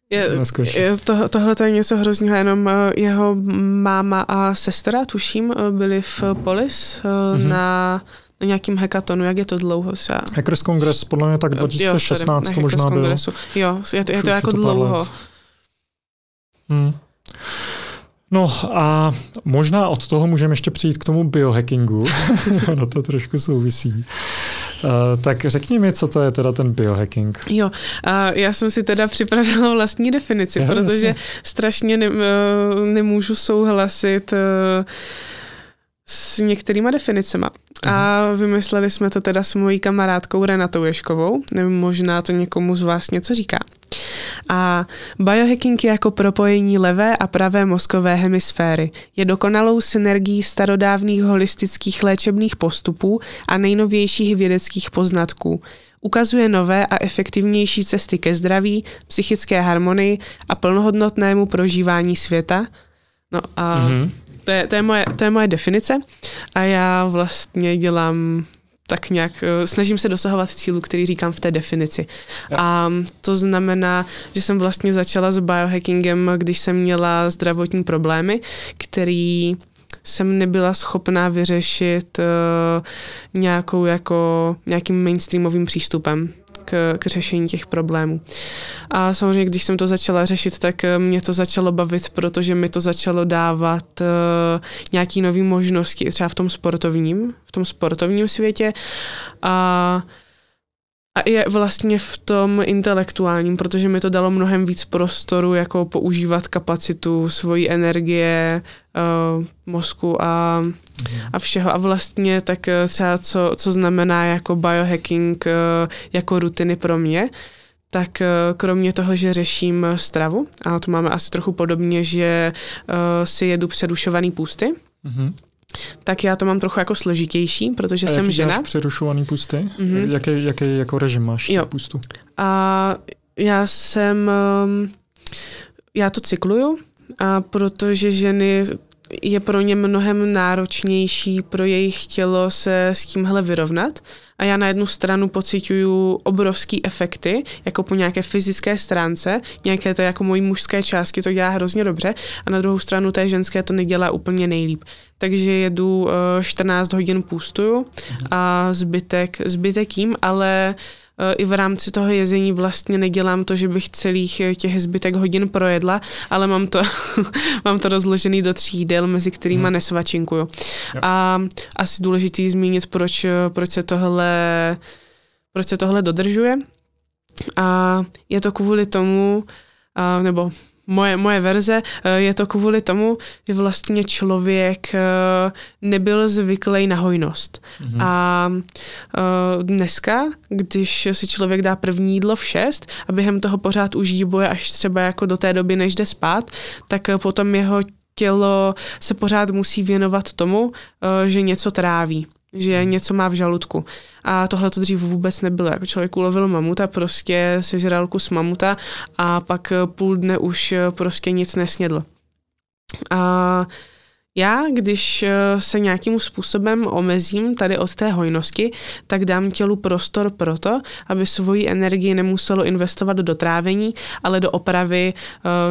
Je, je, to, tohle to je něco hrozného, jenom eh, jeho máma a sestra, tuším, byli v Polis mm-hmm. na na nějakým hekatonu, jak je to dlouho? Třeba? Hackers Kongres podle mě tak 2016 jo, to možná bylo. Jo, je to, je to jako dlouho. Let. Hmm. No a možná od toho můžeme ještě přijít k tomu biohackingu. Na to trošku souvisí. Uh, tak řekni mi, co to je teda ten biohacking. Jo, a já jsem si teda připravila vlastní definici, jo, protože jasně. strašně ne, eh, nemůžu souhlasit uh, s některýma definicema. Aha. A vymysleli jsme to teda s mojí kamarádkou Renatou Ješkovou, nevím, možná to někomu z vás něco říká. A biohacking je jako propojení levé a pravé mozkové hemisféry. Je dokonalou synergií starodávných holistických léčebných postupů a nejnovějších vědeckých poznatků. Ukazuje nové a efektivnější cesty ke zdraví, psychické harmonii a plnohodnotnému prožívání světa. No a mm-hmm to je, to, je moje, to je moje definice a já vlastně dělám tak nějak, eh, snažím se dosahovat cílu, který říkám v té definici. A to znamená, že jsem vlastně začala s biohackingem, když jsem měla zdravotní problémy, který jsem nebyla schopná vyřešit uh, nějakou jako, nějakým mainstreamovým přístupem k, k řešení těch problémů. A samozřejmě, když jsem to začala řešit, tak eh, mě to začalo bavit, protože mi to začalo dávat uh, eh, nějaké nové možnosti, třeba v tom sportovním, v tom sportovním světě. A uh, a je vlastně v tom intelektuálním, protože mi to dalo mnohem víc prostoru, jako používat kapacitu, svoji energie, uh, mozku a, mhm. a všeho. A vlastně tak eh, třeba co, co znamená jako biohacking uh, jako rutiny pro mě, tak kromě toho, že řeším stravu, a to máme asi trochu podobně, že uh, si jedu předušovaný půsty, mm-hmm tak já to mám trochu jako složitější, protože a jsem jaký žena. Jaký přerušovaný pusty? Mm-hmm. Jaký, jaký jako režim máš jo. pustu? A já jsem, um, já to cykluju, a protože ženy je pro ně mnohem náročnější pro jejich tělo se s tímhle vyrovnat. A já na jednu stranu pociťuju obrovský efekty, jako po nějaké fyzické stránce, nějaké to jako mojí mužské části to dělá hrozně dobře a na druhou stranu té ženské to nedělá úplně nejlíp takže jedu 14 eh, hodin půstuju mhm. a zbytek, zbytek jím, ale eh, i v rámci toho jezení vlastně nedělám to, že bych celých eh, těch zbytek hodin projedla, ale mám to, mám to rozložený do tří jídel, mezi kterými hmm. nesvačinkuju. Yep. A asi důležitý zmínit, proč, proč se tohle proč se tohle dodržuje. A je to kvůli tomu, a, nebo moje, moje verze, eh, je to kvůli tomu, že vlastně člověk eh, nebyl zvyklý na hojnost. Mm-hmm. A eh, dneska, když si člověk dá první jídlo v šest a během toho pořád užíbuje boje až třeba jako do té doby, než jde spát, tak potom jeho tělo se pořád musí věnovat tomu, že něco tráví že hmm. něco má v žaludku. A tohle to dřív vůbec nebylo. Jako člověk ulovil mamuta, prostě sežral kus mamuta a pak půl dne už prostě nic nesnědl. A já, když eh, se nějakým způsobem omezím tady od té hojnosti, tak dám tělu prostor pro to, aby svoji energii nemuselo investovat do trávení, ale do opravy,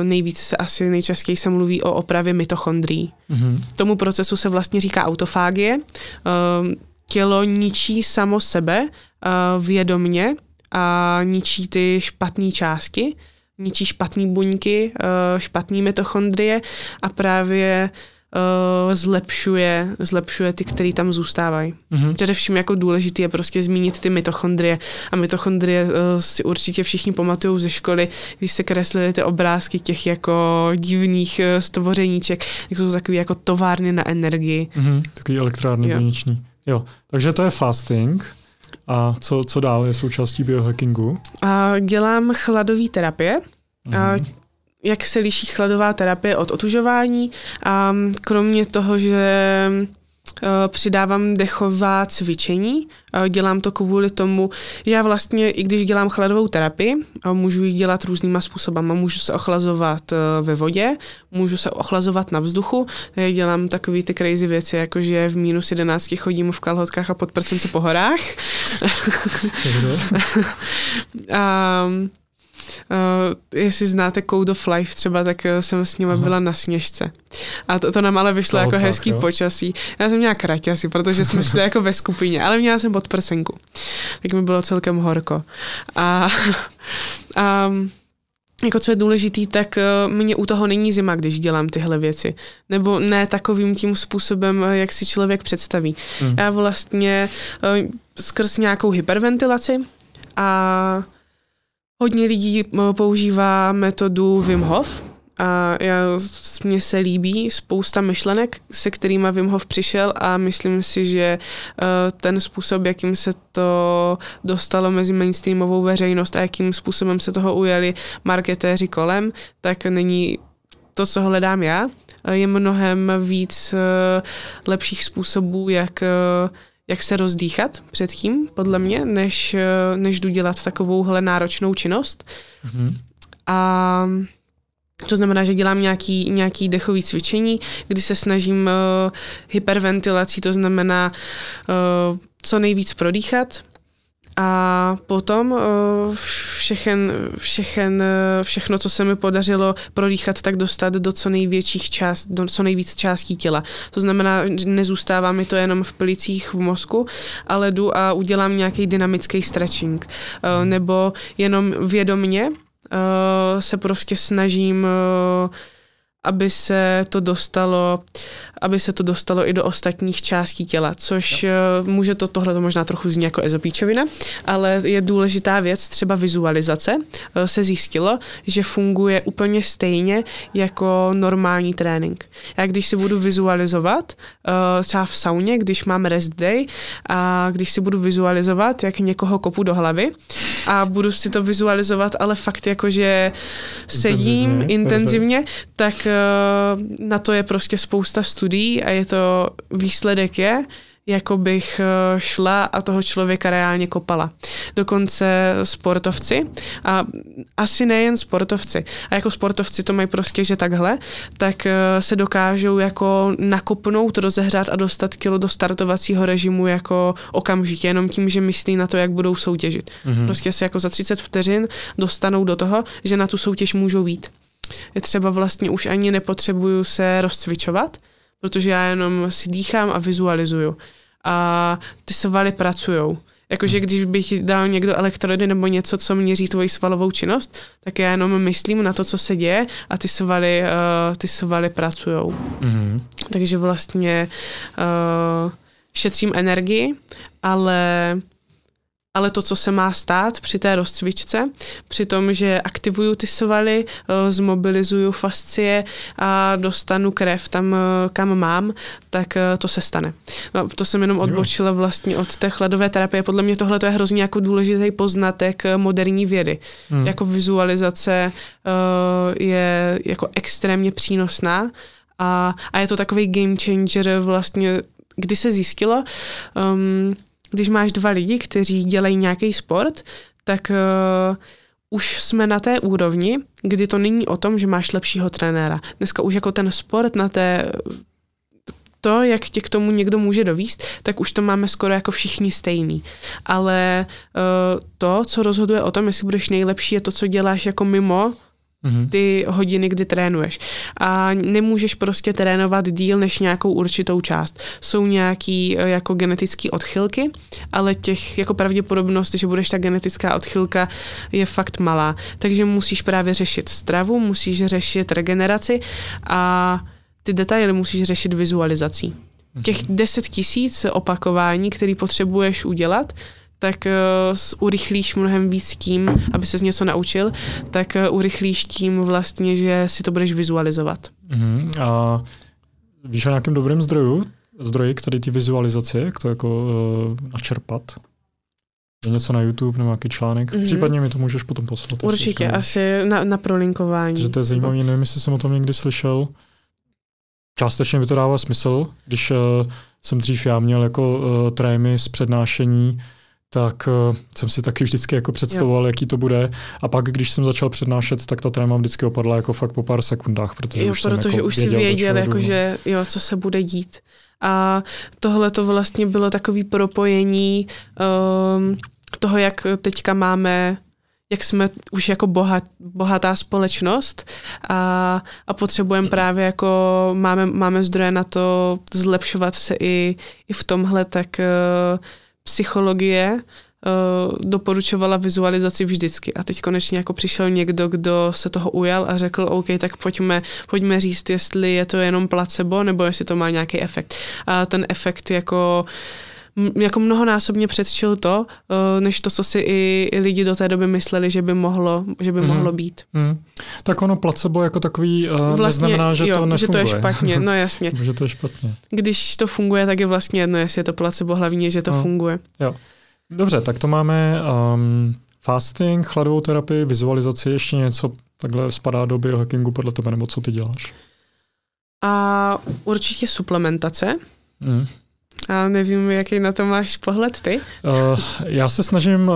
eh, nejvíc se asi nejčastěji se mluví o opravě mitochondrií. Mm-hmm. Tomu procesu se vlastně říká autofágie. Ehm, tělo ničí samo sebe eh, vědomně a ničí ty špatné části, ničí špatné buňky, špatné mitochondrie a právě uh, zlepšuje, zlepšuje ty, který tam zůstávají. Mm-hmm. Především jako důležité je prostě zmínit ty mitochondrie. A mitochondrie uh, si určitě všichni pamatují ze školy, když se kreslili ty obrázky těch jako divných uh, stvořeníček, tak jsou takové jako továrny na energii. Mm-hmm. Takový elektrárny jo. buněční. Jo, takže to je fasting. A co, co dál je součástí biohackingu? Uh, dělám chladové terapie. Mm-hmm. Uh, jak se liší chladová terapie od otužování a kromě toho, že eh, přidávám dechová cvičení. Eh, dělám to kvůli tomu, já vlastně, i když dělám chladovou terapii, eh, můžu ji dělat různýma způsobama. Můžu se ochlazovat ve vodě, můžu se ochlazovat na vzduchu. Já dělám takové ty crazy věci, jako že v minus 11 chodím v kalhotkách a pod prsence po horách. a, uh, jestli znáte Code of Life třeba, tak eh, jsem s nima byla na sněžce. A to, to nám ale vyšlo to jako tak, hezký jo? počasí. Já jsem měla kraťasy, protože jsme šli jako ve skupině, ale měla jsem podprsenku. Tak mi bylo celkem horko. A, a jako co je důležitý, tak eh, mě u toho není zima, když dělám tyhle věci. Nebo ne takovým tím způsobem, jak si člověk představí. Mm. Já vlastně skrz nějakou hyperventilaci a Hodně lidí používá metodu Wim Hof, a já, mně se líbí spousta myšlenek, se kterými Wim Hof přišel a myslím si, že e, ten způsob, jakým se to dostalo mezi mainstreamovou veřejnost a jakým způsobem se toho ujeli marketéři kolem, tak není to, co hledám já. E, je mnohem víc e, lepších způsobů, jak jak se rozdýchat předtím, podle mě, než, eh, než jdu dělat takovouhle náročnou činnost. Mm-hmm. A to znamená, že dělám nějaký, nějaký dechový cvičení, kdy se snažím uh, hyperventilací, to znamená uh, co nejvíc prodýchat a potom eh, všechen, všechen, eh, všechno, co se mi podařilo prolíchat, tak dostat do co největších část, do co nejvíc částí těla. To znamená, nezůstává mi to jenom v plicích v mozku, ale jdu a udělám nějaký dynamický stretching. Eh, nebo jenom vědomně se prostě snažím aby se to dostalo, aby se to dostalo i do ostatních částí těla, což no. může to tohle to možná trochu zní jako ezopíčovina, ale je důležitá věc třeba vizualizace. Eh, se zjistilo, že funguje úplně stejně jako normální trénink. Já když si budu vizualizovat, eh, třeba v sauně, když mám rest day a když si budu vizualizovat, jak někoho kopu do hlavy a budu si to vizualizovat, ale fakt jako, že sedím intenzivně, intenzivně tak Eh, na to je prostě spousta studií a je to, výsledek je, jako bych eh, šla a toho člověka reálně kopala. Dokonce sportovci a asi nejen sportovci. A jako sportovci to mají prostě, že takhle, tak eh, se dokážou jako nakopnout, rozehrát a dostat kilo do startovacího režimu jako okamžitě, jenom tím, že myslí na to, jak budou soutěžit. Mm-hmm. Prostě se jako za 30 vteřin dostanou do toho, že na tu soutěž můžou jít je třeba vlastně už ani nepotřebuju se rozcvičovat, protože já jenom si dýchám a vizualizuju. A ty svaly pracujou. Jakože když bych dal někdo elektrody nebo něco, co měří tvoji svalovou činnost, tak já jenom myslím na to, co se děje a ty svaly, uh, ty svaly pracujou. Mm-hmm. Takže vlastně uh, šetřím energii, ale ale to, co se má stát při té rozcvičce, při tom, že aktivuju ty svaly, eh, zmobilizuju fascie a dostanu krev tam, eh, kam mám, tak eh, to se stane. No, to jsem jenom odbočila vlastně od té chladové terapie. Podle mě tohle je hrozně jako důležitý poznatek moderní vědy. Hmm. Jako vizualizace je jako extrémně přínosná a, a je to takový game changer vlastně, kdy se zjistilo, um, když máš dva lidi, kteří dělají nějaký sport, tak uh, už jsme na té úrovni, kdy to není o tom, že máš lepšího trenéra. Dneska už jako ten sport na té to, jak tě k tomu někdo může dovíst, tak už to máme skoro jako všichni stejný. Ale uh, to, co rozhoduje o tom, jestli budeš nejlepší, je to, co děláš jako mimo Mhm. ty hodiny, kdy trénuješ. A nemůžeš prostě trénovat díl než nějakou určitou část. Jsou nějaký eh, jako genetické odchylky, ale těch jako pravděpodobnost, že budeš ta genetická odchylka, je fakt malá. Takže musíš právě řešit stravu, musíš řešit regeneraci a ty detaily musíš řešit vizualizací. Mhm. Těch 10 tisíc opakování, které potřebuješ udělat, tak uh, urychlíš mnohem víc tím, aby ses něco naučil, tak uh, urychlíš tím vlastně, že si to budeš vizualizovat. Mm-hmm. A víš o nějakém dobrém zdroju, zdroji k tady ty vizualizace, jak to jako uh, načerpat? něco na YouTube nebo nějaký článek. Mm-hmm. Případně mi to můžeš potom poslat. Určitě, to... asi na, na prolinkování. Že to je zajímavé, nevím, jestli jsem o tom někdy slyšel. Částečně by to dává smysl, když uh, jsem dřív já měl jako uh, trémy z přednášení tak uh, jsem si taky vždycky jako představoval, jo. jaký to bude. A pak, když jsem začal přednášet, tak ta tréma vždycky opadla jako fakt po pár sekundách, protože jo, už protože jsem jako už si věděl, věděl jako, no. že jo, co se bude dít. A tohle to vlastně bylo takový propojení um, toho, jak teďka máme jak jsme už jako bohat, bohatá společnost a, a potřebujeme právě jako, máme, máme zdroje na to zlepšovat se i, i v tomhle, tak uh, psychologie uh, doporučovala vizualizaci vždycky. A teď konečně jako přišel někdo, kdo se toho ujal a řekl, OK, tak pojďme, pojďme říct, jestli je to jenom placebo, nebo jestli to má nějaký efekt. A ten efekt jako uh, jako mnohonásobně předčil to, uh, než to, co si i lidi do té doby mysleli, že by mohlo, že by mm. mohlo být. Mm. Tak ono placebo jako takový uh, vlastně, neznamená, že jo, to nefunguje. Že to je špatně, no jasně. že to je špatně. Když to funguje, tak je vlastně jedno, jestli je to placebo, hlavně, že to no, funguje. Jo. Dobře, tak to máme um, fasting, chladovou terapii, vizualizaci, ještě něco takhle spadá do biohackingu podle tebe, nebo co ty děláš? A určitě suplementace. Mm. A nevím, jaký na to máš pohled ty? Uh, já se snažím uh,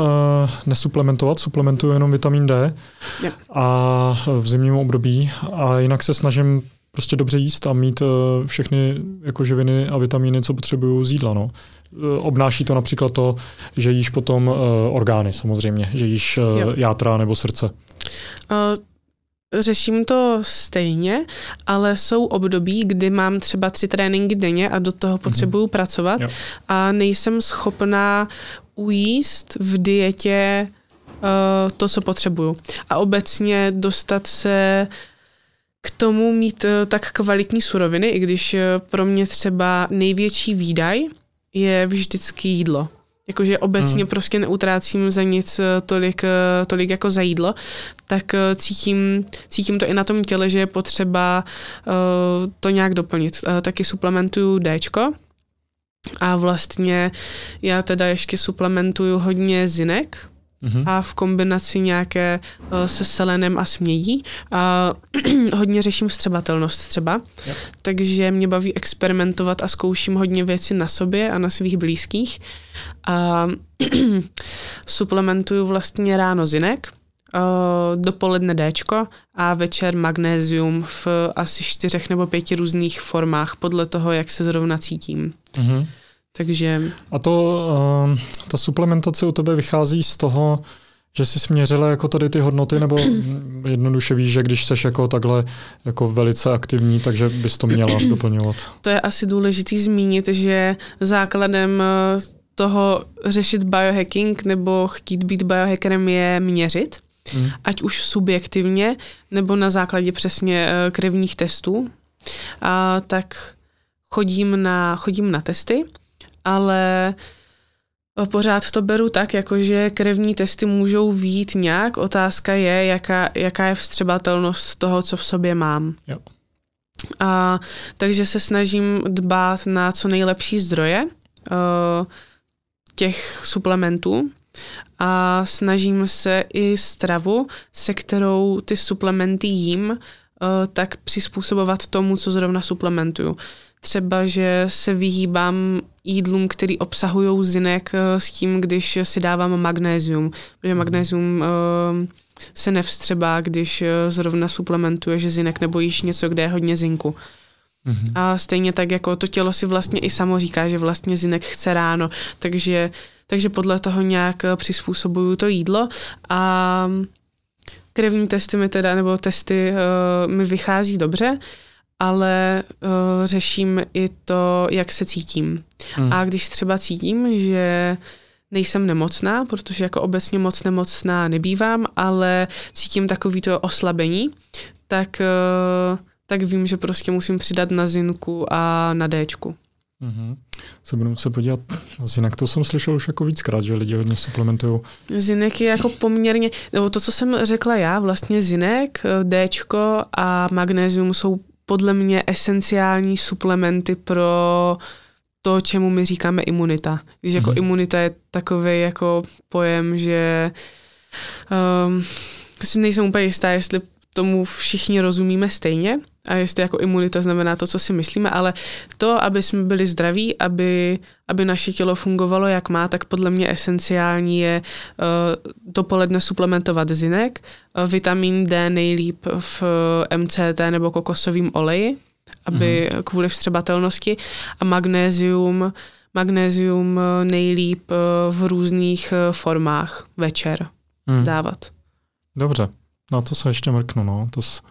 nesuplementovat, suplementuju jenom vitamin D yep. a v zimním období a jinak se snažím prostě dobře jíst a mít uh, všechny jako živiny a vitamíny, co potřebuju z jídla. No. Obnáší to například to, že jíš potom orgány samozřejmě, že jíš yep. játra nebo srdce. Řeším to stejně, ale jsou období, kdy mám třeba tři tréninky denně a do toho mhm. potřebuju mm-hmm. pracovat jo. a nejsem schopná ujíst v dietě uh, to, co potřebuju. A obecně dostat se k tomu mít uh, tak kvalitní suroviny, i když uh, pro mě třeba největší výdaj je vždycky jídlo jakože obecně mm. prostě neutrácím za nic eh, tolik, eh, tolik jako za jídlo, tak eh, cítím, cítím to i na tom těle, že je potřeba uh, to nějak doplnit. Uh, taky suplementuju D. a vlastně já teda ještě suplementuju hodně zinek, mm a v kombinaci nějaké uh, se selenem a smějí. A hodně řeším vstřebatelnost třeba, yep. takže mě baví experimentovat a zkouším hodně věci na sobě a na svých blízkých. A suplementuju vlastně ráno zinek, Uh, eh, dopoledne Dčko a večer magnézium v asi čtyřech nebo pěti různých formách podle toho, jak se zrovna cítím. mm takže... A to, uh, ta suplementace u tebe vychází z toho, že jsi směřila jako tady ty hodnoty, nebo jednoduše víš, že když seš jako takhle jako velice aktivní, takže bys to měla doplňovat? To je asi důležitý zmínit, že základem eh, toho řešit biohacking nebo chtít být biohackerem je měřit. Hmm. Ať už subjektivně, nebo na základě přesně eh, krevních testů. A tak chodím na, chodím na testy ale eh, pořád to beru tak, jakože krevní testy můžou vít nějak. Otázka je, jaká, jaká je vstřebatelnost toho, co v sobě mám. Jo. A, takže se snažím dbát na co nejlepší zdroje uh, těch suplementů a snažím se i stravu, se kterou ty suplementy jím, uh, tak přizpůsobovat tomu, co zrovna suplementuju třeba, že se vyhýbám jídlům, který obsahují zinek eh, s tím, když si dávám magnézium, protože mhm. magnézium eh, se nevstřebá, když eh, zrovna suplementuje, že zinek nebo jíš něco, kde je hodně zinku. Mhm. A stejně tak jako to tělo si vlastně i samo říká, že vlastně zinek chce ráno, takže, takže podle toho nějak přizpůsobuju to jídlo a krevní testy mi teda, nebo testy uh, mi vychází dobře, ale uh, řeším i to, jak se cítím. Hmm. A když třeba cítím, že nejsem nemocná, protože jako obecně moc nemocná nebývám, ale cítím takový to oslabení, tak, uh, tak vím, že prostě musím přidat na zinku a na Dčku. Mm-hmm. Se budu se podívat na zinek. To jsem slyšel už jako víckrát, že lidi hodně suplementují. Zinek je jako poměrně, nebo to, co jsem řekla já, vlastně zinek, eh, Dčko a magnézium jsou podle mě esenciální suplementy pro to, čemu my říkáme imunita. Když jako mm-hmm. imunita je takový jako pojem, že um, si nejsem úplně jistá, jestli tomu všichni rozumíme stejně, a jestli jako imunita znamená to, co si myslíme, ale to, aby jsme byli zdraví, aby, aby naše tělo fungovalo, jak má, tak podle mě esenciální je uh, eh, dopoledne suplementovat zinek, uh, vitamin D nejlíp v uh, eh, MCT nebo kokosovým oleji, aby mm. kvůli vstřebatelnosti a magnézium, magnézium nejlíp v různých formách večer mm. dávat. Dobře, na no, to se ještě mrknu, no. To s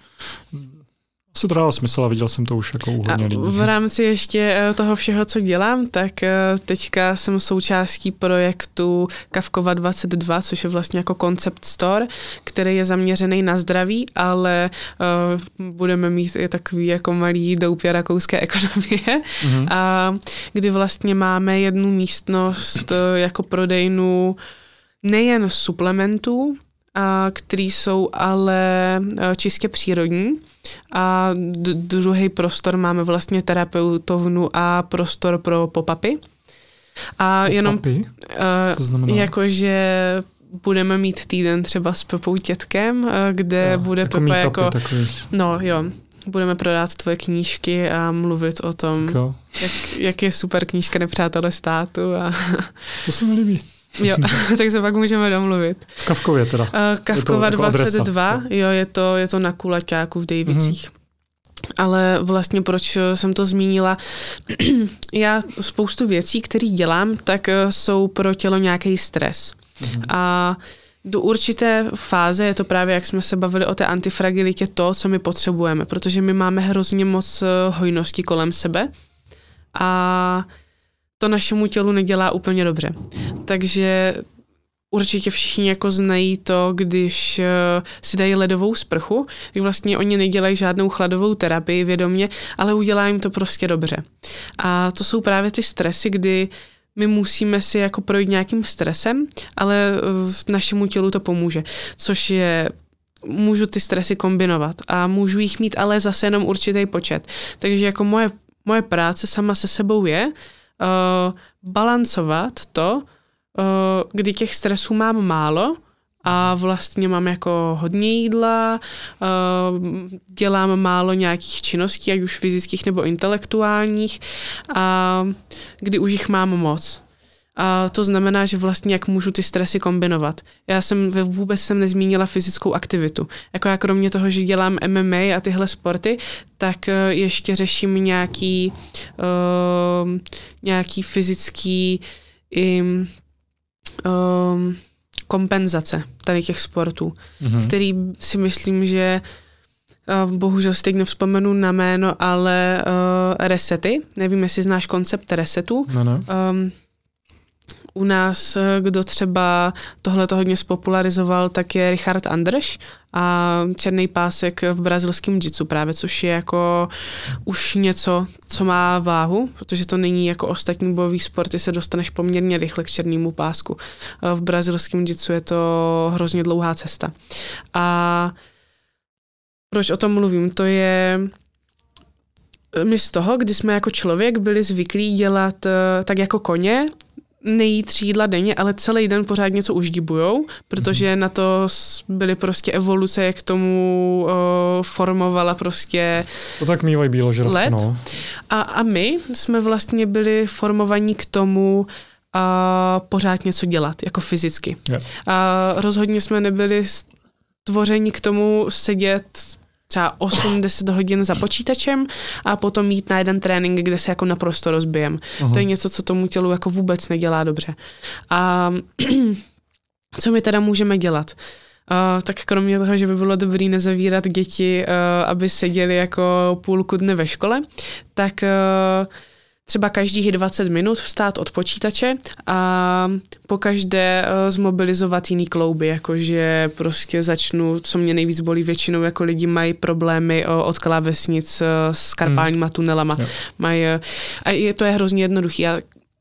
se to dává smysl a viděl jsem to už jako úhodně lidí. V rámci ještě eh, toho všeho, co dělám, tak eh, teďka jsem součástí projektu Kavkova 22, což je vlastně jako concept store, který je zaměřený na zdraví, ale eh, budeme mít i takový jako malý doupě rakouské ekonomie, mm-hmm. a kdy vlastně máme jednu místnost jako prodejnu nejen suplementů, a který jsou ale eh, čistě přírodní. A druhý prostor máme vlastně terapeutovnu a prostor pro popapy. A jenom, eh, Jakože budeme mít týden třeba s Pepou Tětkem, eh, kde jo, bude jako Pepa jako... Takový. No jo, budeme prodávat tvoje knížky a mluvit o tom, jak, jak je super knížka Nepřátelé státu. A... To se mi líbí. Jo, tak se pak můžeme domluvit. V Kavkově teda. Uh, eh, Kavkova 22, jako adresa. jo, je to, je to na Kulaťáku v Dejvicích. Mm-hmm. Ale vlastně proč eh, jsem to zmínila? Já spoustu věcí, které dělám, tak eh, jsou pro tělo nějaký stres. Mm-hmm. A do určité fáze je to právě, jak jsme se bavili o té antifragilitě, to, co my potřebujeme, protože my máme hrozně moc hojnosti kolem sebe a to našemu tělu nedělá úplně dobře. Takže určitě všichni jako znají to, když eh, si dají ledovou sprchu, tak vlastně oni nedělají žádnou chladovou terapii vědomě, ale udělá jim to prostě dobře. A to jsou právě ty stresy, kdy my musíme si jako projít nějakým stresem, ale eh, našemu tělu to pomůže, což je můžu ty stresy kombinovat a můžu jich mít ale zase jenom určitý počet. Takže jako moje, moje práce sama se sebou je, Eh, balancovat to, eh, kdy těch stresů mám málo a vlastně mám jako hodně jídla, eh, dělám málo nějakých činností, ať už fyzických nebo intelektuálních, a kdy už jich mám moc. A to znamená, že vlastně jak můžu ty stresy kombinovat. Já jsem vůbec jsem nezmínila fyzickou aktivitu. Jako já kromě toho, že dělám MMA a tyhle sporty, tak eh, ještě řeším nějaký, uh, nějaký fyzický i, um, ehm, kompenzace tady těch sportů, mm-hmm. který si myslím, že eh, bohužel si teď nevzpomenu na jméno, ale uh, resety. Nevím, jestli znáš koncept resetu. No, no. Um, u nás, eh, kdo třeba tohle to hodně spopularizoval, tak je Richard Andrš a černý pásek v brazilském jitsu právě, což je jako už něco, co má váhu, protože to není jako ostatní bojový sporty, se dostaneš poměrně rychle k černému pásku. Eh, v brazilském jitsu je to hrozně dlouhá cesta. A proč o tom mluvím? To je eh, my z toho, kdy jsme jako člověk byli zvyklí dělat tak jako koně, nejí tři jídla denně, ale celý den pořád něco uždíbujou, protože mm. na to byly prostě evoluce, jak tomu o, formovala prostě To tak mývají let. no. A, a my jsme vlastně byli formovaní k tomu, a pořád něco dělat, jako fyzicky. Yeah. A rozhodně jsme nebyli tvoření k tomu sedět třeba 8-10 hodin za počítačem a potom jít na jeden trénink, kde se jako naprosto rozbijem. Uh-huh. To je něco, co tomu tělu jako vůbec nedělá dobře. A co my teda můžeme dělat? Uh, tak kromě toho, že by bylo dobré nezavírat děti, uh, aby seděli jako půlku dne ve škole, tak uh, třeba každých 20 minut vstát od počítače a po každé eh, zmobilizovat jiný klouby, jakože prostě začnu, co mě nejvíc bolí většinou, jako lidi mají problémy eh, od klávesnic eh, s karpálníma a hmm. tunelama. Hmm. Mají, a je to je hrozně jednoduchý. Já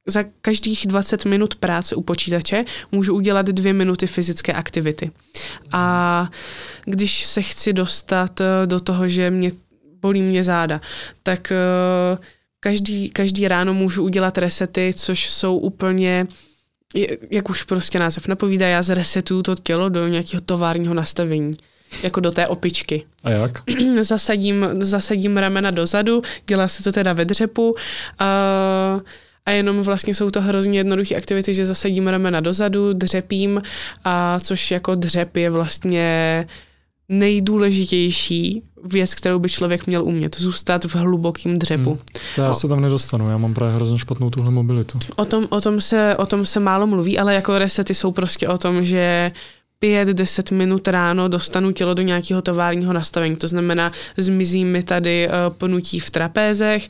za každých 20 minut práce u počítače můžu udělat dvě minuty fyzické aktivity. A když se chci dostat do toho, že mě bolí mě záda, tak uh, každý, každý ráno můžu udělat resety, což jsou úplně jak už prostě název napovídá, já zresetuju to tělo do nějakého továrního nastavení jako do té opičky. A jak? zasadím, zasadím ramena dozadu, dělá se to teda ve dřepu a, a jenom vlastně jsou to hrozně jednoduché aktivity, že zasadím ramena dozadu, dřepím, a což jako dřep je vlastně nejdůležitější věc, kterou by člověk měl umět. Zůstat v hlubokém dřebu. Hmm, to já se tam nedostanu, já mám právě hrozně špatnou tuhle mobilitu. O tom, o tom, se, o tom se málo mluví, ale jako resety jsou prostě o tom, že pět, deset minut ráno dostanu tělo do nějakého továrního nastavení. To znamená, zmizí mi tady eh, ponutí v trapézech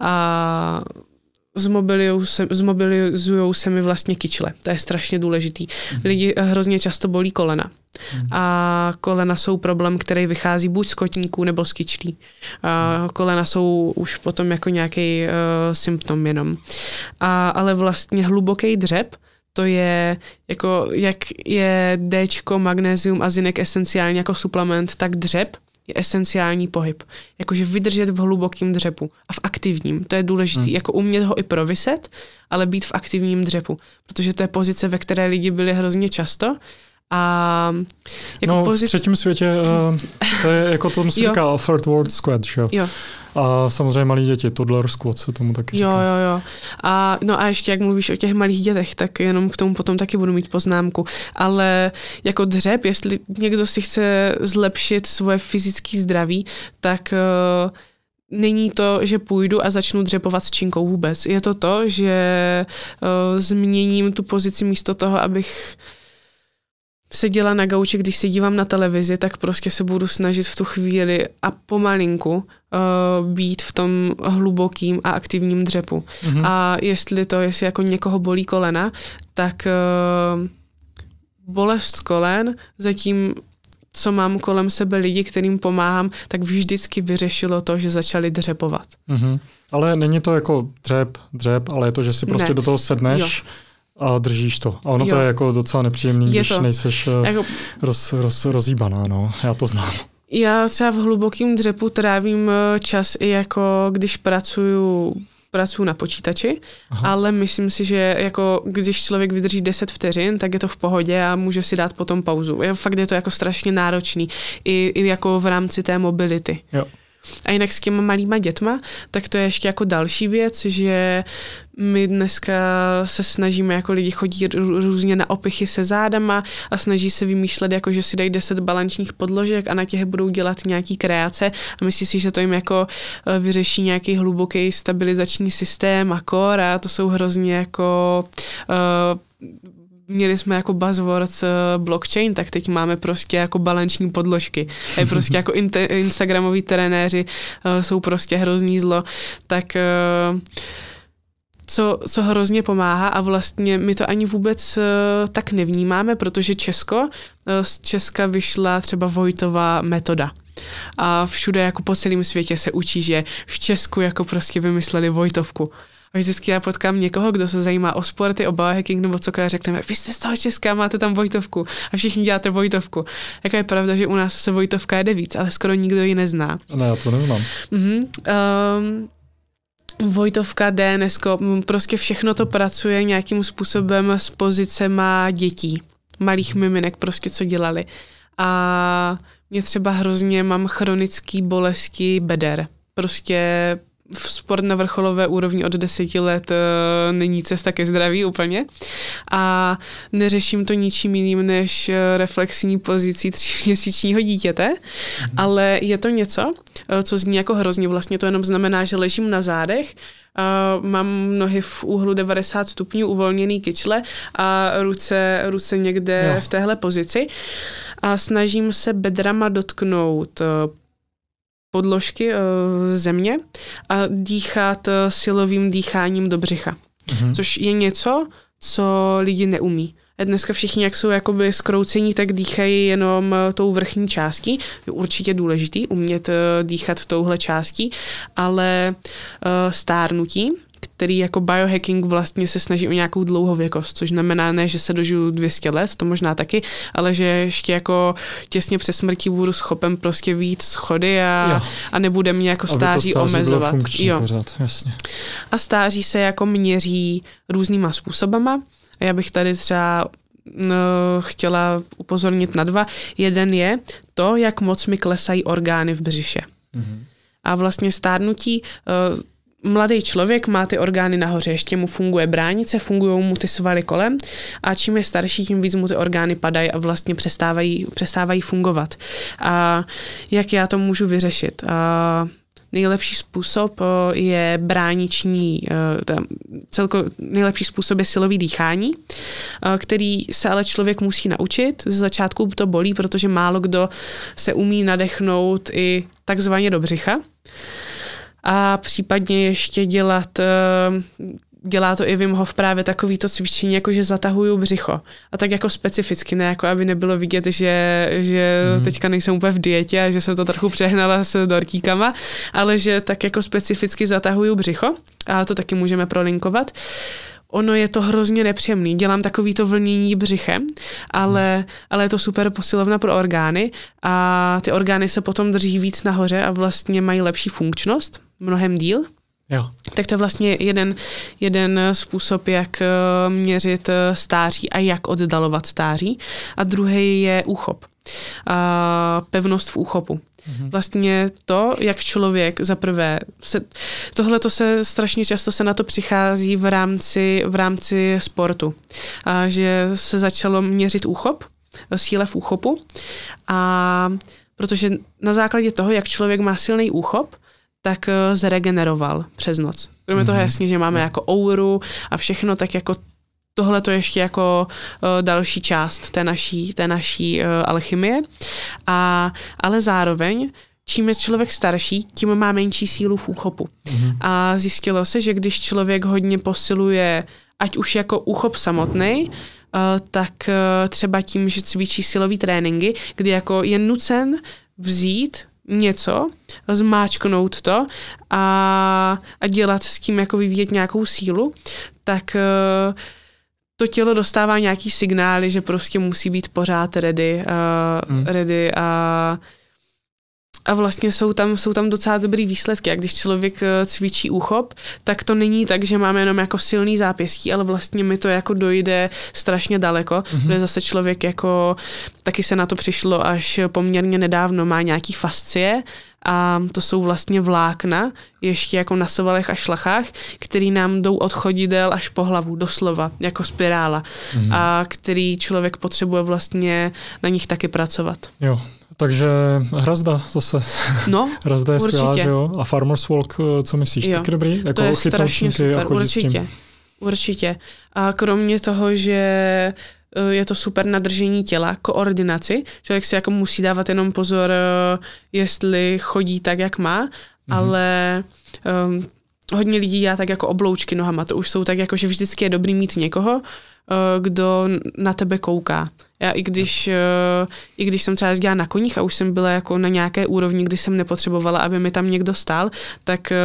a zmobilizují se mi vlastně kyčle. To je strašně důležitý. Mhm. Lidi eh, hrozně často bolí kolena. Mhm. A kolena jsou problém, který vychází buď z kotníků nebo z kyčlí. A mhm. kolena jsou už potom jako nějaký uh, symptom jenom. A, ale vlastně hluboký dřep, to je jako, jak je D, magnézium a zinek esenciální jako suplement, tak dřep je esenciální pohyb. Jakože vydržet v hlubokém dřepu a v aktivním. To je důležité. Hmm. Jako umět ho i proviset, ale být v aktivním dřepu. Protože to je pozice, ve které lidi byli hrozně často a jako no, pozic... v třetím světě uh, to je jako tomu se říká third world squad, že? jo. A samozřejmě malí děti, toddler squat se tomu taky říká. Jo, jo, jo. A, no a ještě jak mluvíš o těch malých dětech, tak jenom k tomu potom taky budu mít poznámku. Ale jako dřep, jestli někdo si chce zlepšit svoje fyzické zdraví, tak uh, není to, že půjdu a začnu dřepovat s činkou vůbec. Je to to, že uh, změním tu pozici místo toho, abych seděla na gauči, když se dívám na televizi, tak prostě se budu snažit v tu chvíli a pomalinku eh, být v tom hlubokým a aktivním dřepu. Mm-hmm. A jestli to, jestli jako někoho bolí kolena, tak uh, bolest kolen zatím co mám kolem sebe lidi, kterým pomáhám, tak vždycky vyřešilo to, že začali dřepovat. Mm-hmm. Ale není to jako dřep, dřep, ale je to, že si prostě ne. do toho sedneš. Jo a držíš to. A ono jo. to je jako docela nepříjemný, je když to. nejseš eh, jako... roz, roz, rozjíbaná, no. Já to znám. Já třeba v hlubokém dřepu trávím eh, čas i jako, když pracuju pracuji na počítači, Aha. ale myslím si, že jako když člověk vydrží 10 vteřin, tak je to v pohodě a může si dát potom pauzu. fakt je to jako strašně náročný, i, i jako v rámci té mobility. Jo. A jinak s těma malýma dětma, tak to je ještě jako další věc, že my dneska se snažíme, jako lidi chodí různě na opichy se zádama a snaží se vymýšlet, jako že si dají 10 balančních podložek a na těch budou dělat nějaký kreace a myslí si, že to jim jako eh, vyřeší nějaký hluboký stabilizační systém a kor a to jsou hrozně jako uh, měli jsme jako buzzwords eh, blockchain, tak teď máme prostě jako balanční podložky. Je prostě jako in- instagramoví trenéři eh, jsou prostě hrozný zlo. Tak eh, co, co hrozně pomáhá a vlastně my to ani vůbec uh, tak nevnímáme, protože Česko, uh, z Česka vyšla třeba Vojtová metoda. A všude jako po celém světě se učí, že v Česku jako prostě vymysleli Vojtovku. A vždycky já potkám někoho, kdo se zajímá o sporty, o biohacking nebo cokoliv, řekneme, vy jste z toho Česka, máte tam Vojtovku a všichni děláte Vojtovku. Jaká je pravda, že u nás se Vojtovka jede víc, ale skoro nikdo ji nezná. Ne, já to neznám. Mhm. Um, Vojtovka, DNS, prostě všechno to pracuje nějakým způsobem s pozicema dětí, malých miminek prostě, co dělali. A mě třeba hrozně mám chronický bolesti beder. Prostě v sport na vrcholové úrovni od deseti let uh, není cesta ke zdraví úplně. A neřeším to ničím jiným než eh, reflexní pozicí tříměsíčního dítěte, mm-hmm. ale je to něco, eh, co zní jako hrozně. Vlastně to jenom znamená, že ležím na zádech, Uh, mám nohy v úhlu 90 stupňů, uvolněný kyčle a ruce, ruce někde jo. v téhle pozici. A snažím se bedrama dotknout podložky eh, země a dýchat eh, silovým dýcháním do břicha. Mm-hmm. Což je něco, co lidi neumí. A dneska všichni, jak jsou jakoby skroucení, tak dýchají jenom eh, tou vrchní částí. Je určitě důležitý umět dýchat touhle částí, ale stárnutí který jako biohacking vlastně se snaží o nějakou dlouhověkost, což znamená ne, že se dožiju 200 let, to možná taky, ale že ještě jako těsně před smrtí budu schopen prostě víc schody a, a nebude mě jako stáří, stáří omezovat. Funkční, jo. Pořád, jasně. A stáří se jako měří různýma způsobama. Já bych tady třeba no, chtěla upozornit na dva. Jeden je to, jak moc mi klesají orgány v břiše. Mm-hmm. A vlastně stárnutí uh, mladý člověk má ty orgány nahoře, ještě mu funguje bránice, fungují mu ty svaly kolem a čím je starší, tím víc mu ty orgány padají a vlastně přestávají, přestávají fungovat. A jak já to můžu vyřešit? A nejlepší způsob eh, je brániční, eh, celko, nejlepší způsob je silový dýchání, eh, který se ale člověk musí naučit. Ze začátku to bolí, protože málo kdo se umí nadechnout i takzvaně do břicha a případně ještě dělat eh, dělá to i Wim Hof právě takovýto cvičení, jako že zatahuju břicho. A tak jako specificky, ne jako aby nebylo vidět, že, že mm. teďka nejsem úplně v dietě a že jsem to trochu přehnala s dortíkama, ale že tak jako specificky zatahuju břicho a to taky můžeme prolinkovat. Ono je to hrozně nepříjemný. Dělám takový to vlnění břichem, ale, mhm. ale je to super posilovna pro orgány a ty orgány se potom drží víc nahoře a vlastně mají lepší funkčnost mnohem díl. Jo. Tak to je vlastně jeden, jeden způsob, jak eh, měřit eh, stáří a jak oddalovat stáří. A druhý je úchop. A pevnost v úchopu. Mhm. Vlastně to, jak člověk zaprvé, tohle to se strašně často se na to přichází v rámci, v rámci sportu. A že se začalo měřit úchop, eh, síle v úchopu a protože na základě toho, jak člověk má silný úchop, tak eh, zregeneroval přes noc. Kromě mm-hmm. toho jasně, že máme mhm. jako ouru a všechno, tak jako tohle to ještě jako uh, další část té naší, té naší uh, alchymie. A, ale zároveň, čím je člověk starší, tím má menší sílu v úchopu. Mm-hmm. A zjistilo se, že když člověk hodně posiluje, ať už jako úchop samotný, uh, tak uh, třeba tím, že cvičí silový tréninky, kdy jako je nucen vzít něco, zmáčknout to a, a dělat s tím, jako vyvíjet nějakou sílu, tak eh, to tělo dostává nějaký signály, že prostě musí být pořád ready, uh, hmm. ready a a vlastně jsou tam, jsou tam docela dobrý výsledky. A když člověk eh, cvičí úchop, tak to není tak, že máme jenom jako silný zápěstí, ale vlastně mi to jako dojde strašně daleko, mm-hmm. protože zase člověk jako taky se na to přišlo až poměrně nedávno, má nějaký fascie a to jsou vlastně vlákna, ještě jako na sovalech a šlachách, který nám jdou od chodidel až po hlavu, doslova, jako spirála, mm-hmm. a který člověk potřebuje vlastně na nich taky pracovat. Jo, takže Hrazda zase. No, Hrazda je určitě. skvělá, že jo? A Farmer's Walk, eh, co myslíš, jo, taky dobrý? Jako to je strašně super, a určitě. Určitě. A kromě toho, že eh, je to super na držení těla, koordinaci. Člověk si jako musí dávat jenom pozor, eh, jestli chodí tak, jak má, mm-hmm. ale um, hodně lidí já tak jako obloučky nohama. To už jsou tak jako, že vždycky je dobrý mít někoho, kdo na tebe kouká. Já i když, eh, i když jsem třeba jezdila na koních a už jsem byla jako na nějaké úrovni, kdy jsem nepotřebovala, aby mi tam někdo stál, tak eh,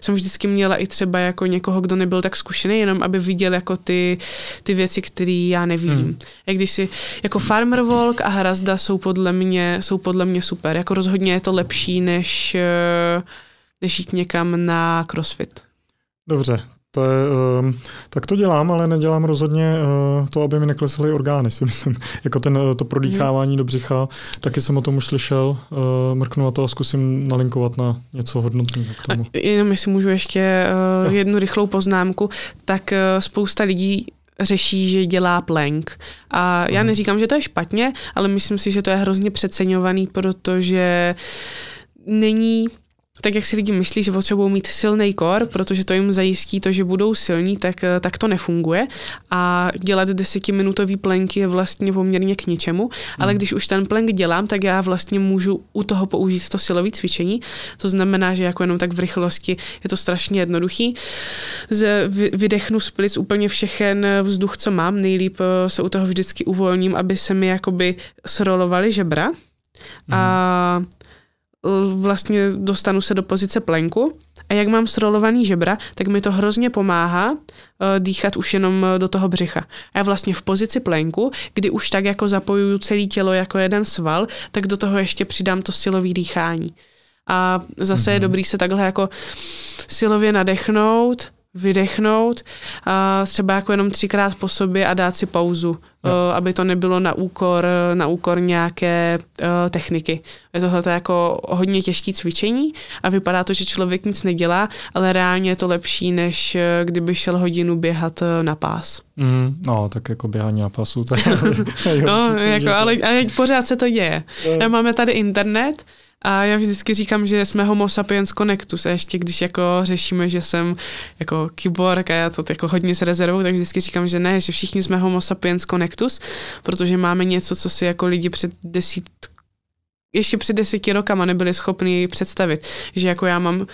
jsem vždycky měla i třeba jako někoho, kdo nebyl tak zkušený, jenom aby viděl jako ty, ty věci, které já nevím. Hmm. když si, jako Farmer Walk a Hrazda jsou podle mě, jsou podle mě super. Jako rozhodně je to lepší, než, eh, než jít někam na crossfit. Dobře, to je, ehm, tak to dělám, ale nedělám rozhodně eh, to, aby mi neklesaly orgány, si myslím. Jako ten, eh, to prodýchávání do břicha, taky jsem o tom už slyšel, eh, mrknu na to a zkusím nalinkovat na něco hodnotného k tomu. A jenom jestli můžu ještě jednu rychlou poznámku, tak spousta lidí řeší, že dělá plank. A já mhm. neříkám, že to je špatně, ale myslím si, že to je hrozně přeceňovaný, protože není tak jak si lidi myslí, že potřebují mít silný kor, protože to jim zajistí to, že budou silní, tak, eh, tak to nefunguje. A dělat desetiminutový plenky je vlastně poměrně k ničemu. Ale hmm. když už ten plenk dělám, tak já vlastně můžu u toho použít to silové cvičení. To znamená, že jako jenom tak v rychlosti je to strašně jednoduchý. Z, vydechnu z plic úplně všechen eh, vzduch, co mám. Nejlíp eh, se u toho vždycky uvolním, aby se mi jakoby srolovaly žebra. Hmm. A Eh, vlastně dostanu se do pozice plenku a jak mám srolovaný žebra, tak mi to hrozně pomáhá eh, dýchat už jenom eh, do toho břicha. A já vlastně v pozici plenku, kdy už tak jako zapojuju celé tělo jako jeden sval, tak do toho ještě přidám to silové dýchání. A zase mm-hmm. je mhm. dobrý se takhle jako silově nadechnout, vydechnout, a třeba jako jenom třikrát po sobě a dát si pauzu, no. aby to nebylo na úkor, na úkor nějaké eh, techniky. Je tohle jako hodně těžké cvičení a vypadá to, že člověk nic nedělá, ale reálně je to lepší, než eh, kdyby šel hodinu běhat na pás. Mm, no, tak jako běhání na pasu. Tak... no, jako, ale, ale pořád se to děje. No. Máme tady internet, a já vždycky říkám, že jsme homo sapiens connectus a ještě když jako řešíme, že jsem jako kyborg a já to jako hodně s rezervou, tak vždycky říkám, že ne, že všichni jsme homo sapiens connectus, protože máme něco, co si jako lidi před desít, ještě před deseti rokama nebyli schopni představit, že jako já mám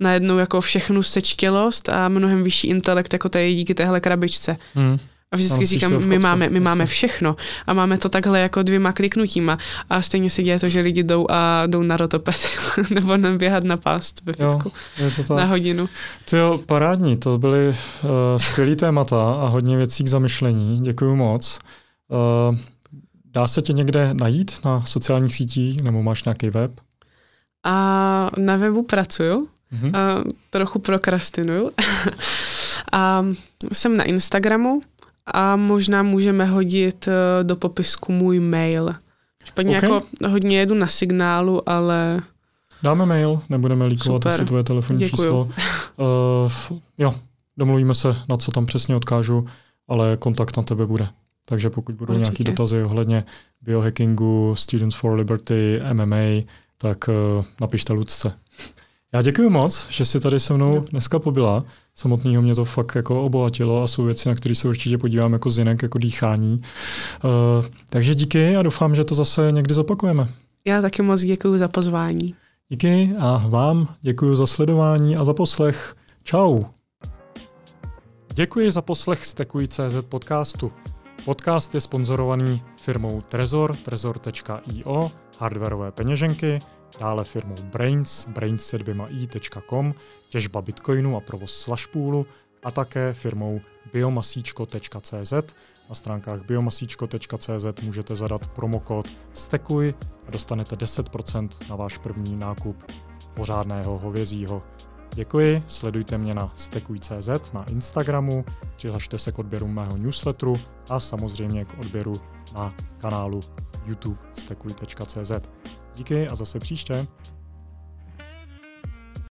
najednou jako všechnu sečtělost a mnohem vyšší intelekt jako tady díky téhle krabičce. Hmm. A vždycky no, říkám, my máme, my máme všechno a máme to takhle jako dvěma kliknutíma a stejně se děje to, že lidi jdou a jdou na rotopet nebo nám běhat na pást ve fitku jo, je to tak. na hodinu. To jo, parádní, to byly uh, skvělý témata a hodně věcí k zamyšlení, děkuji moc. Uh, dá se tě někde najít na sociálních sítích nebo máš nějaký web? A na webu pracuju, mm-hmm. a eh, trochu prokrastinuju. a jsem na Instagramu, a možná můžeme hodit eh, do popisku můj mail. Špatně okay. jako hodně jedu na signálu, ale... Dáme mail, nebudeme líkovat asi tvoje telefonní Děkuju. číslo. Uh, jo, domluvíme se, na co tam přesně odkážu, ale kontakt na tebe bude. Takže pokud budou Určitě. nějaké dotazy ohledně biohackingu, Students for Liberty, MMA, tak uh, napište Lucce. Já děkuji moc, že jsi tady se mnou dneska pobyla. Samotného mě to fakt jako obohatilo a jsou věci, na které se určitě podívám jako zinek, jako dýchání. Uh, takže díky a doufám, že to zase někdy zopakujeme. Já taky moc děkuji za pozvání. Díky a vám děkuji za sledování a za poslech. Čau. Děkuji za poslech z CZ podcastu. Podcast je sponzorovaný firmou Trezor, trezor.io, hardwareové peněženky, dále firmou Brains, brains se dvěma i.com, těžba bitcoinu a provoz slashpoolu a také firmou biomasíčko.cz. Na stránkách biomasíčko.cz můžete zadat promokód STEKUJ a dostanete 10% na váš první nákup pořádného hovězího. Děkuji, sledujte mě na stekuj.cz na Instagramu, přihlašte se k odběru mého newsletteru a samozřejmě k odběru na kanálu youtube stekuj.cz. Díky a zase příště.